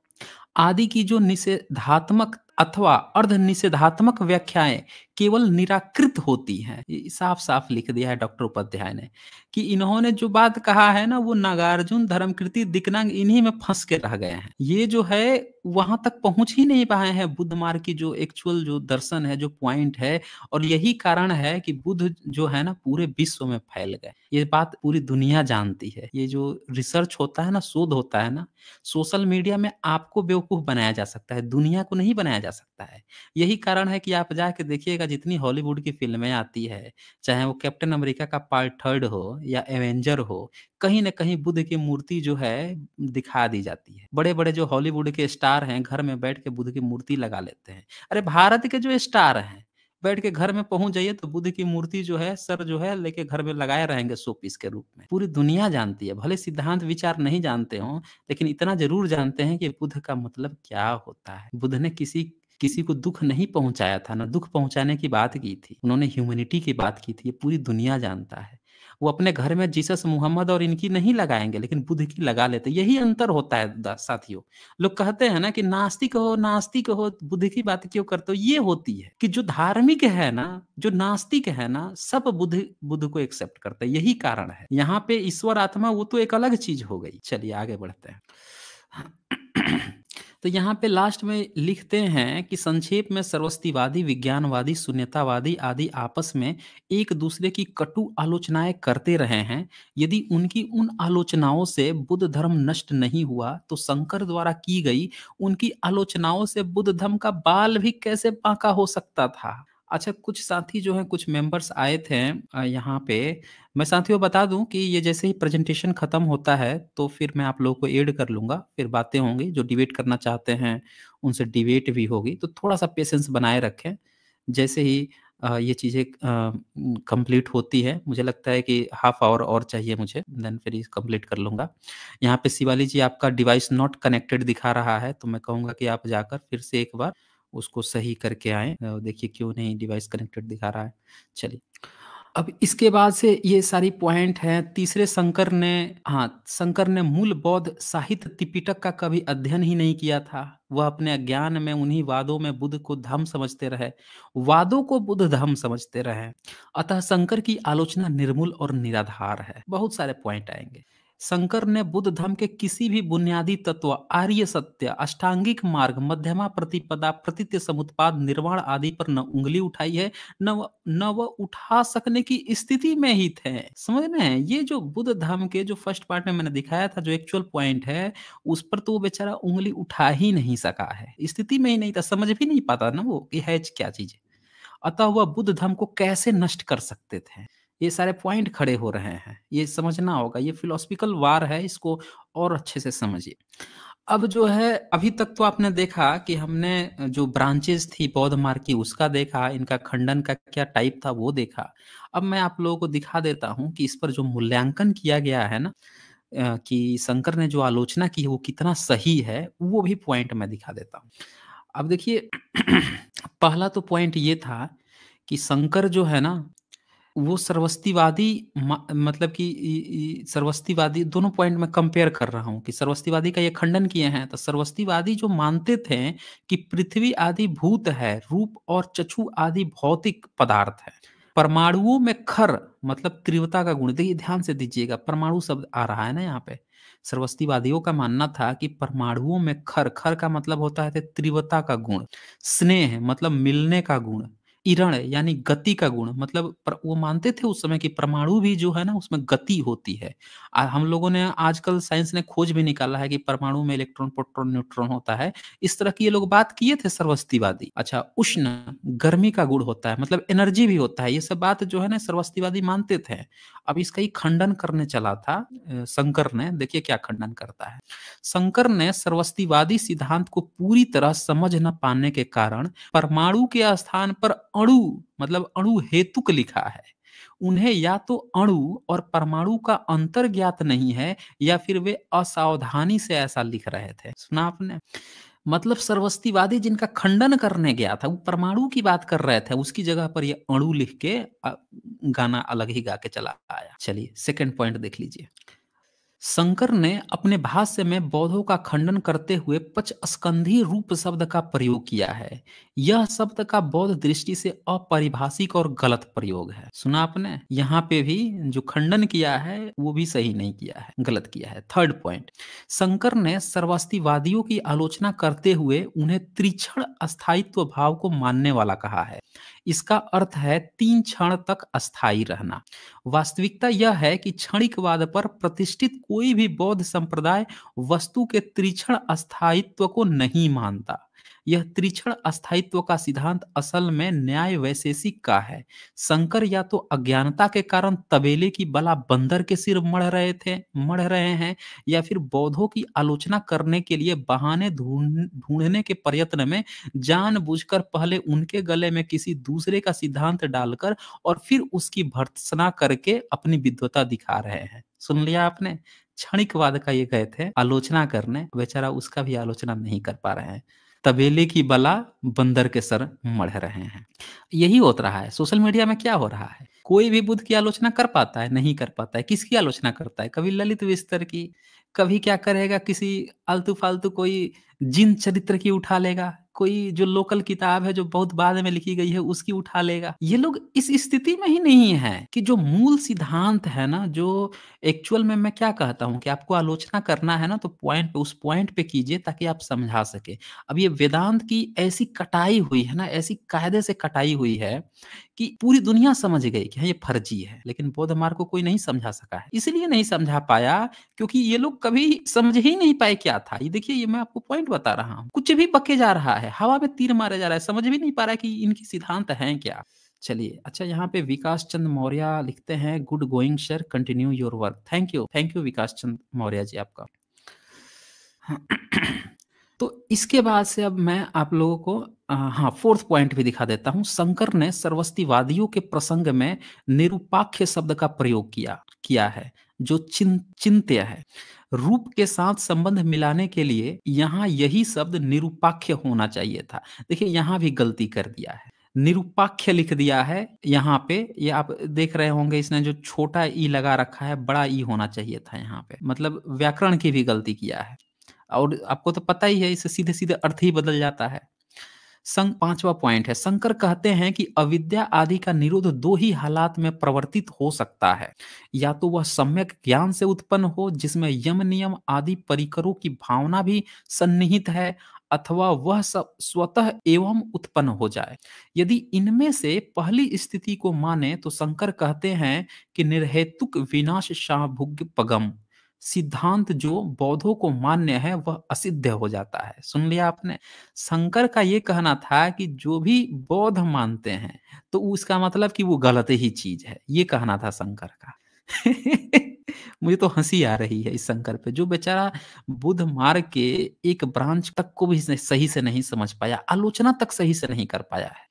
आदि की जो निषेधात्मक अथवा अर्ध निषेधात्मक व्याख्याएं केवल निराकृत होती हैं साफ साफ लिख दिया है डॉक्टर उपाध्याय ने कि इन्होंने जो बात कहा है ना वो नागार्जुन धर्मकृति दिकनांग इन्हीं में फंस के रह गए हैं ये जो है वहां तक पहुंच ही नहीं पाए हैं बुद्ध मार्ग की जो एक्चुअल जो दर्शन है जो पॉइंट है और यही कारण है कि बुद्ध जो है ना पूरे विश्व में फैल गए ये बात पूरी दुनिया जानती है ये जो रिसर्च होता है ना शोध होता है ना सोशल मीडिया में आपको बेवकूफ बनाया जा सकता है दुनिया को नहीं बनाया जा सकता है। यही कारण है कि आप जाके देखिएगा जितनी हॉलीवुड की फ़िल्में आती है, चाहे वो कैप्टन अमेरिका का पार्ट थर्ड हो या एवेंजर हो, कहीं ना कहीं बुद्ध की मूर्ति जो है दिखा दी जाती है। बड़े-बड़े जो हॉलीवुड के स्टार हैं, घर में बैठ के बुद्ध की मूर्ति लगा लेते हैं। अरे भारत के जो स्टार हैं बैठ के घर में पहुंच जाइए तो बुद्ध की मूर्ति जो है सर जो है लेके घर में लगाए रहेंगे सो पीस के रूप में पूरी दुनिया जानती है भले सिद्धांत विचार नहीं जानते हो लेकिन इतना जरूर जानते हैं कि बुद्ध का मतलब क्या होता है बुद्ध ने किसी किसी को दुख नहीं पहुंचाया था ना दुख पहुंचाने की बात की थी उन्होंने ह्यूमैनिटी की बात की थी ये पूरी दुनिया जानता है वो अपने घर में जीसस मुहम्मद और इनकी नहीं लगाएंगे लेकिन बुद्ध की लगा लेते यही अंतर होता है साथियों लोग कहते हैं ना कि नास्तिक हो नास्तिक हो बुद्ध की बात क्यों करते हो ये होती है कि जो धार्मिक है ना जो नास्तिक है ना सब बुद्ध बुद्ध को एक्सेप्ट करते यही कारण है यहाँ पे ईश्वर आत्मा वो तो एक अलग चीज हो गई चलिए आगे बढ़ते हैं तो यहाँ पे लास्ट में लिखते हैं कि संक्षेप में सर्वस्तिवादी विज्ञानवादी शून्यतावादी आदि आपस में एक दूसरे की कटु आलोचनाएं करते रहे हैं यदि उनकी उन आलोचनाओं से बुद्ध धर्म नष्ट नहीं हुआ तो शंकर द्वारा की गई उनकी आलोचनाओं से बुद्ध धर्म का बाल भी कैसे बांका हो सकता था अच्छा, कुछ साथी जो हैं, कुछ मेंबर्स आए थे यहाँ पे। मैं साथियों बता दूँ कि ये जैसे ही प्रेज़ेंटेशन ख़त्म होता है, तो फिर मैं आप लोगों को ऐड कर लूँगा। फिर बातें होंगी, जो डिबेट करना चाहते हैं, उनसे डिबेट भी होगी। तो थोड़ा-सा पेशेंस बनाए रखें। जैसे ही ये चीज़ें कंप्लीट होती है, मुझे लगता है कि हाफ़ आवर और चाहिए मुझे, देन फिर कंप्लीट कर लूँगा। यहाँ पे शिवाली जी, आपका डिवाइस नॉट कनेक्टेड दिखा रहा है, तो मैं कहूँगा कि आप जाकर फिर से एक बार उसको सही करके आए देखिए क्यों नहीं डिवाइस कनेक्टेड दिखा रहा है चलिए अब इसके बाद से ये सारी पॉइंट हैं तीसरे शंकर ने हाँ शंकर ने मूल बौद्ध साहित्य त्रिपिटक का कभी अध्ययन ही नहीं किया था वह अपने अज्ञान में उन्हीं वादों में बुद्ध को धम समझते रहे वादों को बुद्ध धम समझते रहे अतः शंकर की आलोचना निर्मूल और निराधार है बहुत सारे पॉइंट आएंगे शंकर ने बुद्ध धर्म के किसी भी बुनियादी तत्व आर्य सत्य अष्टांगिक मार्ग मध्यमा प्रतिपदा प्रतित्य समुत्पाद निर्वाण आदि पर न उंगली उठाई है न व, न व उठा सकने की स्थिति में ही थे समझ रहे हैं ये जो बुद्ध धर्म के जो फर्स्ट पार्ट में मैंने दिखाया था जो एक्चुअल पॉइंट है उस पर तो वो बेचारा उंगली उठा ही नहीं सका है स्थिति में ही नहीं था समझ भी नहीं पाता ना वो कि है क्या चीज है अतः वह बुद्ध धर्म को कैसे नष्ट कर सकते थे ये सारे पॉइंट खड़े हो रहे हैं ये समझना होगा ये फिलोसफिकल वार है इसको और अच्छे से समझिए अब जो है अभी तक तो आपने देखा कि हमने जो ब्रांचेस थी बौद्ध मार्ग की उसका देखा इनका खंडन का क्या टाइप था वो देखा अब मैं आप लोगों को दिखा देता हूँ कि इस पर जो मूल्यांकन किया गया है ना कि शंकर ने जो आलोचना की वो कितना सही है वो भी पॉइंट मैं दिखा देता हूँ अब देखिए पहला तो पॉइंट ये था कि शंकर जो है ना वो सर्वस्तीवादी मतलब कि सर्वस्तीवादी दोनों पॉइंट में कंपेयर कर रहा हूँ कि सर्वस्तीवादी का ये खंडन किए हैं तो सर्वस्तीवादी जो मानते थे कि पृथ्वी आदि भूत है रूप और चछु आदि भौतिक पदार्थ है परमाणुओं में खर मतलब तीव्रता का गुण देखिए ध्यान से दीजिएगा परमाणु शब्द आ रहा है ना यहाँ पे सर्वस्तीवादियों का मानना था कि परमाणुओं में खर खर का मतलब होता है तीव्रता का गुण स्नेह मतलब मिलने का गुण इरण यानी गति का गुण मतलब पर, वो मानते थे उस समय कि परमाणु भी जो है ना उसमें गति होती है हम लोगों ने आजकल साइंस ने खोज भी निकाला है कि परमाणु में इलेक्ट्रॉन प्रोटॉन न्यूट्रॉन होता है इस तरह की ये लोग बात किए थे सर्वस्तिवादी अच्छा उष्ण गर्मी का गुण होता है मतलब एनर्जी भी होता है ये सब बात जो है ना सर्वस्तिवादी मानते थे अब इसका ही खंडन करने चला था शंकर ने देखिए क्या खंडन करता है शंकर ने सर्वस्तिवादी सिद्धांत को पूरी तरह समझ न पाने के कारण परमाणु के स्थान पर अणु मतलब अणु हेतुक लिखा है उन्हें या तो अणु और परमाणु का अंतर ज्ञात नहीं है या फिर वे असावधानी से ऐसा लिख रहे थे सुना आपने मतलब सर्वस्तीवादी जिनका खंडन करने गया था वो परमाणु की बात कर रहे थे उसकी जगह पर ये अणु लिख के गाना अलग ही गा के चला आया चलिए सेकंड पॉइंट देख लीजिए शंकर ने अपने भाष्य में बौद्धों का खंडन करते हुए स्कंधी रूप शब्द का प्रयोग किया है यह शब्द का बौद्ध दृष्टि से अपरिभाषिक और गलत प्रयोग है सुना आपने यहाँ पे भी जो खंडन किया है वो भी सही नहीं किया है गलत किया है थर्ड पॉइंट शंकर ने सर्वस्थिवादियों की आलोचना करते हुए उन्हें त्रिक्षण स्थायित्व भाव को मानने वाला कहा है इसका अर्थ है तीन क्षण तक अस्थायी रहना वास्तविकता यह है कि क्षणिकवाद पर प्रतिष्ठित कोई भी बौद्ध संप्रदाय वस्तु के त्रिक्षण अस्थायित्व को नहीं मानता यह त्रिक्षण अस्थायित्व का सिद्धांत असल में न्याय वैशेषिक का है शंकर या तो अज्ञानता के कारण तबेले की बला बंदर के सिर मढ़ रहे थे मढ़ रहे हैं या फिर बौद्धों की आलोचना करने के लिए बहाने ढूंढने के प्रयत्न में जानबूझकर पहले उनके गले में किसी दूसरे का सिद्धांत डालकर और फिर उसकी भर्त्सना करके अपनी विद्वता दिखा रहे हैं सुन लिया आपने क्षणिकवाद का ये गए थे आलोचना करने बेचारा उसका भी आलोचना नहीं कर पा रहे हैं तबेले की बला बंदर के सर मढ़ रहे हैं यही होता रहा है सोशल मीडिया में क्या हो रहा है कोई भी बुद्ध की आलोचना कर पाता है नहीं कर पाता है किसकी आलोचना करता है कभी ललित विस्तर की कभी क्या करेगा किसी आलतू फालतू कोई जिन चरित्र की उठा लेगा कोई जो लोकल किताब है जो बहुत बाद में लिखी गई है उसकी उठा लेगा ये लोग इस स्थिति में ही नहीं है कि जो मूल सिद्धांत है ना जो एक्चुअल में मैं क्या कहता हूँ कि आपको आलोचना करना है ना तो पॉइंट पे उस पॉइंट पे कीजिए ताकि आप समझा सके अब ये वेदांत की ऐसी कटाई हुई है ना ऐसी कायदे से कटाई हुई है कि पूरी दुनिया समझ गई कि हाँ ये फर्जी है लेकिन बौद्ध मार्ग को कोई नहीं समझा सका है इसलिए नहीं समझा पाया क्योंकि ये लोग कभी समझ ही नहीं पाए क्या था ये देखिए ये मैं आपको पॉइंट पॉइंट बता रहा हूँ कुछ भी पके जा रहा है हवा में तीर मारा जा रहा है समझ भी नहीं पा रहा है कि इनकी सिद्धांत है क्या चलिए अच्छा यहाँ पे विकास चंद मौर्य लिखते हैं good going sir continue your work thank you thank you Vikas Chand Maurya ji आपका तो इसके बाद से अब मैं आप लोगों को हाँ फोर्थ पॉइंट भी दिखा देता हूँ शंकर ने सर्वस्तिवादियों के प्रसंग में निरुपाख्य शब्द का प्रयोग किया किया है जो चिं, चिंत्य है रूप के साथ संबंध मिलाने के लिए यहाँ यही शब्द निरुपाख्य होना चाहिए था देखिए यहाँ भी गलती कर दिया है निरुपाख्य लिख दिया है यहाँ पे ये आप देख रहे होंगे इसने जो छोटा ई लगा रखा है बड़ा ई होना चाहिए था यहाँ पे मतलब व्याकरण की भी गलती किया है और आपको तो पता ही है इससे सीधे सीधे अर्थ ही बदल जाता है संग पांचवा पॉइंट है शंकर कहते हैं कि अविद्या आदि का निरोध दो ही हालात में प्रवर्तित हो सकता है या तो वह सम्यक ज्ञान से उत्पन्न हो जिसमें यम नियम आदि परिकरों की भावना भी सन्निहित है अथवा वह स्वतः एवं उत्पन्न हो जाए यदि इनमें से पहली स्थिति को माने तो शंकर कहते हैं कि निर्हेतुक विनाश शाह पगम सिद्धांत जो बौद्धों को मान्य है वह असिद्ध हो जाता है सुन लिया आपने शंकर का ये कहना था कि जो भी बौद्ध मानते हैं तो उसका मतलब कि वो गलत ही चीज है ये कहना था शंकर का मुझे तो हंसी आ रही है इस शंकर पे जो बेचारा बुद्ध मार्ग के एक ब्रांच तक को भी सही से नहीं समझ पाया आलोचना तक सही से नहीं कर पाया है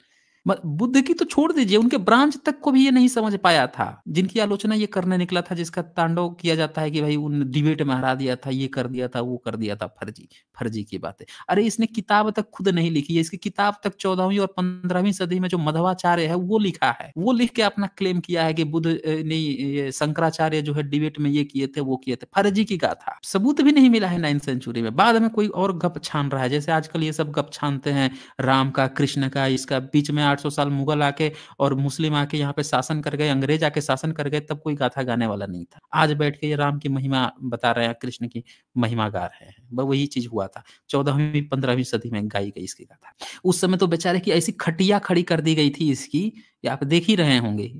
बुद्ध की तो छोड़ दीजिए उनके ब्रांच तक को भी ये नहीं समझ पाया था जिनकी आलोचना ये करने निकला था जिसका तांडव किया जाता है कि भाई उन डिबेट में हरा दिया था ये कर दिया था वो कर दिया था फर्जी फर्जी की बातें अरे इसने किताब तक खुद नहीं लिखी है इसकी किताब तक चौदहवीं और पंद्रहवीं सदी में जो मधवाचार्य है वो लिखा है वो लिख के अपना क्लेम किया है कि बुद्ध ने शंकराचार्य जो है डिबेट में ये किए थे वो किए थे फर्जी की गाथा सबूत भी नहीं मिला है नाइन्थ सेंचुरी में बाद में कोई और गप छान रहा है जैसे आजकल ये सब गप छानते हैं राम का कृष्ण का इसका बीच में 800 साल मुगल आके और मुस्लिम आके यहाँ पे शासन कर गए अंग्रेज आके शासन कर गए तब कोई गाथा गाने वाला नहीं था आज बैठ के ये राम की महिमा बता रहे हैं कृष्ण की महिमा गा रहे हैं वही चीज हुआ था चौदहवीं पंद्रहवीं सदी में गाई गई इसकी गाथा उस समय तो बेचारे की ऐसी खटिया खड़ी कर दी गई थी इसकी ये आप देख ही रहे होंगे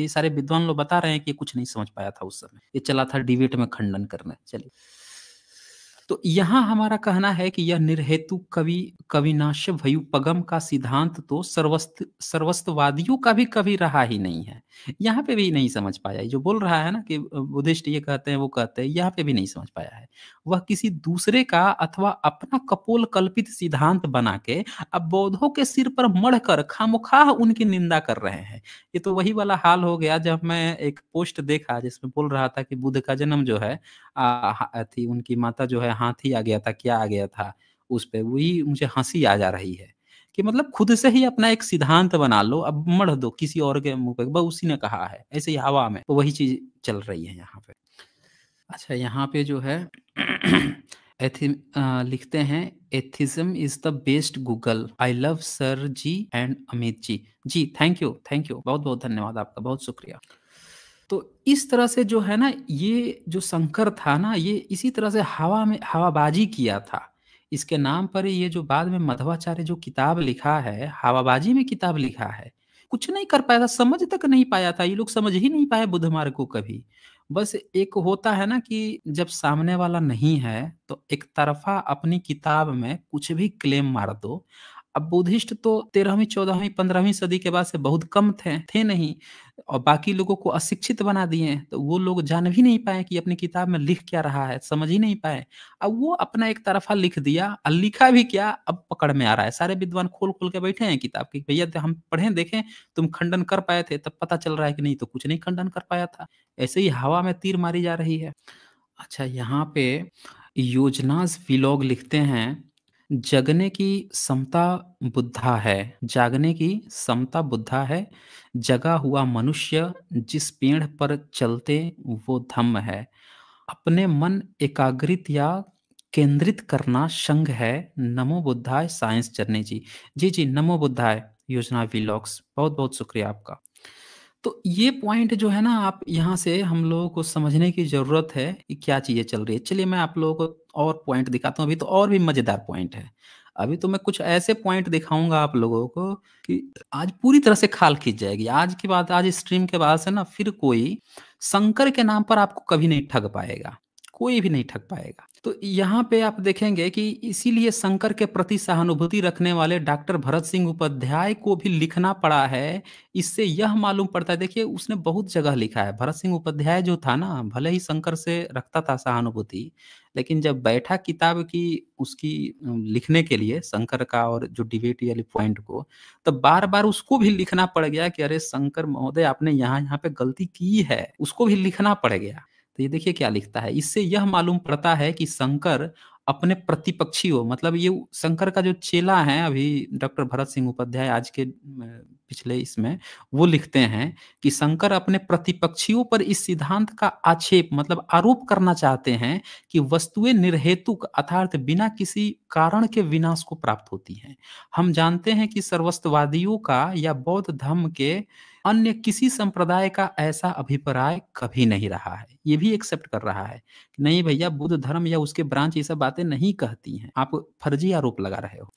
ये सारे विद्वान लोग बता रहे हैं कि कुछ नहीं समझ पाया था उस समय ये चला था डिबेट में खंडन करने चलिए तो यहाँ हमारा कहना है कि यह निर्हेतु कवि कविनाश भयु पगम का सिद्धांत तो सर्वस्त सर्वस्तवादियों का भी कभी रहा ही नहीं है यहाँ पे भी नहीं समझ पाया जो बोल रहा है ना कि बुद्धिस्ट ये कहते हैं वो कहते हैं यहाँ पे भी नहीं समझ पाया है वह किसी दूसरे का अथवा अपना कपोल कल्पित सिद्धांत बना के अब बौद्धों के सिर पर मढ़कर खामोखाह उनकी निंदा कर रहे हैं ये तो वही वाला हाल हो गया जब मैं एक पोस्ट देखा जिसमें बोल रहा था कि बुद्ध का जन्म जो है थी उनकी माता जो है हाथी आ गया था क्या आ गया था उस पर वही मुझे हंसी आ जा रही है कि मतलब खुद से ही अपना एक सिद्धांत बना लो अब मढ़ दो किसी और के मुंह पे उसी ने कहा है ऐसे ही हवा में तो वही चीज चल रही है यहाँ पे अच्छा यहाँ पे जो है एथि लिखते हैं atheism is the best Google I love sir ji and Amit ji ji thank you thank you बहुत बहुत धन्यवाद आपका बहुत शुक्रिया तो इस तरह से जो है ना ये जो शंकर था ना ये इसी तरह से हवा में हवाबाजी किया था इसके नाम पर ये जो बाद में मध्वाचार्य जो किताब लिखा है हवाबाजी में किताब लिखा है कुछ नहीं कर पाया था समझ तक नहीं पाया था ये लोग समझ ही नहीं पाए बुद्ध मार्ग को कभी बस एक होता है ना कि जब सामने वाला नहीं है तो एक तरफा अपनी किताब में कुछ भी क्लेम मार दो अब बुद्धिस्ट तो तेरहवीं चौदहवीं पंद्रहवीं सदी के बाद से बहुत कम थे थे नहीं और बाकी लोगों को अशिक्षित बना दिए तो वो लोग जान भी नहीं पाए कि अपनी किताब में लिख क्या रहा है समझ ही नहीं पाए अब वो अपना एक तरफा लिख दिया और लिखा भी क्या अब पकड़ में आ रहा है सारे विद्वान खोल खोल के बैठे हैं किताब की भैया हम पढ़ें देखें तुम खंडन कर पाए थे तब पता चल रहा है कि नहीं तो कुछ नहीं खंडन कर पाया था ऐसे ही हवा में तीर मारी जा रही है अच्छा यहाँ पे योजनाज विलोग लिखते हैं जगने की समता बुद्धा है जागने की समता बुद्धा है जगा हुआ मनुष्य जिस पेड़ पर चलते वो धम्म है अपने मन एकाग्रित या केंद्रित करना संघ है नमो बुद्धाय साइंस जर्नी जी जी जी नमो बुद्धाय योजना वीलॉक्स बहुत बहुत शुक्रिया आपका तो ये पॉइंट जो है ना आप यहाँ से हम लोगों को समझने की ज़रूरत है कि क्या चीज़ें चल रही है चलिए मैं आप लोगों को और पॉइंट दिखाता हूँ अभी तो और भी मज़ेदार पॉइंट है अभी तो मैं कुछ ऐसे पॉइंट दिखाऊंगा आप लोगों को कि आज पूरी तरह से खाल खींच जाएगी आज की बात आज स्ट्रीम के बाद से ना फिर कोई शंकर के नाम पर आपको कभी नहीं ठग पाएगा कोई भी नहीं ठग पाएगा तो यहाँ पे आप देखेंगे कि इसीलिए शंकर के प्रति सहानुभूति रखने वाले डॉक्टर भरत सिंह उपाध्याय को भी लिखना पड़ा है इससे यह मालूम पड़ता है देखिए उसने बहुत जगह लिखा है भरत सिंह उपाध्याय जो था ना भले ही शंकर से रखता था सहानुभूति लेकिन जब बैठा किताब की उसकी लिखने के लिए शंकर का और जो डिबेट वाली पॉइंट को तो बार बार उसको भी लिखना पड़ गया कि अरे शंकर महोदय आपने यहाँ यहाँ पे गलती की है उसको भी लिखना पड़ गया तो ये देखिए क्या लिखता है इससे यह मालूम पड़ता है कि शंकर अपने प्रतिपक्षी हो मतलब ये शंकर का जो चेला है अभी डॉक्टर भरत सिंह उपाध्याय आज के पिछले इसमें वो लिखते हैं कि शंकर अपने प्रतिपक्षियों पर इस सिद्धांत का आक्षेप मतलब आरोप करना चाहते हैं कि वस्तुएं निर्हेतुक अर्थात बिना किसी कारण के विनाश को प्राप्त होती हैं हम जानते हैं कि सर्वस्तवादियों का या बौद्ध धर्म के अन्य किसी संप्रदाय का ऐसा अभिप्राय कभी नहीं रहा है ये भी एक्सेप्ट कर रहा है कि नहीं भैया बुद्ध धर्म या उसके ब्रांच ये सब बातें नहीं कहती हैं आप फर्जी आरोप लगा रहे हो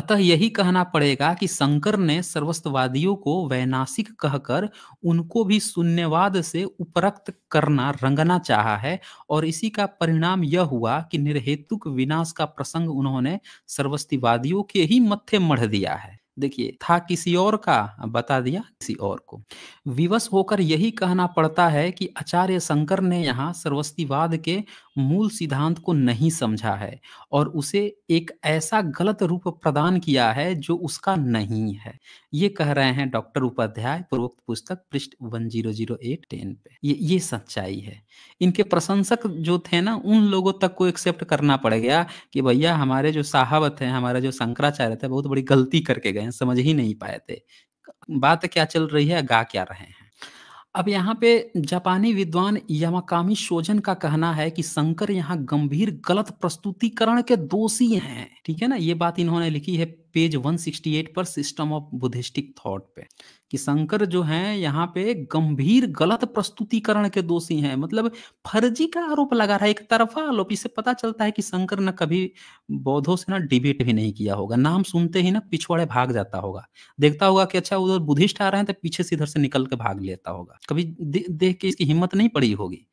अतः यही कहना पड़ेगा कि शंकर ने सर्वस्ववादियों को वैनाशिक कहकर उनको भी शून्यवाद से उपरक्त करना रंगना चाहा है और इसी का परिणाम यह हुआ कि निर्हेतुक विनाश का प्रसंग उन्होंने सर्वस्तिवादियों के ही मत्थे मढ़ दिया है देखिए था किसी और का बता दिया किसी और को विवश होकर यही कहना पड़ता है कि आचार्य शंकर ने यहाँ सर्वस्तीवाद के मूल सिद्धांत को नहीं समझा है और उसे एक ऐसा गलत रूप प्रदान किया है जो उसका नहीं है ये कह रहे हैं डॉक्टर उपाध्याय पूर्वोक्त पुस्तक पृष्ठ one zero zero eight ten पे ये ये सच्चाई है इनके प्रशंसक जो थे ना उन लोगों तक को एक्सेप्ट करना पड़ गया कि भैया हमारे जो साहबत थे हमारे जो शंकराचार्य थे बहुत बड़ी गलती करके गए समझ ही नहीं पाए थे बात क्या चल रही है गा क्या रहे हैं अब यहाँ पे जापानी विद्वान यमाकामी शोजन का कहना है कि शंकर यहाँ गंभीर गलत प्रस्तुतिकरण के दोषी हैं ठीक है ना ये बात इन्होंने लिखी है पेज 168 पर सिस्टम ऑफ बुद्धिस्टिक थॉट पे कि शंकर जो है यहाँ पे गंभीर गलत प्रस्तुतिकरण के दोषी हैं मतलब फर्जी का आरोप लगा रहा है एक तरफा आरोप इससे पता चलता है कि शंकर ने कभी बौद्धों से ना डिबेट भी नहीं किया होगा नाम सुनते ही ना पिछवाड़े भाग जाता होगा देखता होगा कि अच्छा उधर बुद्धिस्ट आ रहे हैं तो पीछे से इधर से निकल के भाग लेता होगा कभी दे, देख के इसकी हिम्मत नहीं पड़ी होगी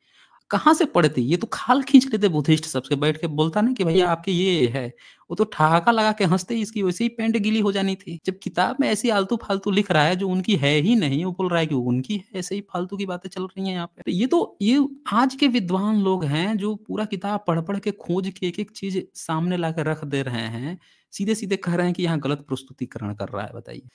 कहाँ से थे ये तो खाल खींच लेते बुद्धिस्ट सबसे बैठ के बोलता ना कि भैया आपके ये है वो तो ठहाका लगा के हंसते इसकी वैसे ही पेंट गीली हो जानी थी जब किताब में ऐसी आलतू फालतू लिख रहा है जो उनकी है ही नहीं वो बोल रहा है कि उनकी है ऐसे ही फालतू की बातें चल रही हैं यहाँ पे तो ये तो ये आज के विद्वान लोग हैं जो पूरा किताब पढ़ पढ़ के खोज के एक एक चीज सामने ला रख दे रहे हैं सीधे सीधे कह रहे हैं कि यहाँ गलत प्रस्तुतिकरण कर रहा है बताइए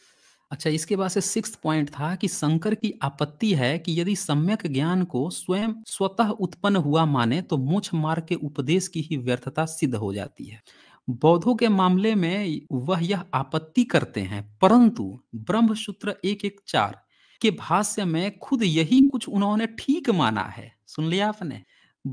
अच्छा इसके बाद से सिक्स पॉइंट था कि शंकर की आपत्ति है कि यदि सम्यक ज्ञान को स्वयं स्वतः उत्पन्न हुआ माने तो मोक्ष मार्ग के उपदेश की ही व्यर्थता सिद्ध हो जाती है बौद्धों के मामले में वह यह आपत्ति करते हैं परंतु ब्रह्म सूत्र एक एक चार के भाष्य में खुद यही कुछ उन्होंने ठीक माना है सुन लिया आपने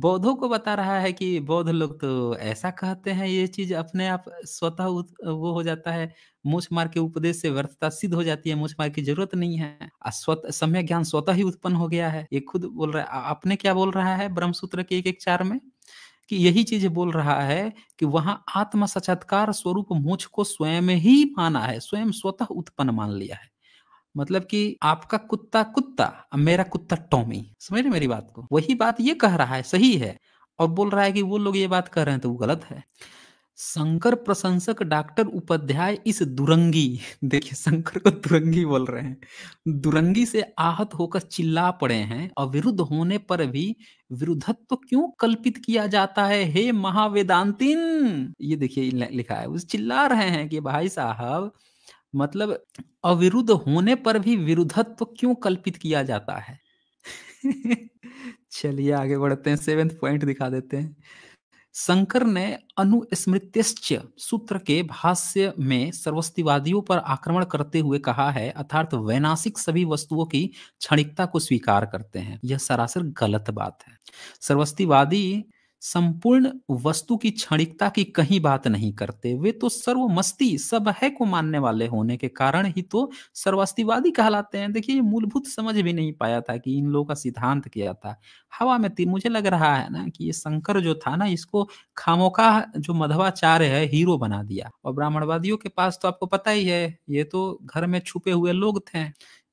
बौद्धों को बता रहा है कि बौद्ध लोग तो ऐसा कहते हैं ये चीज अपने आप स्वतः वो हो जाता है मोछ मार के उपदेश से व्यर्थता सिद्ध हो जाती है मोछ मार की जरूरत नहीं है स्वतः समय ज्ञान स्वतः ही उत्पन्न हो गया है ये खुद बोल रहा है आपने क्या बोल रहा है ब्रह्मसूत्र के एक एक चार में कि यही चीज बोल रहा है कि वहां आत्म सचत्कार स्वरूप मोछ को स्वयं ही माना है स्वयं स्वतः उत्पन्न मान लिया है मतलब कि आपका कुत्ता कुत्ता मेरा कुत्ता टॉमी समझ रहे मेरी बात को वही बात ये कह रहा है सही है और बोल रहा है कि वो लोग ये बात कर रहे हैं तो वो गलत है शंकर प्रशंसक डॉक्टर उपाध्याय इस दुरंगी देखिए शंकर को दुरंगी बोल रहे हैं दुरंगी से आहत होकर चिल्ला पड़े हैं और विरुद्ध होने पर भी विरुद्धत्व तो क्यों कल्पित किया जाता है हे महावेदांतिन ये देखिए लिखा है उस चिल्ला रहे हैं कि भाई साहब मतलब अविरुद्ध होने पर भी विरुद्धत्व क्यों कल्पित किया जाता है चलिए आगे बढ़ते हैं सेवेंथ पॉइंट दिखा देते हैं शंकर ने अनुस्मृत्य सूत्र के भाष्य में सर्वस्तिवादियों पर आक्रमण करते हुए कहा है अर्थात वैनाशिक सभी वस्तुओं की क्षणिकता को स्वीकार करते हैं यह सरासर गलत बात है सर्वस्तिवादी संपूर्ण वस्तु की क्षणिकता की कहीं बात नहीं करते वे तो सर्वमस्ती सब है को मानने वाले होने के कारण ही तो सर्वस्तिवादी कहलाते हैं देखिए मूलभूत समझ भी नहीं पाया था कि इन लोगों का सिद्धांत क्या था हवा में तीर मुझे लग रहा है ना कि ये शंकर जो था ना इसको खामोखा जो मधवाचार्य है हीरो बना दिया और ब्राह्मणवादियों के पास तो आपको पता ही है ये तो घर में छुपे हुए लोग थे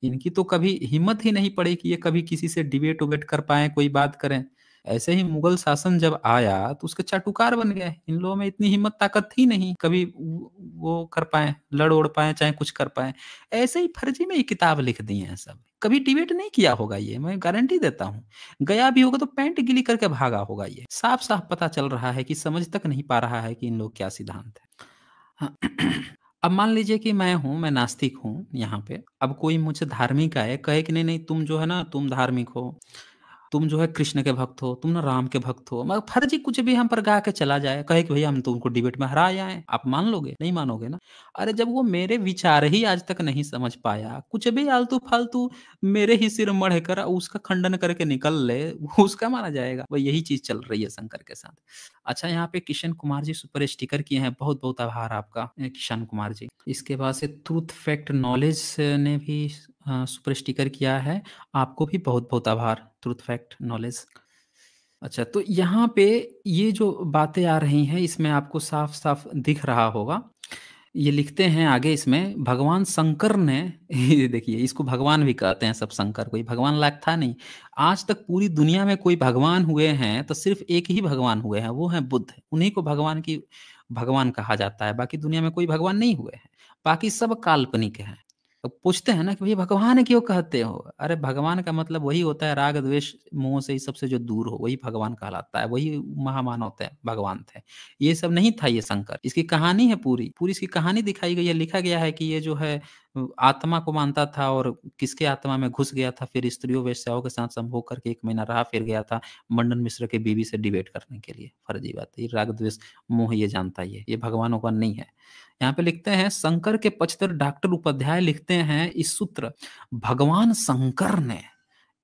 इनकी तो कभी हिम्मत ही नहीं पड़ी कि ये कभी किसी से डिबेट उबेट कर पाए कोई बात करें ऐसे ही मुगल शासन जब आया तो उसके चाटुकार बन गए इन लोगों में इतनी हिम्मत ताकत थी नहीं कभी वो कर पाए लड़ ओढ़ पाए चाहे कुछ कर पाए ऐसे ही फर्जी में ये किताब लिख दी है सब कभी डिबेट नहीं किया होगा ये मैं गारंटी देता हूँ गया भी होगा तो पैंट गिली करके भागा होगा ये साफ साफ पता चल रहा है कि समझ तक नहीं पा रहा है कि इन लोग क्या सिद्धांत है हाँ। अब मान लीजिए कि मैं हूँ मैं नास्तिक हूँ यहाँ पे अब कोई मुझे धार्मिक आए कहे कि नहीं नहीं तुम जो है ना तुम धार्मिक हो तुम जो है कृष्ण के भक्त हो तुम ना राम के भक्त हो मगर फर्जी कुछ भी हम पर गा के चला जाए कहे कि भैया हम तो उनको डिबेट में हरा जाए आप मान लोगे नहीं मानोगे ना अरे जब वो मेरे विचार ही आज तक नहीं समझ पाया कुछ भी आलतू फालतू मेरे ही सिर मढ़ कर उसका खंडन करके निकल ले उसका माना जाएगा वह यही चीज चल रही है शंकर के साथ अच्छा यहाँ पे किशन कुमार जी सुपर स्टिकर किए हैं बहुत बहुत आभार आपका किशन कुमार जी इसके बाद से ट्रूथ फैक्ट नॉलेज ने भी सुपर स्टिकर किया है, आपको भी बहुत-बहुत आभार। Truth fact knowledge. अच्छा, तो यहाँ पे ये जो बातें आ रही हैं इसमें आपको साफ-साफ दिख रहा होगा। ये लिखते हैं आगे इसमें भगवान शंकर ने ये देखिए इसको भगवान भी कहते हैं सब शंकर कोई भगवान लायक था नहीं। आज तक पूरी दुनिया में कोई भगवान हुए हैं तो सिर्फ़ एक ही भगवान हुए हैं, वो है बुद्ध। उन्हीं को भगवान की भगवान कहा जाता है, बाकी दुनिया में कोई भगवान नहीं हुए हैं। बाकी सब काल्पनिक हैं। तो पूछते हैं ना कि भैया भगवान क्यों कहते हो अरे भगवान का मतलब वही होता है राग द्वेष मोह से सबसे जो दूर हो वही भगवान कहलाता है वही महामान होते हैं भगवान थे ये सब नहीं था ये शंकर इसकी कहानी है पूरी पूरी इसकी कहानी दिखाई गई है लिखा गया है कि ये जो है आत्मा को मानता था और किसके आत्मा में घुस गया था फिर स्त्रियों वैश्याओं के साथ संभोग करके एक महीना रहा फिर गया था मंडन मिश्र के बीवी से डिबेट करने के लिए फर्जी बात है ये राग द्वेष मोह ये जानता ही है ये भगवानों का नहीं है यहाँ पे लिखते हैं शंकर के पचतर डॉक्टर उपाध्याय लिखते हैं इस सूत्र भगवान शंकर ने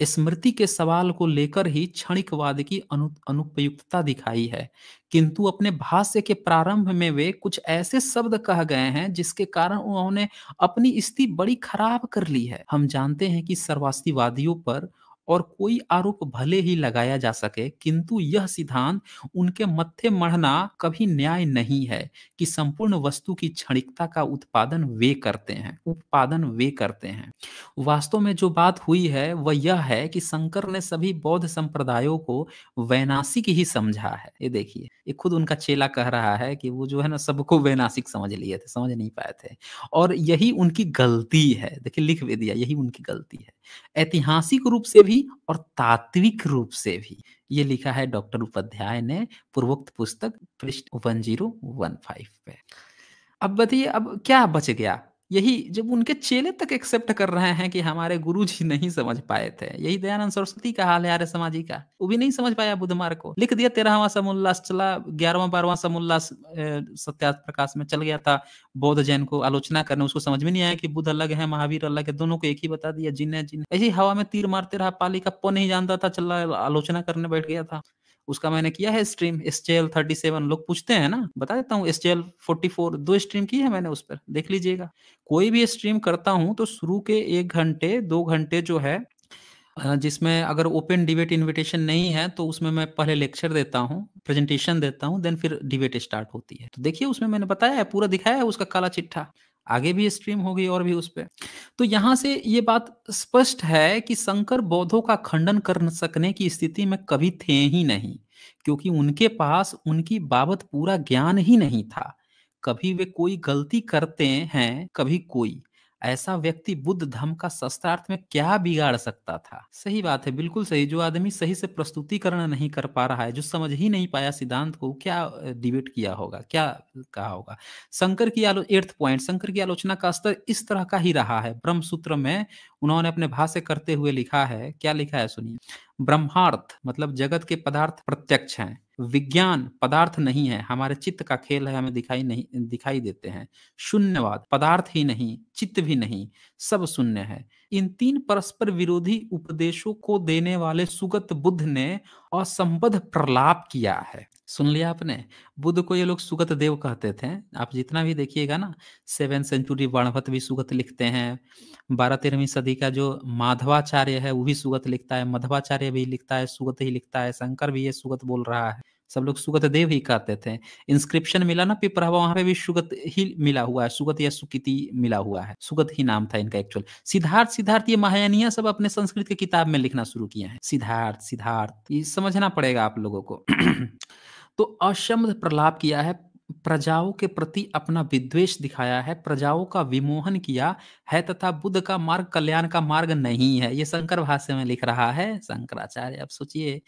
स्मृति के सवाल को लेकर ही क्षणिकवाद की अनु, अनुपयुक्तता दिखाई है किंतु अपने भाष्य के प्रारंभ में वे कुछ ऐसे शब्द कह गए हैं जिसके कारण उन्होंने अपनी स्थिति बड़ी खराब कर ली है हम जानते हैं कि सर्वास्तिवादियों पर और कोई आरोप भले ही लगाया जा सके किंतु यह सिद्धांत उनके मत्थे मढ़ना कभी न्याय नहीं है कि संपूर्ण वस्तु की क्षणिकता का उत्पादन वे करते हैं उत्पादन वे करते हैं वास्तव में जो बात हुई है वह यह है कि शंकर ने सभी बौद्ध संप्रदायों को वैनाशिक ही समझा है ये देखिए ये खुद उनका चेला कह रहा है कि वो जो है ना सबको वैनाशिक समझ लिए थे समझ नहीं पाए थे और यही उनकी गलती है देखिए लिख भी दिया यही उनकी गलती है ऐतिहासिक रूप से भी और तात्विक रूप से भी ये लिखा है डॉक्टर उपाध्याय ने पूर्वोक्त पुस्तक पृष्ठ वन जीरो वन फाइव पे अब बताइए अब क्या बच गया यही जब उनके चेले तक एक्सेप्ट कर रहे हैं कि हमारे गुरु जी नहीं समझ पाए थे यही दयानंद सरस्वती का हाल है आर्य समाजी का वो भी नहीं समझ पाया बुद्ध मार्ग को लिख दिया तेरहवा समोल्लास चला ग्यारहवा बारहवा समोल्लास सत्या प्रकाश में चल गया था बौद्ध जैन को आलोचना करने उसको समझ में नहीं आया कि बुद्ध अलग है महावीर अलग है दोनों को एक ही बता दिया जिन्हें है जिन ऐसी हवा में तीर मारते रहा पाली का पो नहीं जानता था चला आलोचना करने बैठ गया था उसका मैंने किया है stream S J L thirty seven लोग पूछते हैं ना बता देता हूँ S J L forty four दो स्ट्रीम की है मैंने उस पर देख लीजिएगा कोई भी स्ट्रीम करता हूँ तो शुरू के एक घंटे दो घंटे जो है जिसमें अगर ओपन डिबेट इनविटेशन नहीं है तो उसमें मैं पहले लेक्चर देता हूँ प्रेजेंटेशन देता हूँ देन फिर डिबेट स्टार्ट होती है तो देखिए उसमें मैंने बताया है पूरा दिखाया है उसका काला चिट्ठा आगे भी स्ट्रीम होगी और भी उस पर तो यहाँ से ये बात स्पष्ट है कि शंकर बौद्धों का खंडन कर सकने की स्थिति में कभी थे ही नहीं क्योंकि उनके पास उनकी बाबत पूरा ज्ञान ही नहीं था कभी वे कोई गलती करते हैं कभी कोई ऐसा व्यक्ति बुद्ध धर्म का शस्त्रार्थ में क्या बिगाड़ सकता था सही बात है बिल्कुल सही जो आदमी सही से प्रस्तुतिकरण नहीं कर पा रहा है जो समझ ही नहीं पाया सिद्धांत को क्या डिबेट किया होगा क्या कहा होगा शंकर की आलो एर्थ पॉइंट शंकर की आलोचना का स्तर इस तरह का ही रहा है ब्रह्म सूत्र में उन्होंने अपने भाष्य करते हुए लिखा है क्या लिखा है सुनिए ब्रह्मार्थ मतलब जगत के पदार्थ प्रत्यक्ष हैं विज्ञान पदार्थ नहीं है हमारे चित्त का खेल है हमें दिखाई नहीं दिखाई देते हैं शून्यवाद पदार्थ ही नहीं चित्त भी नहीं सब शून्य है इन तीन परस्पर विरोधी उपदेशों को देने वाले सुगत बुद्ध ने असंबद्ध प्रलाप किया है सुन लिया आपने बुद्ध को ये लोग सुगत देव कहते थे आप जितना भी देखिएगा ना सेवन सेंचुरी वर्णवत भी सुगत लिखते हैं बारह तेरहवीं सदी का जो माधवाचार्य है वो भी सुगत लिखता है मध्वाचार्य भी लिखता है सुगत ही लिखता है शंकर भी ये सुगत बोल रहा है सब लोग सुगत देव ही कहते थे इंस्क्रिप्शन मिला ना पिपरावा वहां पे भी सुगत ही मिला हुआ है सुगत या सुकिति मिला हुआ है सुगत ही नाम था इनका एक्चुअल सिद्धार्थ सिद्धार्थ ये महायानिया सब अपने संस्कृत के किताब में लिखना शुरू किया है सिद्धार्थ सिद्धार्थ ये समझना पड़ेगा आप लोगों को तो अशब्द प्रलाप किया है प्रजाओं के प्रति अपना विद्वेष दिखाया है प्रजाओं का विमोहन किया है तथा बुद्ध का मार्ग कल्याण का मार्ग नहीं है ये शंकर भाष्य में लिख रहा है शंकराचार्य अब सोचिए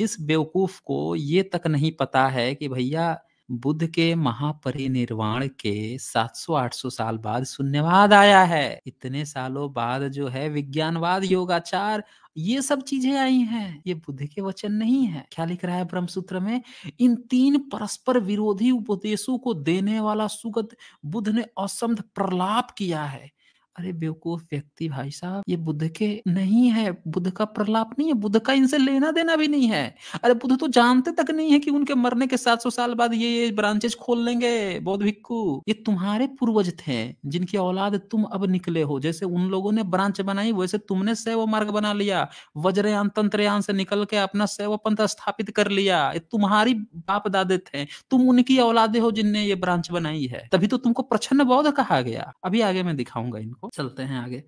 जिस बेवकूफ को ये तक नहीं पता है कि भैया बुद्ध के महापरिनिर्वाण के 700-800 साल बाद शून्यवाद आया है इतने सालों बाद जो है विज्ञानवाद योगाचार ये सब चीजें आई हैं ये बुद्ध के वचन नहीं है क्या लिख रहा है ब्रह्मसूत्र में इन तीन परस्पर विरोधी उपदेशों को देने वाला सुगत बुद्ध ने असंध प्रलाप किया है अरे बेवकूफ व्यक्ति भाई साहब ये बुद्ध के नहीं है बुद्ध का प्रलाप नहीं है बुद्ध का इनसे लेना देना भी नहीं है अरे बुद्ध तो जानते तक नहीं है कि उनके मरने के 700 साल बाद ये ये ब्रांचेज खोल लेंगे बौद्ध भिक्खु ये तुम्हारे पूर्वज थे जिनकी औलाद तुम अब निकले हो जैसे उन लोगों ने ब्रांच बनाई वैसे तुमने सैव मार्ग बना लिया वज्रयान तंत्रयान से निकल के अपना सैव पंथ स्थापित कर लिया ये तुम्हारी बाप दादे थे तुम उनकी औलादे हो जिनने ये ब्रांच बनाई है तभी तो तुमको प्रछन्न बौद्ध कहा गया अभी आगे मैं दिखाऊंगा इनको चलते हैं आगे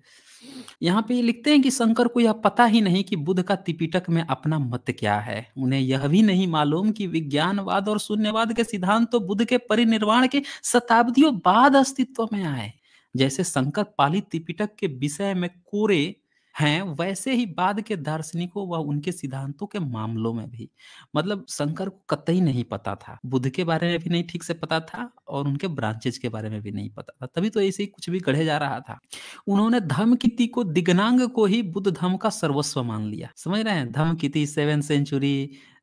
यहाँ पे लिखते हैं कि शंकर को यह पता ही नहीं कि बुद्ध का तिपिटक में अपना मत क्या है उन्हें यह भी नहीं मालूम कि विज्ञानवाद और शून्यवाद के सिद्धांत तो बुद्ध के परिनिर्वाण के शताब्दियों बाद अस्तित्व में आए जैसे शंकर पाली त्रिपिटक के विषय में कोरे हैं वैसे ही बाद के दार्शनिकों व उनके सिद्धांतों के मामलों में भी मतलब शंकर को कतई नहीं पता था बुद्ध के बारे में भी नहीं ठीक से पता था और उनके ब्रांचेज के बारे में भी नहीं पता था तभी तो ऐसे ही कुछ भी गढ़े जा रहा था उन्होंने धम किति को दिग्नांग को ही बुद्ध धर्म का सर्वस्व मान लिया समझ रहे हैं धम किति सेवन सेंचुरी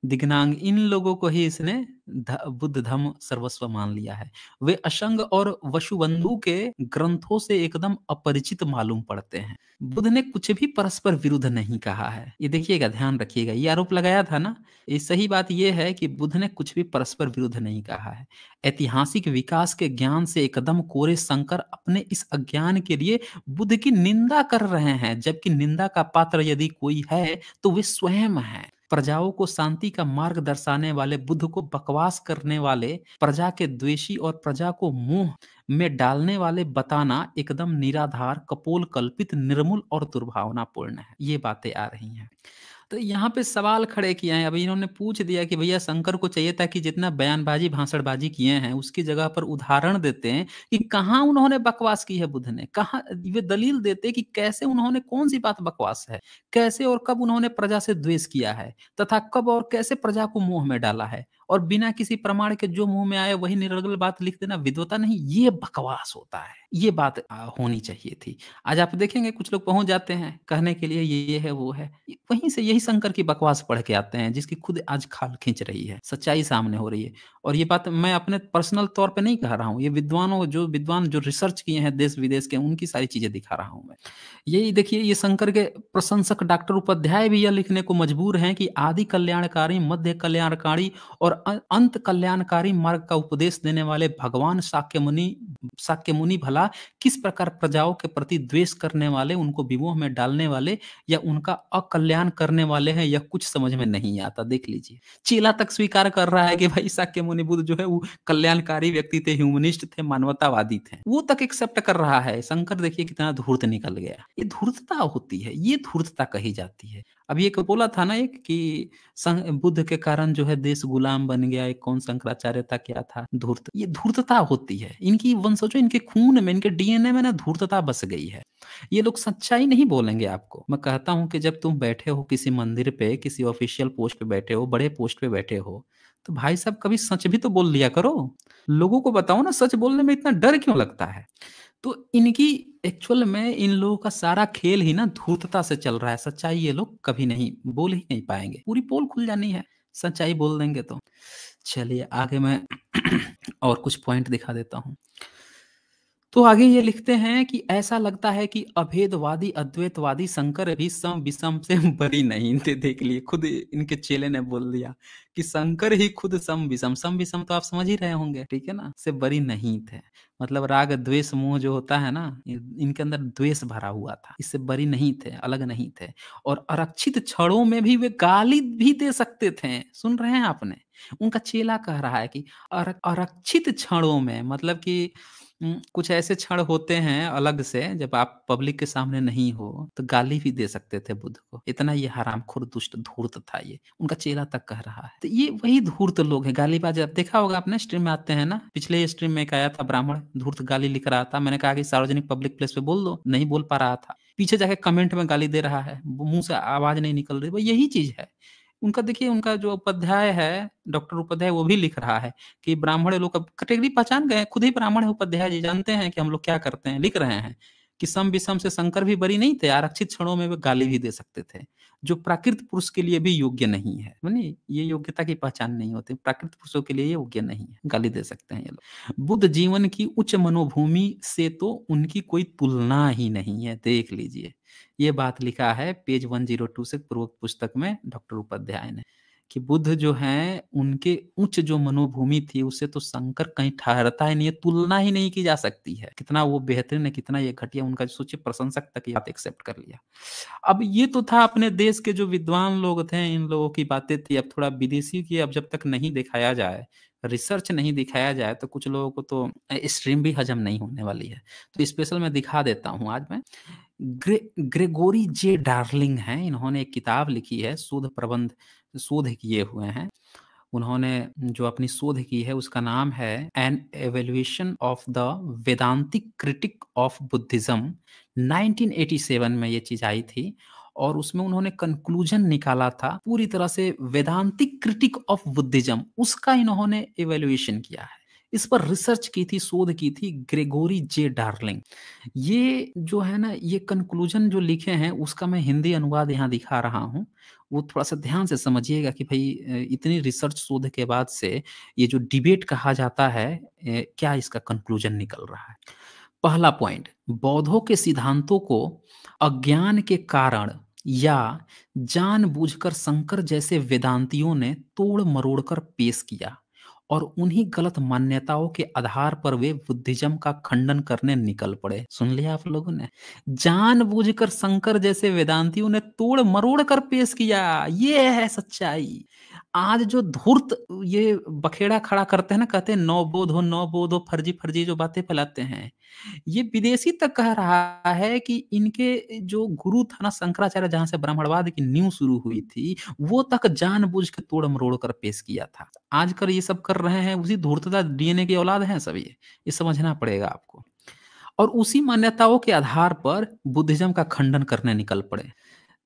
दिग्नांग इन लोगों को ही इसने बुद्ध धर्म सर्वस्व मान लिया है वे असंग और वशुबंधु के ग्रंथों से एकदम अपरिचित मालूम पड़ते हैं बुद्ध ने कुछ भी परस्पर विरुद्ध नहीं कहा है ये देखिएगा ध्यान रखिएगा ये आरोप लगाया था ना ये सही बात यह है कि बुद्ध ने कुछ भी परस्पर विरुद्ध नहीं कहा है ऐतिहासिक विकास के ज्ञान से एकदम कोरे शंकर अपने इस अज्ञान के लिए बुद्ध की निंदा कर रहे हैं जबकि निंदा का पात्र यदि कोई है तो वे स्वयं है प्रजाओं को शांति का मार्ग दर्शाने वाले बुद्ध को बकवास करने वाले प्रजा के द्वेषी और प्रजा को मुंह में डालने वाले बताना एकदम निराधार कपोल कल्पित निर्मूल और दुर्भावनापूर्ण है ये बातें आ रही हैं तो यहाँ पे सवाल खड़े किए हैं अभी इन्होंने पूछ दिया कि भैया शंकर को चाहिए था कि जितना बयानबाजी भाषणबाजी किए हैं उसकी जगह पर उदाहरण देते हैं कि कहाँ उन्होंने बकवास की है बुद्ध ने कहा वे दलील देते कि कैसे उन्होंने कौन सी बात बकवास है कैसे और कब उन्होंने प्रजा से द्वेष किया है तथा कब और कैसे प्रजा को मुंह में डाला है और बिना किसी प्रमाण के जो मुंह में आए वही निरगल बात लिख देना विद्वता नहीं ये बकवास होता है ये बात होनी चाहिए थी आज आप देखेंगे कुछ लोग पहुंच जाते हैं कहने के लिए ये है वो है वहीं से यही शंकर की बकवास पढ़ के आते हैं जिसकी खुद आज खाल खींच रही है सच्चाई सामने हो रही है और ये बात मैं अपने पर्सनल तौर पर नहीं कह रहा हूँ ये विद्वानों जो विद्वान जो रिसर्च किए हैं देश विदेश के उनकी सारी चीजें दिखा रहा हूँ मैं यही देखिए ये शंकर के प्रशंसक डॉक्टर उपाध्याय भी यह लिखने को मजबूर है कि आदि कल्याणकारी मध्य कल्याणकारी और अंत कल्याणकारी मार्ग का उपदेश देने वाले भगवान शाक्य मुनि शाक्य मुनि भला वाला किस प्रकार प्रजाओं के प्रति द्वेष करने वाले उनको विमोह में डालने वाले या उनका अकल्याण करने वाले हैं यह कुछ समझ में नहीं आता देख लीजिए चेला तक स्वीकार कर रहा है कि भाई शाक्य मुनि बुद्ध जो है वो कल्याणकारी व्यक्ति थे ह्यूमनिस्ट थे मानवतावादी थे वो तक एक्सेप्ट कर रहा है शंकर देखिए कितना धूर्त निकल गया ये धूर्तता होती है ये धूर्तता कही जाती है अभी एक बोला था ना एक कि बुद्ध के कारण जो है देश गुलाम बन गया एक कौन शंकराचार्य था क्या था धूर्त ये धूर्तता होती है इनकी वन सोचो इनके खून में इनके डीएनए में ना धूर्तता बस गई है ये लोग सच्चाई नहीं बोलेंगे आपको मैं कहता हूँ कि जब तुम बैठे हो किसी मंदिर पे किसी ऑफिशियल पोस्ट पे बैठे हो बड़े पोस्ट पे बैठे हो तो भाई साहब कभी सच भी तो बोल लिया करो लोगों को बताओ ना सच बोलने में इतना डर क्यों लगता है तो इनकी एक्चुअल में इन लोगों का सारा खेल ही ना धूर्तता से चल रहा है सच्चाई ये लोग कभी नहीं बोल ही नहीं पाएंगे पूरी पोल खुल जानी है सच्चाई बोल देंगे तो चलिए आगे मैं और कुछ पॉइंट दिखा देता हूँ तो आगे ये लिखते हैं कि ऐसा लगता है कि अभेदवादी अद्वैतवादी शंकर भी सम विषम से बरी नहीं इनके देख लिए खुद इनके चेले ने बोल दिया कि शंकर ही खुद सम विषम सम विषम तो आप समझ ही रहे होंगे ठीक है ना से बरी नहीं थे मतलब राग द्वेष मोह जो होता है ना इनके अंदर द्वेष भरा हुआ था इससे बरी नहीं थे अलग नहीं थे और अरक्षित क्षणों में भी वे गाली भी दे सकते थे सुन रहे हैं आपने उनका चेला कह रहा है कि आरक्षित क्षणों में मतलब कि कुछ ऐसे क्षण होते हैं अलग से जब आप पब्लिक के सामने नहीं हो, तो गाली भी दे सकते थे बुद्ध को। इतना ये खुर दुष्ट धूर्त था ये, उनका चेहरा तक कह रहा है। तो ये वही धूर्त लोग हैं गालीबाज आप देखा होगा आपने स्ट्रीम में आते हैं ना, पिछले स्ट्रीम में एक आया था ब्राह्मण धूर्त गाली लिख रहा था। मैंने कहा कि सार्वजनिक पब्लिक प्लेस पे बोल दो, नहीं बोल पा रहा था। पीछे जाके कमेंट में गाली दे रहा है, मुंह से आवाज़ नहीं निकल रही, वो यही चीज़ है। उनका देखिए उनका जो उपाध्याय है डॉक्टर उपाध्याय वो भी लिख रहा है कि ब्राह्मण लोग अब कैटेगरी पहचान गए खुद ही ब्राह्मण है उपाध्याय जी जानते हैं कि हम लोग क्या करते हैं लिख रहे हैं कि सम विषम से शंकर भी बरी नहीं थे आरक्षित क्षणों में वे गाली भी दे सकते थे जो प्राकृत पुरुष के लिए भी योग्य नहीं है मानी ये योग्यता की पहचान नहीं होती प्राकृत पुरुषों के लिए ये योग्य नहीं है गाली दे सकते हैं ये लोग बुद्ध जीवन की उच्च मनोभूमि से तो उनकी कोई तुलना ही नहीं है देख लीजिए ये बात लिखा है पेज 102 से पूर्वक पुस्तक में डॉक्टर उपाध्याय ने कि बुद्ध जो है उनके उच्च जो मनोभूमि थी उससे तो शंकर कहीं ठहरता ही नहीं है तुलना ही नहीं की जा सकती है कितना वो बेहतरीन है कितना ये घटिया उनका जो सोचिए प्रशंसक तक ये बात एक्सेप्ट कर लिया अब ये तो था अपने देश के जो विद्वान लोग थे इन लोगों की बातें थी अब थोड़ा विदेशी की अब जब तक नहीं दिखाया जाए रिसर्च नहीं दिखाया जाए तो कुछ लोगों को तो स्ट्रीम भी हजम नहीं होने वाली है तो स्पेशल मैं दिखा देता हूँ आज मैं ग्रे, ग्रेगोरी जे डार्लिंग हैं इन्होंने एक किताब लिखी है शोध प्रबंध शोध किए हुए हैं उन्होंने जो अपनी शोध की है उसका नाम है an evaluation of the Vedantic critique of Buddhism 1987 में ये चीज आई थी और उसमें उन्होंने कंक्लूजन निकाला था पूरी तरह से वेदांतिक क्रिटिक ऑफ बुद्धिज्म उसका इन्होंने एवेल्युएशन किया है इस पर रिसर्च की थी शोध की थी ग्रेगोरी जे डार्लिंग ये जो है ना ये कंक्लूजन जो लिखे हैं उसका मैं हिंदी अनुवाद यहाँ दिखा रहा हूँ वो थोड़ा सा ध्यान से समझिएगा कि भाई इतनी रिसर्च शोध के बाद से ये जो डिबेट कहा जाता है क्या इसका कंक्लूजन निकल रहा है पहला पॉइंट बौद्धों के सिद्धांतों को अज्ञान के कारण या जानबूझकर शंकर जैसे वेदांतियों ने तोड़ मरोड़कर पेश किया और उन्हीं गलत मान्यताओं के आधार पर वे बुद्धिज्म का खंडन करने निकल पड़े सुन लिया आप लोगों ने जानबूझकर शंकर जैसे वेदांतियों ने तोड़ मरोड़ कर पेश किया ये है सच्चाई आज जो धूर्त ये बखेड़ा खड़ा करते हैं ना कहते हैं नौ बोध हो नौ बोध हो फर्जी फर्जी जो बातें फैलाते हैं ये विदेशी तक कह रहा है कि इनके जो गुरु था ना शंकराचार्य जहां से ब्राह्मणवाद की न्यू शुरू हुई थी वो तक जान बुझ के तोड़ मरोड़ कर पेश किया था आजकल ये सब कर रहे हैं उसी धूर्तता डीएनए की औलाद है सब ये ये समझना पड़ेगा आपको और उसी मान्यताओं के आधार पर बुद्धिज्म का खंडन करने निकल पड़े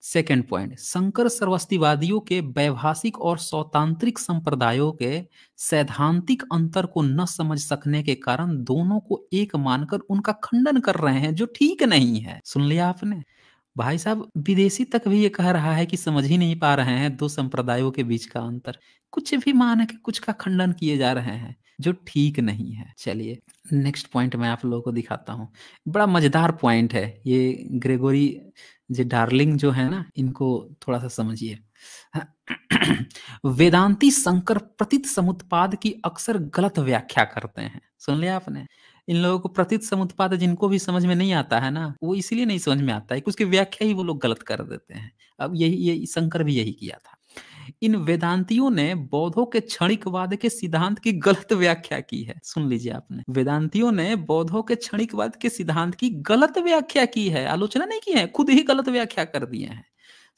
सेकेंड पॉइंट शंकर सर्वस्तिवादियों के व्यवहासिक और स्वतांत्रिक संप्रदायों के सैद्धांतिक अंतर को न समझ सकने के कारण दोनों को एक मानकर उनका खंडन कर रहे हैं जो ठीक नहीं है सुन लिया आपने भाई साहब विदेशी तक भी ये कह रहा है कि समझ ही नहीं पा रहे हैं दो संप्रदायों के बीच का अंतर कुछ भी मान के कुछ का खंडन किए जा रहे हैं जो ठीक नहीं है चलिए नेक्स्ट पॉइंट मैं आप लोगों को दिखाता हूँ बड़ा मजेदार पॉइंट है ये ग्रेगोरी जी डार्लिंग जो है ना इनको थोड़ा सा समझिए वेदांती शंकर प्रतीत समुत्पाद की अक्सर गलत व्याख्या करते हैं सुन लिया आपने इन लोगों को प्रतीत समुत्पाद जिनको भी समझ में नहीं आता है ना वो इसीलिए नहीं समझ में आता है कि उसकी व्याख्या ही वो लोग गलत कर देते हैं अब यही ये शंकर भी यही किया था इन वेदांतियों ने बौद्धों के क्षणिकवाद के सिद्धांत की गलत व्याख्या की है सुन लीजिए आपने वेदांतियों ने बौद्धों के क्षणिकवाद के सिद्धांत की गलत व्याख्या की है आलोचना नहीं की है खुद ही गलत व्याख्या कर दिए हैं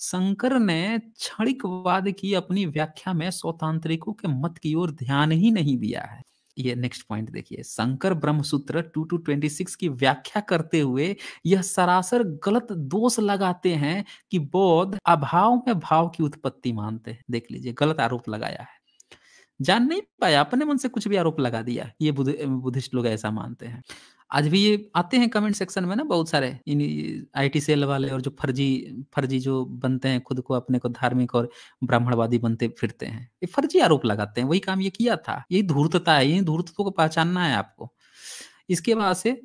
शंकर ने क्षणिकवाद की अपनी व्याख्या में स्वतांत्रिकों के मत की ओर ध्यान ही नहीं दिया है ये नेक्स्ट पॉइंट देखिए शंकर सूत्र टू टू ट्वेंटी सिक्स की व्याख्या करते हुए यह सरासर गलत दोष लगाते हैं कि बौद्ध अभाव में भाव की उत्पत्ति मानते हैं देख लीजिए गलत आरोप लगाया है जान नहीं पाया अपने मन से कुछ भी आरोप लगा दिया ये बुद्धिस्ट लोग ऐसा मानते हैं आज भी ये आते हैं कमेंट सेक्शन में ना बहुत सारे आईटी सेल वाले और जो फर्जी फर्जी जो बनते हैं खुद को अपने को धार्मिक और ब्राह्मणवादी बनते फिरते हैं ये फर्जी आरोप लगाते हैं वही काम ये किया था यही धूर्तता है यही धूर्तों को पहचानना है आपको इसके बाद से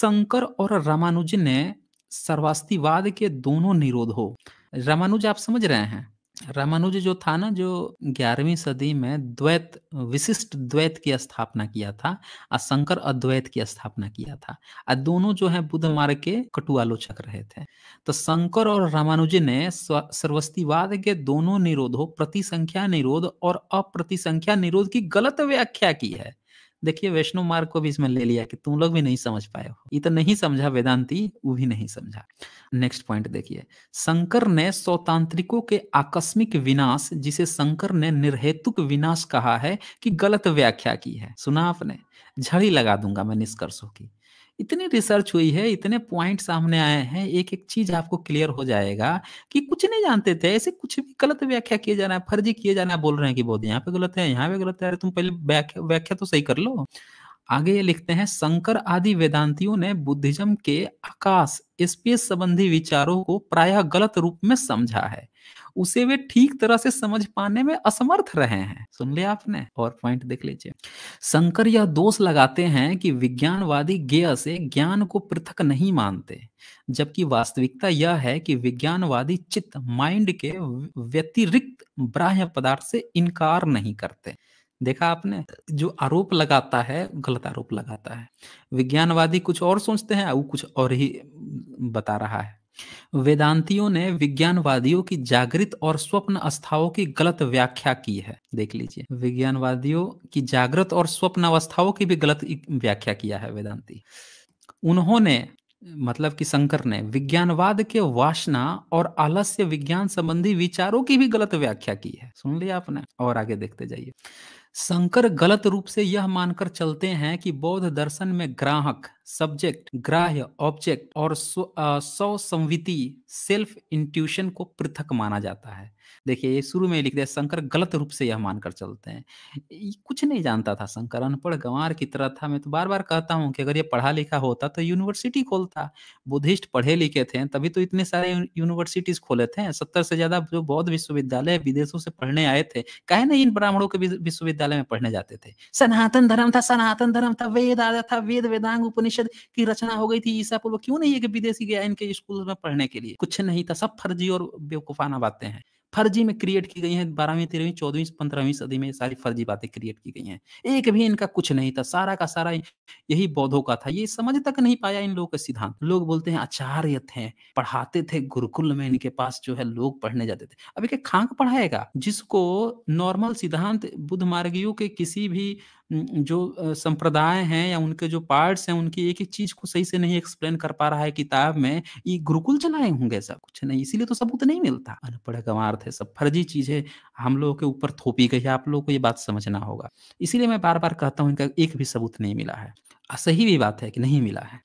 शंकर और रामानुज ने सर्वास्तिवाद के दोनों निरोध हो रामानुज आप समझ रहे हैं रामानुज जो था ना जो ग्यारहवीं सदी में द्वैत विशिष्ट द्वैत की स्थापना किया था और शंकर अद्वैत की स्थापना किया था और दोनों जो है बुद्ध मार्ग के कटु आलोचक रहे थे तो शंकर और रामानुज ने सर्वस्तिवाद के दोनों निरोधों प्रतिसंख्या निरोध और अप्रतिसंख्या निरोध की गलत व्याख्या की है देखिए वैष्णव मार्ग को भी इसमें ले लिया कि तुम लोग भी नहीं समझ पाए हो ये तो नहीं समझा वेदांति वो भी नहीं समझा नेक्स्ट पॉइंट देखिए शंकर ने स्वतांत्रिकों के आकस्मिक विनाश जिसे शंकर ने निर्हेतुक विनाश कहा है कि गलत व्याख्या की है सुना आपने झड़ी लगा दूंगा मैं निष्कर्षों की इतनी रिसर्च हुई है इतने पॉइंट सामने आए हैं एक एक चीज आपको क्लियर हो जाएगा कि कुछ नहीं जानते थे ऐसे कुछ भी गलत व्याख्या किए जा रहा है फर्जी किए जा रहा है बोल रहे हैं कि बहुत यहाँ पे गलत है यहाँ पे गलत है अरे तुम पहले व्याख्या व्याख्या तो सही कर लो आगे ये लिखते हैं शंकर आदि वेदांतियों ने बुद्धिज्म के आकाश स्पेस संबंधी विचारों को प्रायः गलत रूप में समझा है उसे वे ठीक तरह से समझ पाने में असमर्थ रहे हैं सुन लिया आपने और पॉइंट देख लीजिए शंकर यह दोष लगाते हैं कि विज्ञानवादी गेय से ज्ञान को पृथक नहीं मानते जबकि वास्तविकता यह है कि विज्ञानवादी चित्त माइंड के व्यतिरिक्त ब्राह्य पदार्थ से इनकार नहीं करते देखा आपने जो आरोप लगाता है गलत आरोप लगाता है विज्ञानवादी कुछ और सोचते हैं वो कुछ और ही बता रहा है वेदांतियों ने विज्ञानवादियों की जागृत और स्वप्न अवस्थाओं की गलत व्याख्या की है देख लीजिए विज्ञानवादियों की जागृत और स्वप्न अवस्थाओं की भी गलत व्याख्या किया है वेदांती उन्होंने मतलब कि शंकर ने विज्ञानवाद के वासना और आलस्य विज्ञान संबंधी विचारों की भी गलत व्याख्या की है सुन लिया आपने और आगे देखते जाइए शंकर गलत रूप से यह मानकर चलते हैं कि बौद्ध दर्शन में ग्राहक सब्जेक्ट ग्राह्य ऑब्जेक्ट और संविति सेल्फ इंट्यूशन को पृथक माना जाता है देखिए ये शुरू में लिख दिया शंकर गलत रूप से यह मानकर चलते हैं ये कुछ नहीं जानता था शंकर अनपढ़ गंवार की तरह था मैं तो बार बार कहता हूँ कि अगर ये पढ़ा लिखा होता तो यूनिवर्सिटी खोलता बुद्धिस्ट पढ़े लिखे थे तभी तो इतने सारे यूनिवर्सिटीज खोले थे सत्तर से ज्यादा जो बौद्ध विश्वविद्यालय विदेशों से पढ़ने आए थे कहे ना इन ब्राह्मणों के विश्वविद्यालय में पढ़ने जाते थे सनातन धर्म था सनातन धर्म था वेद आया था वेद वेदांग उपनिषद परिषद की रचना हो गई थी ईसा पूर्व क्यों नहीं है कि विदेशी गया इनके स्कूल में पढ़ने के लिए कुछ नहीं था सब फर्जी और बेवकूफाना बातें हैं फर्जी में क्रिएट की गई है बारहवीं तेरहवीं चौदहवीं पंद्रहवीं सदी में सारी फर्जी बातें क्रिएट की गई हैं एक भी इनका कुछ नहीं था सारा का सारा यही बौद्धों का था ये समझ तक नहीं पाया इन लोगों का सिद्धांत लोग बोलते हैं आचार्य थे पढ़ाते थे गुरुकुल में इनके पास जो है लोग पढ़ने जाते थे अब एक खांक पढ़ाएगा जिसको नॉर्मल सिद्धांत बुद्ध मार्गियों के किसी भी जो संप्रदाय हैं या उनके जो पार्ट्स हैं उनकी एक एक चीज को सही से नहीं एक्सप्लेन कर पा रहा है किताब में ये गुरुकुल चलाए होंगे सब कुछ नहीं इसीलिए तो सबूत तो नहीं मिलता अनपढ़ गंवार्थ है सब फर्जी चीज है हम लोगों के ऊपर थोपी गई है आप लोगों को ये बात समझना होगा इसीलिए मैं बार बार कहता हूँ इनका एक भी सबूत नहीं मिला है सही भी बात है कि नहीं मिला है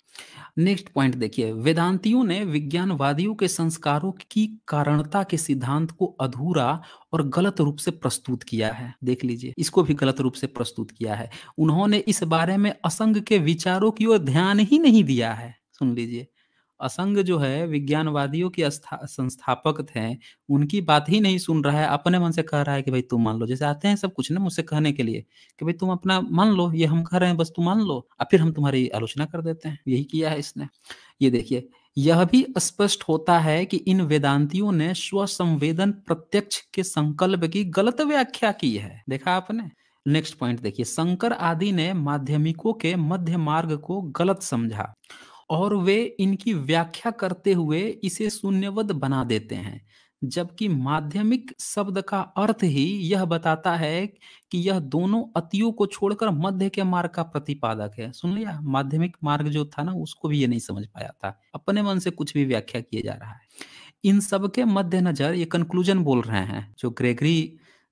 नेक्स्ट पॉइंट देखिए वेदांतियों ने विज्ञानवादियों के संस्कारों की कारणता के सिद्धांत को अधूरा और गलत रूप से प्रस्तुत किया है देख लीजिए इसको भी गलत रूप से प्रस्तुत किया है उन्होंने इस बारे में असंग के विचारों की ओर ध्यान ही नहीं दिया है सुन लीजिए असंग जो है विज्ञानवादियों की संस्थापक थे उनकी बात ही नहीं सुन रहा है अपने मन से कह रहा है कि भाई तुम मान लो जैसे आते हैं सब कुछ ना मुझसे कहने के लिए कि भाई तुम अपना मान लो ये हम कह रहे हैं बस तुम मान लो और फिर हम तुम्हारी आलोचना कर देते हैं यही किया है इसने ये देखिए यह भी स्पष्ट होता है कि इन वेदांतियों ने स्वसंवेदन प्रत्यक्ष के संकल्प की गलत व्याख्या की है देखा आपने नेक्स्ट पॉइंट देखिए शंकर आदि ने माध्यमिकों के मध्य मार्ग को गलत समझा और वे इनकी व्याख्या करते हुए इसे शून्यवद बना देते हैं जबकि माध्यमिक शब्द का अर्थ ही यह बताता है कि यह दोनों अतियों को छोड़कर मध्य के मार्ग का प्रतिपादक है सुन लिया माध्यमिक मार्ग जो था ना उसको भी ये नहीं समझ पाया था अपने मन से कुछ भी व्याख्या किए जा रहा है इन सब के नजर ये कंक्लूजन बोल रहे हैं जो ग्रेगरी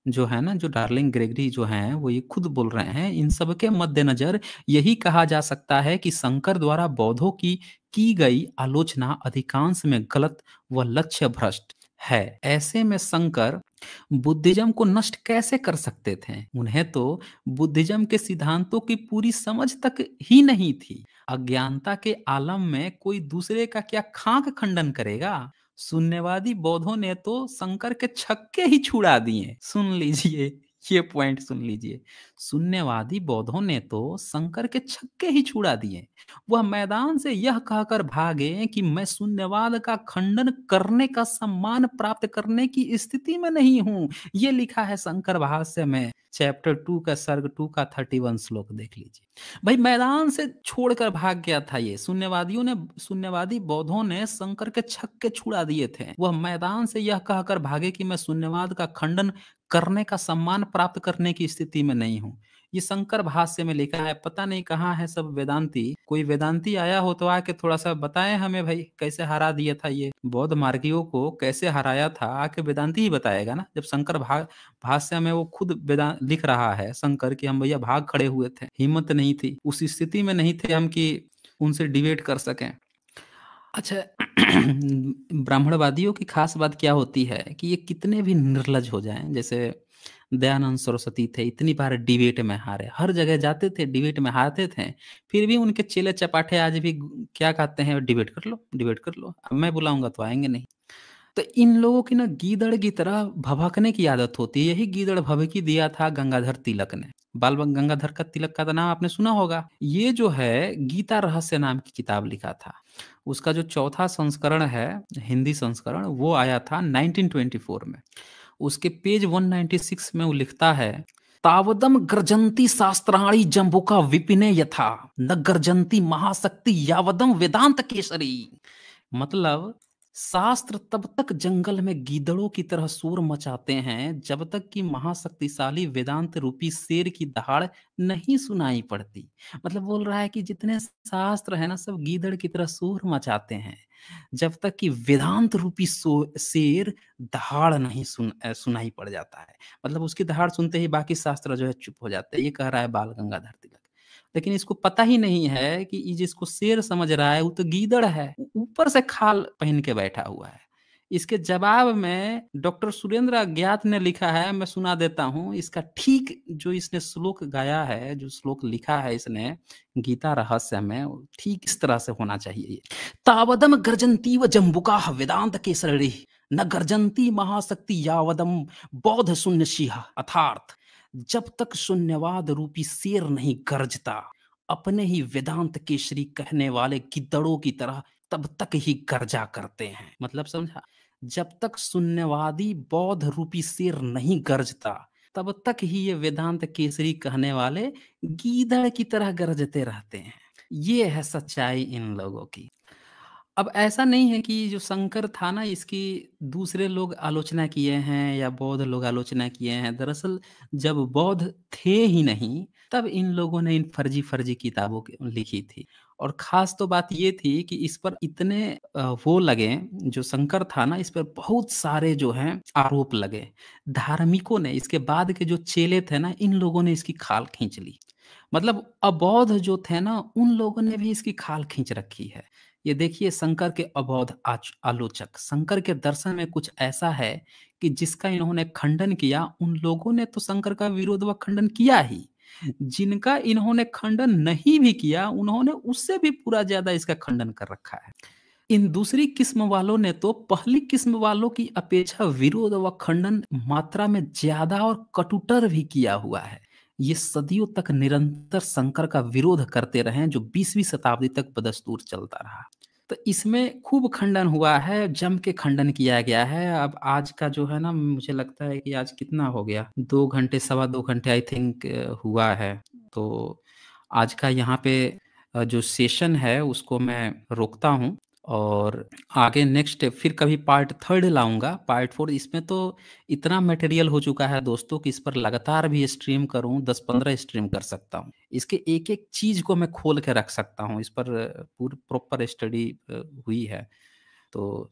जो है ना जो डार्लिंग ग्रेगरी जो है वो ये खुद बोल रहे हैं इन सब के मद्देनजर यही कहा जा सकता है कि शंकर द्वारा बौद्धों की की गई आलोचना अधिकांश में गलत व लक्ष्य भ्रष्ट है ऐसे में शंकर बुद्धिज्म को नष्ट कैसे कर सकते थे उन्हें तो बुद्धिज्म के सिद्धांतों की पूरी समझ तक ही नहीं थी अज्ञानता के आलम में कोई दूसरे का क्या खाक खंडन करेगा शून्यवादी बौद्धों ने तो शंकर के छक्के ही छुड़ा दिए सुन लीजिए ये पॉइंट सुन लीजिए शून्यवादी बौद्धों ने तो शंकर के छक्के ही छुड़ा दिए वह मैदान से यह कहकर भागे कि मैं शून्यवाद का खंडन करने का सम्मान प्राप्त करने की स्थिति में नहीं हूं ये लिखा है शंकर भाष्य में चैप्टर टू का सर्ग टू का थर्टी वन श्लोक देख लीजिए भाई मैदान से छोड़कर भाग गया था ये शून्यवादियों ने शून्यवादी बौद्धों ने शंकर के छक्के छुड़ा दिए थे वह मैदान से यह कहकर भागे कि मैं शून्यवाद का खंडन करने का सम्मान प्राप्त करने की स्थिति में नहीं हूं ये शंकर भाष्य में लिखा है पता नहीं कहाँ है सब वेदांती कोई वेदांती आया हो तो आके थोड़ा सा बताए हमें भाई कैसे हरा दिया था ये बौद्ध मार्गियों को कैसे हराया था आके वेदांती ही बताएगा ना जब शंकर भाग भाष्य में वो खुद वेदांत लिख रहा है शंकर की हम भैया भाग खड़े हुए थे हिम्मत नहीं थी उस स्थिति में नहीं थे हम कि उनसे डिबेट कर सकें अच्छा ब्राह्मणवादियों की खास बात क्या होती है कि ये कितने भी निर्लज हो जाएं जैसे दयानंद सरस्वती थे इतनी बार डिबेट में हारे हर जगह जाते थे डिबेट में हारते थे फिर भी उनके चेले चपाटे आज भी क्या कहते हैं डिबेट कर लो डिबेट कर लो अब मैं बुलाऊंगा तो आएंगे नहीं तो इन लोगों की ना गीदड़ की तरह भभकने की आदत होती है यही गीदड़ भभकी दिया था गंगाधर तिलक ने बाल गंगाधर का तिलक का तो नाम आपने सुना होगा ये जो है गीता रहस्य नाम की किताब लिखा था उसका जो चौथा संस्करण है हिंदी संस्करण वो आया था 1924 में उसके पेज 196 में वो लिखता है तावदम गर्जंती शास्त्राणी जम्बुका विपिने यथा न गर्जंती महाशक्ति यावदम वेदांत केसरी मतलब शास्त्र तब तक जंगल में गीदड़ों की तरह शोर मचाते हैं जब तक कि महाशक्तिशाली वेदांत रूपी शेर की दहाड़ नहीं सुनाई पड़ती मतलब बोल रहा है कि जितने शास्त्र है ना सब गीदड़ की तरह शोर मचाते हैं जब तक कि वेदांत रूपी शेर दहाड़ नहीं सुन सुनाई पड़ जाता है मतलब उसकी दहाड़ सुनते ही बाकी शास्त्र जो है चुप हो जाते हैं ये कह रहा है बाल गंगाधर तिलक लेकिन इसको पता ही नहीं है कि जिसको शेर समझ रहा है वो तो गीदड़ है ऊपर से खाल पहन के बैठा हुआ है इसके जवाब में डॉक्टर सुरेंद्र अज्ञात ने लिखा है मैं सुना देता हूँ इसका ठीक जो इसने श्लोक गाया है जो श्लोक लिखा है इसने गीता रहस्य में ठीक इस तरह से होना चाहिए तावदम गर्जंती व जम्बुका वेदांत के न गर्जंती महाशक्ति यावदम बौद्ध शून्य सिहा अथार्थ जब तक शून्यवाद रूपी शेर नहीं गरजता अपने ही वेदांत केसरी कहने वाले गिद्दड़ों की तरह तब तक ही गर्जा करते हैं मतलब समझा जब तक शून्यवादी बौद्ध रूपी शेर नहीं गरजता तब तक ही ये वेदांत केसरी कहने वाले गीदड़ की तरह गरजते रहते हैं ये है सच्चाई इन लोगों की अब ऐसा नहीं है कि जो शंकर था ना इसकी दूसरे लोग आलोचना किए हैं या बौद्ध लोग आलोचना किए हैं दरअसल जब बौद्ध थे ही नहीं तब इन लोगों ने इन फर्जी फर्जी किताबों लिखी थी और खास तो बात ये थी कि इस पर इतने वो लगे जो शंकर था ना इस पर बहुत सारे जो हैं आरोप लगे धार्मिकों ने इसके बाद के जो चेले थे ना इन लोगों ने इसकी खाल खींच ली मतलब अबौध जो थे ना उन लोगों ने भी इसकी खाल खींच रखी है ये देखिए शंकर के अबौध आलोचक शंकर के दर्शन में कुछ ऐसा है कि जिसका इन्होंने खंडन किया उन लोगों ने तो शंकर का विरोध व खंडन किया ही जिनका इन्होंने खंडन नहीं भी किया उन्होंने उससे भी पूरा ज्यादा इसका खंडन कर रखा है इन दूसरी किस्म वालों ने तो पहली किस्म वालों की अपेक्षा विरोध व खंडन मात्रा में ज्यादा और कटुटर भी किया हुआ है ये सदियों तक निरंतर शंकर का विरोध करते रहे जो बीसवीं शताब्दी तक बदस्तूर चलता रहा तो इसमें खूब खंडन हुआ है जम के खंडन किया गया है अब आज का जो है ना मुझे लगता है कि आज कितना हो गया दो घंटे सवा दो घंटे आई थिंक हुआ है तो आज का यहाँ पे जो सेशन है उसको मैं रोकता हूँ और आगे नेक्स्ट फिर कभी पार्ट थर्ड लाऊंगा पार्ट फोर इसमें तो इतना मटेरियल हो चुका है दोस्तों कि इस पर लगातार भी स्ट्रीम करूं दस पंद्रह स्ट्रीम कर सकता हूं इसके एक एक चीज को मैं खोल के रख सकता हूं इस पर पूरी प्रॉपर स्टडी हुई है तो